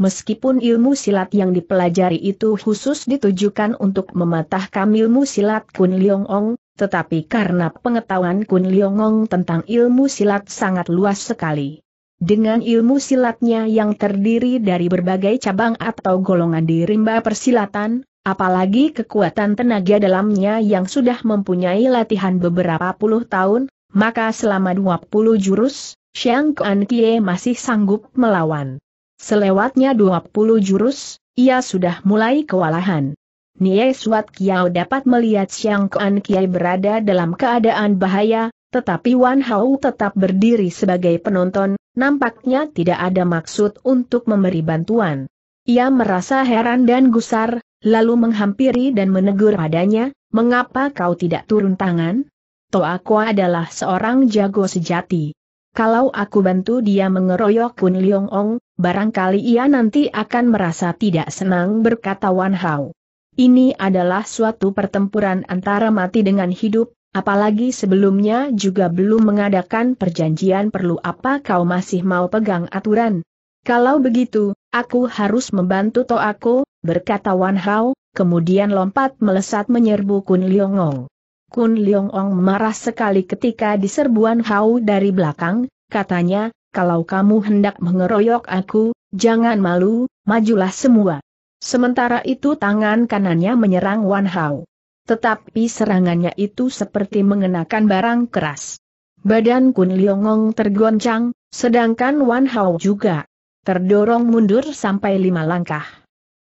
Meskipun ilmu silat yang dipelajari itu khusus ditujukan untuk mematahkan ilmu silat Kun Liong Ong, tetapi karena pengetahuan Kun Liongong tentang ilmu silat sangat luas sekali. Dengan ilmu silatnya yang terdiri dari berbagai cabang atau golongan di rimba persilatan, apalagi kekuatan tenaga dalamnya yang sudah mempunyai latihan beberapa puluh tahun, maka selama 20 jurus, Xiang Kuan Kie masih sanggup melawan. Selewatnya 20 jurus, ia sudah mulai kewalahan. Nie Suat Kiao dapat melihat Siang Kuan Kiai berada dalam keadaan bahaya, tetapi Wan Hao tetap berdiri sebagai penonton, nampaknya tidak ada maksud untuk memberi bantuan. Ia merasa heran dan gusar, lalu menghampiri dan menegur padanya, mengapa kau tidak turun tangan? Toa Kua adalah seorang jago sejati. Kalau aku bantu dia mengeroyok Kun Leong Ong, barangkali ia nanti akan merasa tidak senang berkata Wan Hao. Ini adalah suatu pertempuran antara mati dengan hidup, apalagi sebelumnya juga belum mengadakan perjanjian perlu apa kau masih mau pegang aturan. Kalau begitu, aku harus membantu Toako, berkata Wan Hao, kemudian lompat melesat menyerbu Kun Liong Kun Liong Ong marah sekali ketika diserbuan Hao dari belakang, katanya, kalau kamu hendak mengeroyok aku, jangan malu, majulah semua. Sementara itu tangan kanannya menyerang Wan Hao. Tetapi serangannya itu seperti mengenakan barang keras. Badan Kun Liongong tergoncang, sedangkan Wan Hao juga terdorong mundur sampai lima langkah.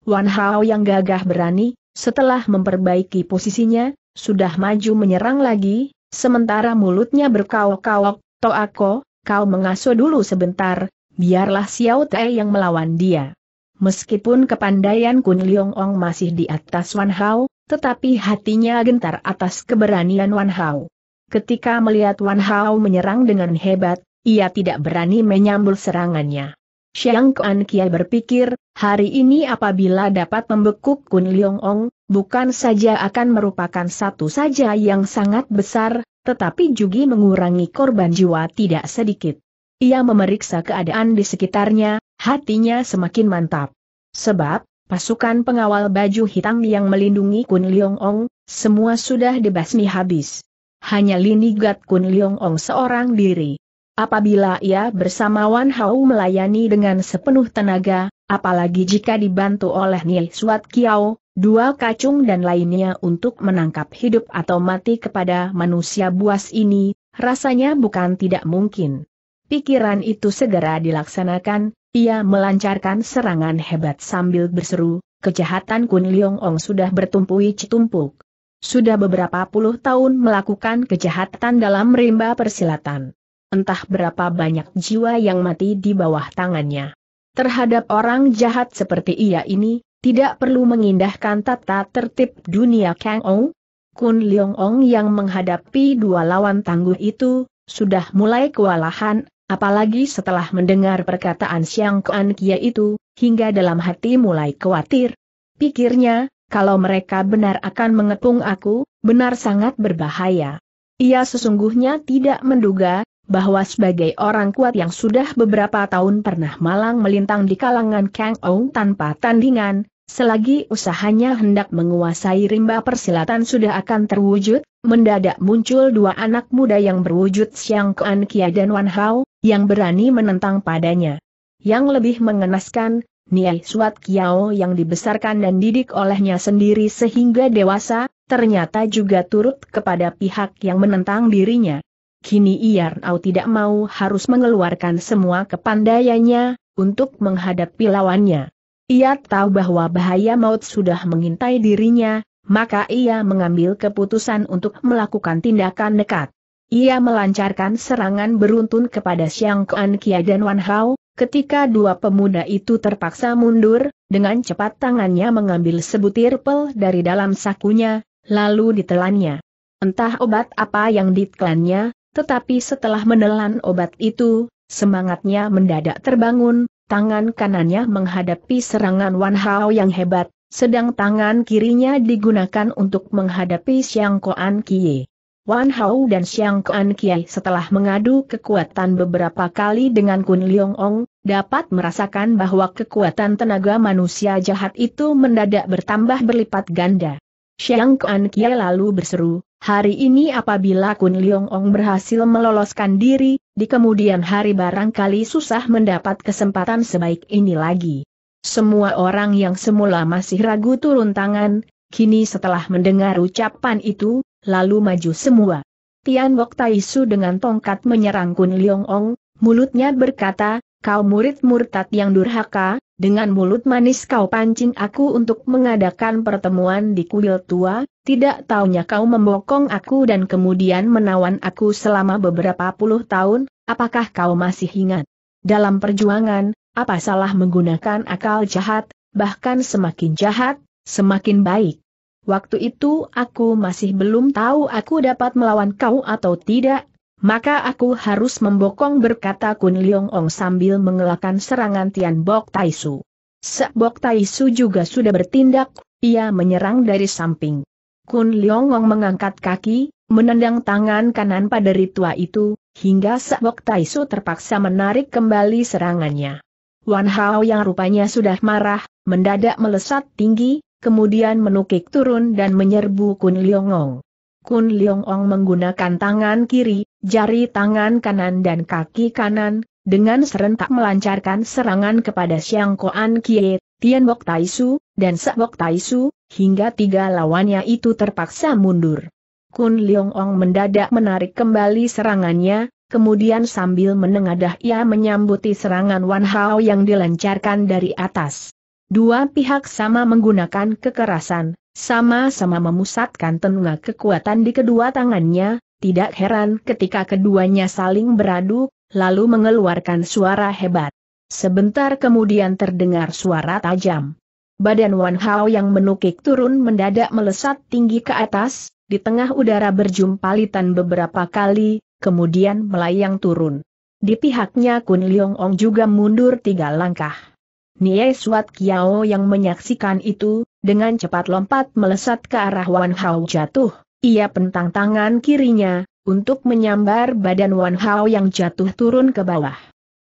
Wan Hao yang gagah berani, setelah memperbaiki posisinya, sudah maju menyerang lagi, sementara mulutnya berkaok-kaok, Toako, kau mengasuh dulu sebentar, biarlah Xiao Te yang melawan dia. Meskipun kepandaian Kun Leong Ong masih di atas Wan Hao, tetapi hatinya gentar atas keberanian Wan Hao. Ketika melihat Wan Hao menyerang dengan hebat, ia tidak berani menyambul serangannya. Xiang Kuan Kiai berpikir, hari ini apabila dapat membekuk Kun Leong Ong, bukan saja akan merupakan satu saja yang sangat besar, tetapi juga mengurangi korban jiwa tidak sedikit. Ia memeriksa keadaan di sekitarnya, Hatinya semakin mantap. Sebab, pasukan pengawal baju hitam yang melindungi Kun Leong Ong, semua sudah dibasmi habis. Hanya Linigat Kun Leong Ong seorang diri. Apabila ia bersama Wan Hao melayani dengan sepenuh tenaga, apalagi jika dibantu oleh Nil Suat Kiao, dua kacung dan lainnya untuk menangkap hidup atau mati kepada manusia buas ini, rasanya bukan tidak mungkin. Pikiran itu segera dilaksanakan, ia melancarkan serangan hebat sambil berseru, kejahatan Kun Leong Ong sudah bertumpui cetumpuk. Sudah beberapa puluh tahun melakukan kejahatan dalam rimba persilatan. Entah berapa banyak jiwa yang mati di bawah tangannya. Terhadap orang jahat seperti ia ini, tidak perlu mengindahkan tata tertib dunia Kang Ong. Kun Leong Ong yang menghadapi dua lawan tangguh itu, sudah mulai kewalahan, Apalagi setelah mendengar perkataan Siang Kuan Kia itu, hingga dalam hati mulai khawatir. Pikirnya, kalau mereka benar akan mengepung aku, benar sangat berbahaya. Ia sesungguhnya tidak menduga, bahwa sebagai orang kuat yang sudah beberapa tahun pernah malang melintang di kalangan Kang Ong tanpa tandingan, selagi usahanya hendak menguasai rimba persilatan sudah akan terwujud, mendadak muncul dua anak muda yang berwujud Siang Kuan Kia dan Wan Hao, yang berani menentang padanya. Yang lebih mengenaskan, Niai Suat Kiao yang dibesarkan dan didik olehnya sendiri sehingga dewasa, ternyata juga turut kepada pihak yang menentang dirinya. Kini Iarnau tidak mau harus mengeluarkan semua kepandaiannya, untuk menghadapi lawannya. Ia tahu bahwa bahaya maut sudah mengintai dirinya, maka ia mengambil keputusan untuk melakukan tindakan nekat. Ia melancarkan serangan beruntun kepada Xiang Kuan Kia dan Wan Hao, ketika dua pemuda itu terpaksa mundur, dengan cepat tangannya mengambil sebutir pel dari dalam sakunya, lalu ditelannya. Entah obat apa yang ditelannya, tetapi setelah menelan obat itu, semangatnya mendadak terbangun, tangan kanannya menghadapi serangan Wan Hao yang hebat, sedang tangan kirinya digunakan untuk menghadapi Xiang Kuan Kie. Wan Hao dan Xiang Kuan Kiai setelah mengadu kekuatan beberapa kali dengan Kun Leong Ong, dapat merasakan bahwa kekuatan tenaga manusia jahat itu mendadak bertambah berlipat ganda. Xiang Kuan Kiai lalu berseru, hari ini apabila Kun Leong Ong berhasil meloloskan diri, di kemudian hari barangkali susah mendapat kesempatan sebaik ini lagi. Semua orang yang semula masih ragu turun tangan, Kini setelah mendengar ucapan itu, lalu maju semua. Tian Wok Taisu dengan tongkat menyerang Kun Leong Ong, mulutnya berkata, kau murid murtad yang durhaka, dengan mulut manis kau pancing aku untuk mengadakan pertemuan di kuil tua, tidak taunya kau membokong aku dan kemudian menawan aku selama beberapa puluh tahun, apakah kau masih ingat? Dalam perjuangan, apa salah menggunakan akal jahat, bahkan semakin jahat, semakin baik. Waktu itu aku masih belum tahu aku dapat melawan kau atau tidak, maka aku harus membokong berkata Kun Leong Ong sambil mengelakkan serangan Tian Bok Tai Su. Sek Bok Tai juga sudah bertindak, ia menyerang dari samping. Kun Leong Ong mengangkat kaki, menendang tangan kanan pada ritua itu, hingga Sek Bok Tai terpaksa menarik kembali serangannya. Wan Hao yang rupanya sudah marah, mendadak melesat tinggi, kemudian menukik turun dan menyerbu Kun Liongong. Kun Liongong menggunakan tangan kiri, jari tangan kanan dan kaki kanan, dengan serentak melancarkan serangan kepada Xiang Koan Kie, Tian Bok Su dan Sa Bok Su, hingga tiga lawannya itu terpaksa mundur. Kun Liongong mendadak menarik kembali serangannya, kemudian sambil menengadah ia menyambuti serangan Wan Hao yang dilancarkan dari atas. Dua pihak sama menggunakan kekerasan, sama-sama memusatkan tenaga kekuatan di kedua tangannya, tidak heran ketika keduanya saling beradu, lalu mengeluarkan suara hebat. Sebentar kemudian terdengar suara tajam. Badan Wan Hao yang menukik turun mendadak melesat tinggi ke atas, di tengah udara berjumpalitan beberapa kali, kemudian melayang turun. Di pihaknya Kun Leong Ong juga mundur tiga langkah. Nie Suat Kiao yang menyaksikan itu, dengan cepat lompat melesat ke arah Wan Hao jatuh. Ia pentang tangan kirinya, untuk menyambar badan Wan Hao yang jatuh turun ke bawah.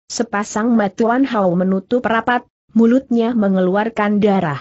Sepasang mata Wan Hao menutup rapat, mulutnya mengeluarkan darah.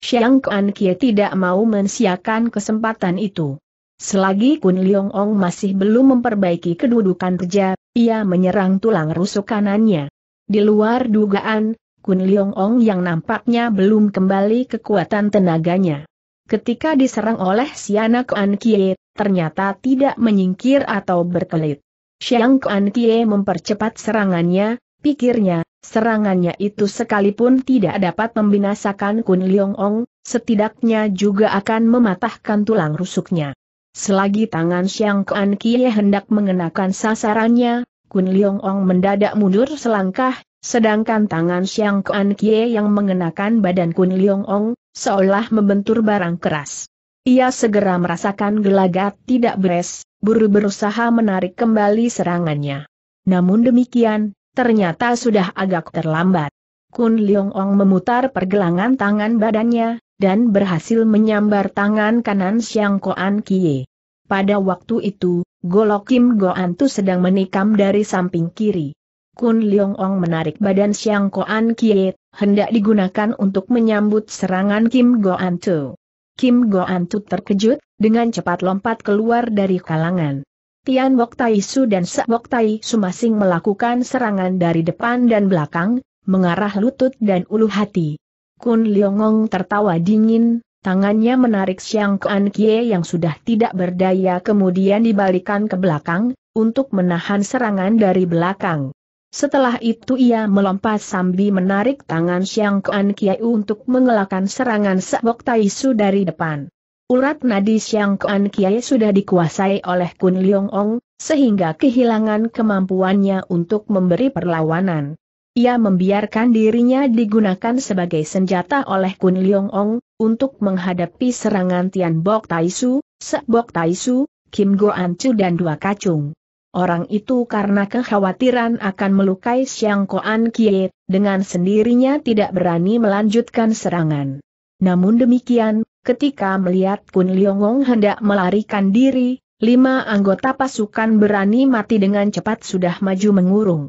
Xiang Kuan Kie tidak mau mensiakan kesempatan itu. Selagi Kun Leong Ong masih belum memperbaiki kedudukan kerja, ia menyerang tulang rusuk kanannya. Di luar dugaan, Kun Leong Ong yang nampaknya belum kembali kekuatan tenaganya. Ketika diserang oleh Siana Kuan Kie, ternyata tidak menyingkir atau berkelit. Siang Kuan Kie mempercepat serangannya, pikirnya, serangannya itu sekalipun tidak dapat membinasakan Kun Leong Ong, setidaknya juga akan mematahkan tulang rusuknya. Selagi tangan Siang Kuan Kie hendak mengenakan sasarannya, Kun Leong Ong mendadak mundur selangkah, Sedangkan tangan Xiang Kuan Kie yang mengenakan badan Kun Leong Ong, seolah membentur barang keras. Ia segera merasakan gelagat tidak beres, buru berusaha menarik kembali serangannya. Namun demikian, ternyata sudah agak terlambat. Kun Leong Ong memutar pergelangan tangan badannya, dan berhasil menyambar tangan kanan Xiang Kuan Kie. Pada waktu itu, Golok Kim Goan Tu sedang menikam dari samping kiri. Kun Leong Ong menarik badan Xiang Koan Kie, hendak digunakan untuk menyambut serangan Kim Goan Tu. Kim Goan Tu terkejut, dengan cepat lompat keluar dari kalangan. Tian Wok Tai Su dan Sa Wok Tai Su masing melakukan serangan dari depan dan belakang, mengarah lutut dan ulu hati. Kun Leong Ong tertawa dingin, tangannya menarik Xiang Koan Kie yang sudah tidak berdaya kemudian dibalikan ke belakang, untuk menahan serangan dari belakang. Setelah itu ia melompat sambil menarik tangan Siang Kuan Kiai untuk mengelakkan serangan Tai Taisu dari depan. Urat nadi Siang Kuan Kiai sudah dikuasai oleh Kun Leong Ong, sehingga kehilangan kemampuannya untuk memberi perlawanan. Ia membiarkan dirinya digunakan sebagai senjata oleh Kun Leong Ong, untuk menghadapi serangan Tian Bok Taisu, Tai Taisu, Kim Goan Chu dan dua kacung. Orang itu karena kekhawatiran akan melukai Siang Koan Kie, dengan sendirinya tidak berani melanjutkan serangan. Namun demikian, ketika melihat Kun Liongong hendak melarikan diri, lima anggota pasukan berani mati dengan cepat sudah maju mengurung.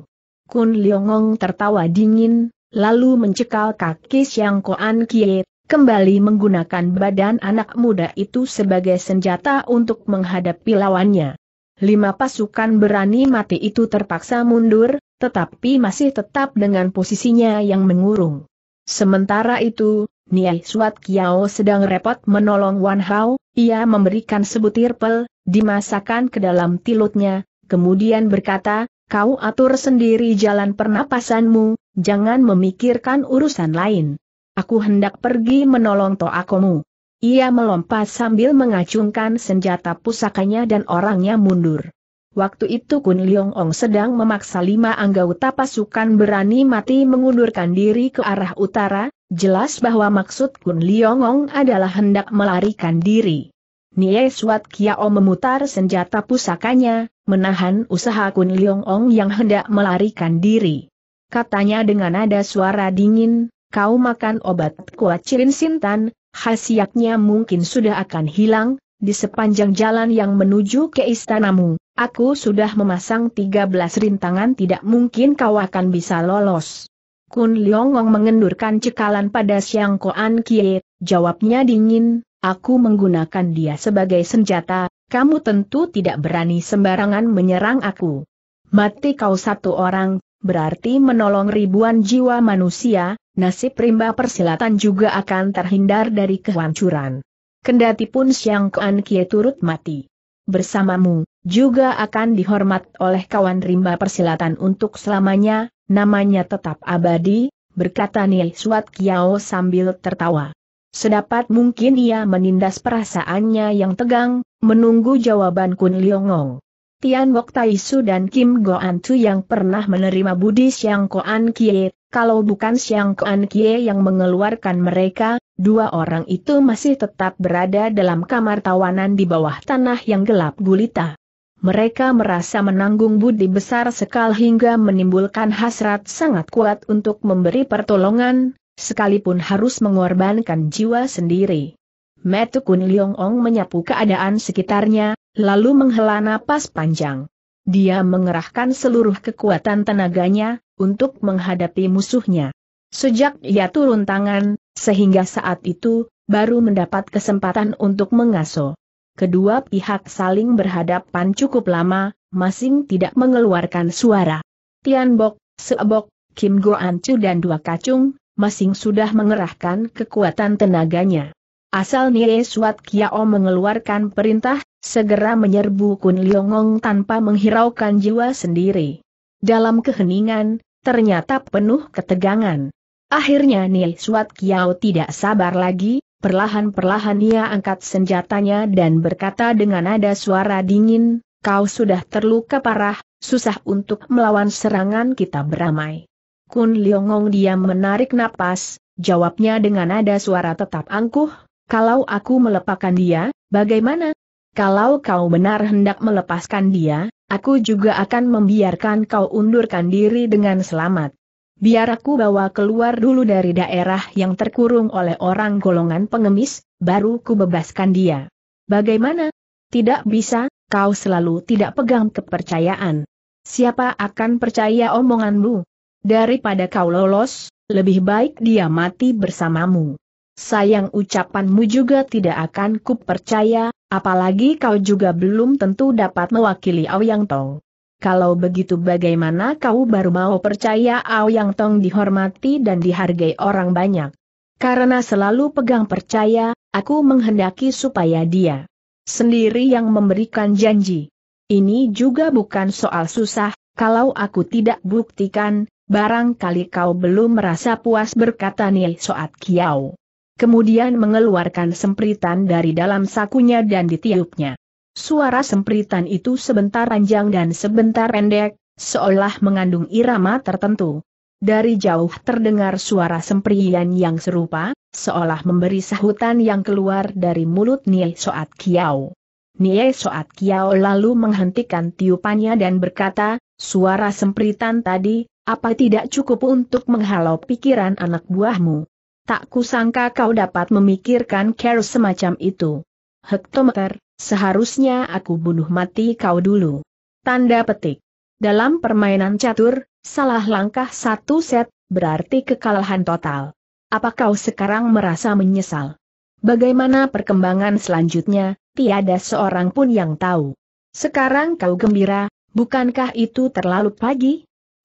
Kun Liongong tertawa dingin, lalu mencekal kaki Siang Koan Kie, kembali menggunakan badan anak muda itu sebagai senjata untuk menghadapi lawannya lima pasukan berani mati itu terpaksa mundur, tetapi masih tetap dengan posisinya yang mengurung. Sementara itu, Niai Suat Kiao sedang repot menolong Wan Hao, ia memberikan sebutir pel, dimasakkan ke dalam tilutnya, kemudian berkata, kau atur sendiri jalan pernapasanmu, jangan memikirkan urusan lain. Aku hendak pergi menolong toakomu. Ia melompat sambil mengacungkan senjata pusakanya dan orangnya mundur. Waktu itu Kun Leong Ong sedang memaksa lima anggota pasukan berani mati mengundurkan diri ke arah utara, jelas bahwa maksud Kun Leong Ong adalah hendak melarikan diri. Nie Suat Kiao memutar senjata pusakanya, menahan usaha Kun Leong Ong yang hendak melarikan diri. Katanya dengan nada suara dingin, kau makan obat kuat cirin sintan, khasiatnya mungkin sudah akan hilang, di sepanjang jalan yang menuju ke istanamu, aku sudah memasang 13 rintangan tidak mungkin kau akan bisa lolos. Kun Liongong mengendurkan cekalan pada Siang Koan Kie, jawabnya dingin, aku menggunakan dia sebagai senjata, kamu tentu tidak berani sembarangan menyerang aku. Mati kau satu orang, berarti menolong ribuan jiwa manusia, nasib rimba persilatan juga akan terhindar dari kehancuran. Kendati pun Siang Kuan Kie turut mati. Bersamamu, juga akan dihormat oleh kawan rimba persilatan untuk selamanya, namanya tetap abadi, berkata Nil Suat Kiao sambil tertawa. Sedapat mungkin ia menindas perasaannya yang tegang, menunggu jawaban Kun Liongong. Tian Wok Su dan Kim Goan Tu yang pernah menerima budi Siang Koan Kie kalau bukan siang Kuan Kie yang mengeluarkan mereka, dua orang itu masih tetap berada dalam kamar tawanan di bawah tanah yang gelap gulita. Mereka merasa menanggung budi besar sekali hingga menimbulkan hasrat sangat kuat untuk memberi pertolongan, sekalipun harus mengorbankan jiwa sendiri. Metu Kun Leong Ong menyapu keadaan sekitarnya, lalu menghela napas panjang. Dia mengerahkan seluruh kekuatan tenaganya, untuk menghadapi musuhnya. Sejak ia turun tangan, sehingga saat itu, baru mendapat kesempatan untuk mengaso. Kedua pihak saling berhadapan cukup lama, masing tidak mengeluarkan suara. Tian Bok, Seebok, Kim Goan Chu dan dua kacung, masing sudah mengerahkan kekuatan tenaganya. Asal Nie Suat Kiao mengeluarkan perintah, segera menyerbu Kun Liongong tanpa menghiraukan jiwa sendiri. Dalam keheningan, ternyata penuh ketegangan. Akhirnya Nil Suat Kiao tidak sabar lagi, perlahan-perlahan ia angkat senjatanya dan berkata dengan nada suara dingin, kau sudah terluka parah, susah untuk melawan serangan kita beramai. Kun Liongong diam menarik napas, jawabnya dengan nada suara tetap angkuh, kalau aku melepaskan dia, bagaimana? Kalau kau benar hendak melepaskan dia, Aku juga akan membiarkan kau undurkan diri dengan selamat. Biar aku bawa keluar dulu dari daerah yang terkurung oleh orang golongan pengemis, baru ku bebaskan dia. Bagaimana? Tidak bisa, kau selalu tidak pegang kepercayaan. Siapa akan percaya omonganmu? Daripada kau lolos, lebih baik dia mati bersamamu. Sayang ucapanmu juga tidak akan kupercaya, Apalagi kau juga belum tentu dapat mewakili Aoyang Tong. Kalau begitu bagaimana kau baru mau percaya Aoyang Tong dihormati dan dihargai orang banyak? Karena selalu pegang percaya, aku menghendaki supaya dia sendiri yang memberikan janji. Ini juga bukan soal susah, kalau aku tidak buktikan, barangkali kau belum merasa puas berkata Nil Soat Kiao kemudian mengeluarkan sempritan dari dalam sakunya dan ditiupnya. Suara sempritan itu sebentar panjang dan sebentar pendek, seolah mengandung irama tertentu. Dari jauh terdengar suara semprian yang serupa, seolah memberi sahutan yang keluar dari mulut Nie Soat Kiao. Nie Soat Kiao lalu menghentikan tiupannya dan berkata, suara sempritan tadi, apa tidak cukup untuk menghalau pikiran anak buahmu? tak kusangka kau dapat memikirkan care semacam itu. Hektometer, seharusnya aku bunuh mati kau dulu. Tanda petik. Dalam permainan catur, salah langkah satu set, berarti kekalahan total. Apa kau sekarang merasa menyesal? Bagaimana perkembangan selanjutnya, tiada seorang pun yang tahu. Sekarang kau gembira, bukankah itu terlalu pagi?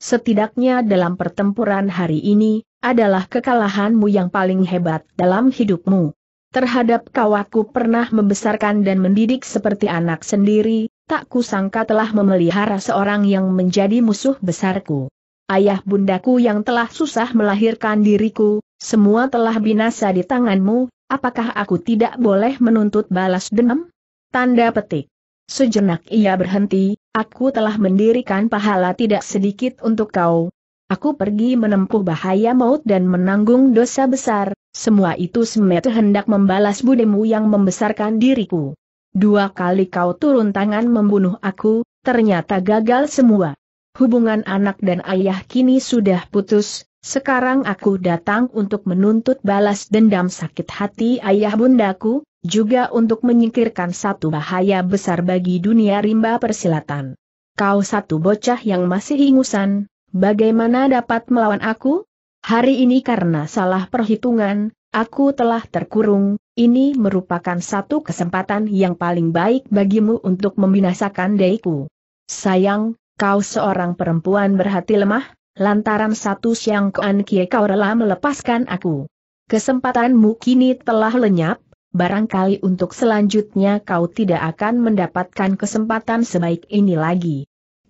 Setidaknya dalam pertempuran hari ini, adalah kekalahanmu yang paling hebat dalam hidupmu. Terhadap kawaku pernah membesarkan dan mendidik seperti anak sendiri, tak kusangka telah memelihara seorang yang menjadi musuh besarku. Ayah bundaku yang telah susah melahirkan diriku, semua telah binasa di tanganmu, apakah aku tidak boleh menuntut balas dendam? Tanda petik. Sejenak ia berhenti, aku telah mendirikan pahala tidak sedikit untuk kau, Aku pergi menempuh bahaya maut dan menanggung dosa besar, semua itu semet hendak membalas budemu yang membesarkan diriku. Dua kali kau turun tangan membunuh aku, ternyata gagal semua. Hubungan anak dan ayah kini sudah putus, sekarang aku datang untuk menuntut balas dendam sakit hati ayah bundaku, juga untuk menyingkirkan satu bahaya besar bagi dunia rimba persilatan. Kau satu bocah yang masih ingusan, Bagaimana dapat melawan aku? Hari ini karena salah perhitungan, aku telah terkurung, ini merupakan satu kesempatan yang paling baik bagimu untuk membinasakan deiku. Sayang, kau seorang perempuan berhati lemah, lantaran satu siang Kuan Kie kau rela melepaskan aku. Kesempatanmu kini telah lenyap, barangkali untuk selanjutnya kau tidak akan mendapatkan kesempatan sebaik ini lagi.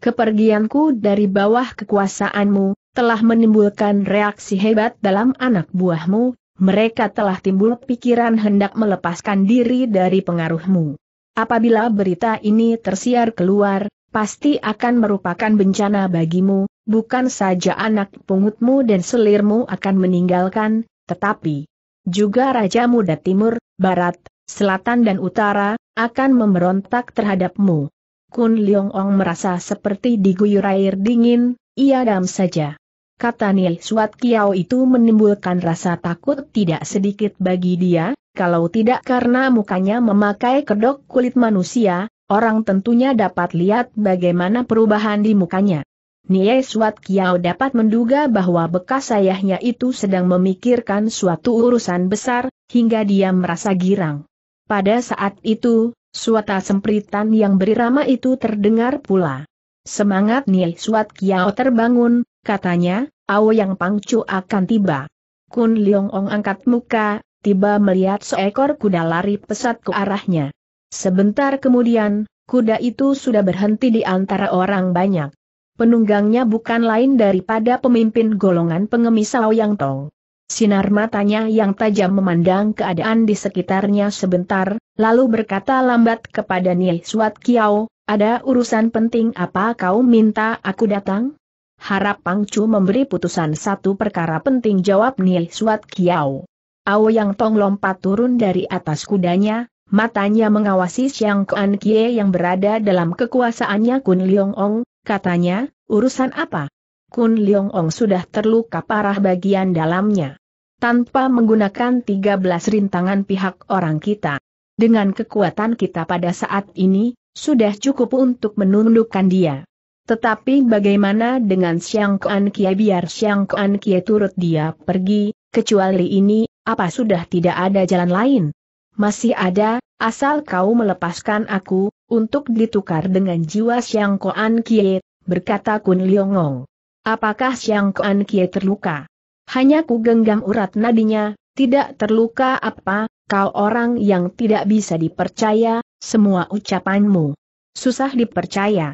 Kepergianku dari bawah kekuasaanmu, telah menimbulkan reaksi hebat dalam anak buahmu, mereka telah timbul pikiran hendak melepaskan diri dari pengaruhmu. Apabila berita ini tersiar keluar, pasti akan merupakan bencana bagimu, bukan saja anak pungutmu dan selirmu akan meninggalkan, tetapi juga Raja Muda Timur, Barat, Selatan dan Utara, akan memberontak terhadapmu. Kun Leong Ong merasa seperti diguyur air dingin, ia dam saja. Kata Nil Suat Kiao itu menimbulkan rasa takut tidak sedikit bagi dia, kalau tidak karena mukanya memakai kedok kulit manusia, orang tentunya dapat lihat bagaimana perubahan di mukanya. Nie Suat Kiao dapat menduga bahwa bekas ayahnya itu sedang memikirkan suatu urusan besar, hingga dia merasa girang. Pada saat itu, Suata sempritan yang berirama itu terdengar pula. Semangat Nia Suat Kiao terbangun, katanya, Ao Yang Pangcu akan tiba. Kun Leong Ong angkat muka, tiba melihat seekor kuda lari pesat ke arahnya. Sebentar kemudian, kuda itu sudah berhenti di antara orang banyak. Penunggangnya bukan lain daripada pemimpin golongan pengemis Ao Yang Tong. Sinar matanya yang tajam memandang keadaan di sekitarnya sebentar, lalu berkata lambat kepada Neil Suat Kiao, ada urusan penting apa kau minta aku datang? Harap Pang Chu memberi putusan satu perkara penting jawab Neil Suat Kiao. Ao Yang Tong lompat turun dari atas kudanya, matanya mengawasi Siang Kuan Kie yang berada dalam kekuasaannya Kun Liong Ong, katanya, urusan apa? Kun Leong Ong sudah terluka parah bagian dalamnya. Tanpa menggunakan 13 rintangan pihak orang kita. Dengan kekuatan kita pada saat ini, sudah cukup untuk menundukkan dia. Tetapi bagaimana dengan Xiang Kuan Kie biar Xiang Kuan Kie turut dia pergi, kecuali ini, apa sudah tidak ada jalan lain? Masih ada, asal kau melepaskan aku, untuk ditukar dengan jiwa Xiang Kuan Kie, berkata Kun Leongong. Apakah Siang Kuan Kie terluka? Hanya ku genggam urat nadinya, tidak terluka apa, kau orang yang tidak bisa dipercaya, semua ucapanmu. Susah dipercaya.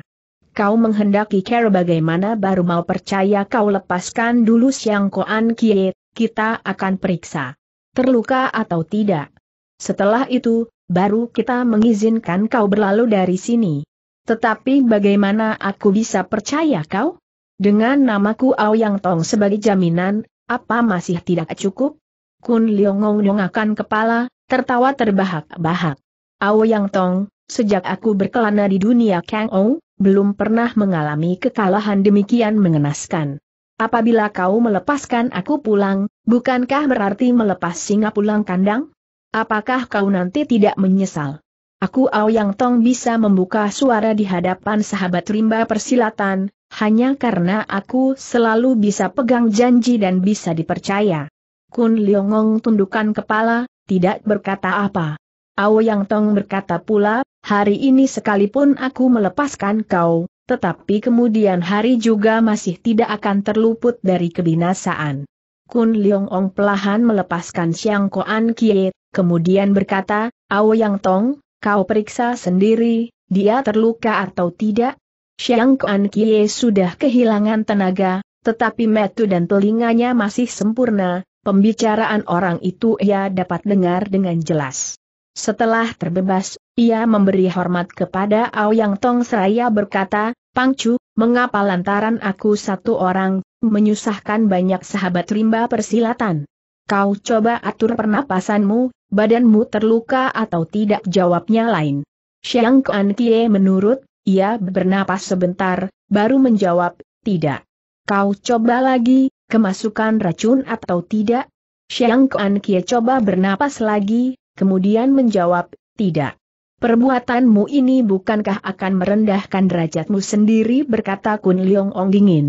Kau menghendaki care bagaimana baru mau percaya kau lepaskan dulu Siang Kuan Kie, kita akan periksa. Terluka atau tidak. Setelah itu, baru kita mengizinkan kau berlalu dari sini. Tetapi bagaimana aku bisa percaya kau? Dengan namaku Aoyang Tong sebagai jaminan, apa masih tidak cukup? Kun Leong akan kepala, tertawa terbahak-bahak. Aoyang Tong, sejak aku berkelana di dunia Kang Ong, belum pernah mengalami kekalahan demikian mengenaskan. Apabila kau melepaskan aku pulang, bukankah berarti melepas singa pulang kandang? Apakah kau nanti tidak menyesal? Aku Aoyang Tong bisa membuka suara di hadapan sahabat rimba persilatan, hanya karena aku selalu bisa pegang janji dan bisa dipercaya. Kun Liongong tundukkan kepala, tidak berkata apa. Ao Yang Tong berkata pula, hari ini sekalipun aku melepaskan kau, tetapi kemudian hari juga masih tidak akan terluput dari kebinasaan. Kun Leong Ong pelahan melepaskan Xiang Koan Kie, kemudian berkata, Ao Yang Tong, kau periksa sendiri, dia terluka atau tidak? Xiang Kuan Kie sudah kehilangan tenaga, tetapi metu dan telinganya masih sempurna, pembicaraan orang itu ia dapat dengar dengan jelas. Setelah terbebas, ia memberi hormat kepada Ao Yang Tong seraya berkata, Pangcu, mengapa lantaran aku satu orang, menyusahkan banyak sahabat rimba persilatan? Kau coba atur pernapasanmu, badanmu terluka atau tidak jawabnya lain. Xiang Kuan Kie menurut ia bernapas sebentar, baru menjawab, tidak. Kau coba lagi, kemasukan racun atau tidak? Xiang Kuan Kie coba bernapas lagi, kemudian menjawab, tidak. Perbuatanmu ini bukankah akan merendahkan derajatmu sendiri berkata Kun Leong Ong dingin.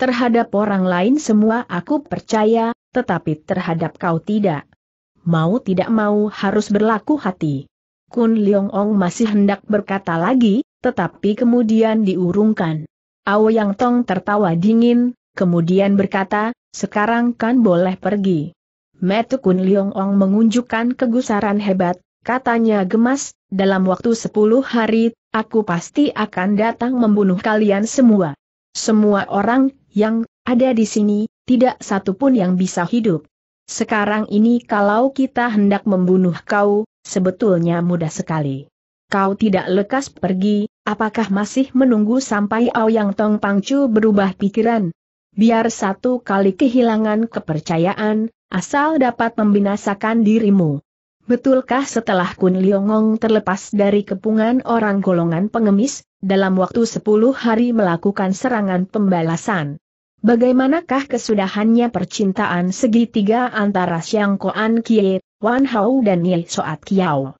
Terhadap orang lain semua aku percaya, tetapi terhadap kau tidak. Mau tidak mau harus berlaku hati. Kun Leong Ong masih hendak berkata lagi, tetapi kemudian diurungkan. Yang Tong tertawa dingin, kemudian berkata, sekarang kan boleh pergi. Metukun Liong Ong mengunjukkan kegusaran hebat, katanya gemas, dalam waktu sepuluh hari, aku pasti akan datang membunuh kalian semua. Semua orang yang ada di sini, tidak satu pun yang bisa hidup. Sekarang ini kalau kita hendak membunuh kau, sebetulnya mudah sekali kau tidak lekas pergi, apakah masih menunggu sampai Aoyang Tong Pangcu berubah pikiran? Biar satu kali kehilangan kepercayaan, asal dapat membinasakan dirimu. Betulkah setelah Kun Liongong terlepas dari kepungan orang golongan pengemis, dalam waktu 10 hari melakukan serangan pembalasan? Bagaimanakah kesudahannya percintaan segitiga antara Xiang Koan Kie, Wan Hao dan Ye Soat Kiao?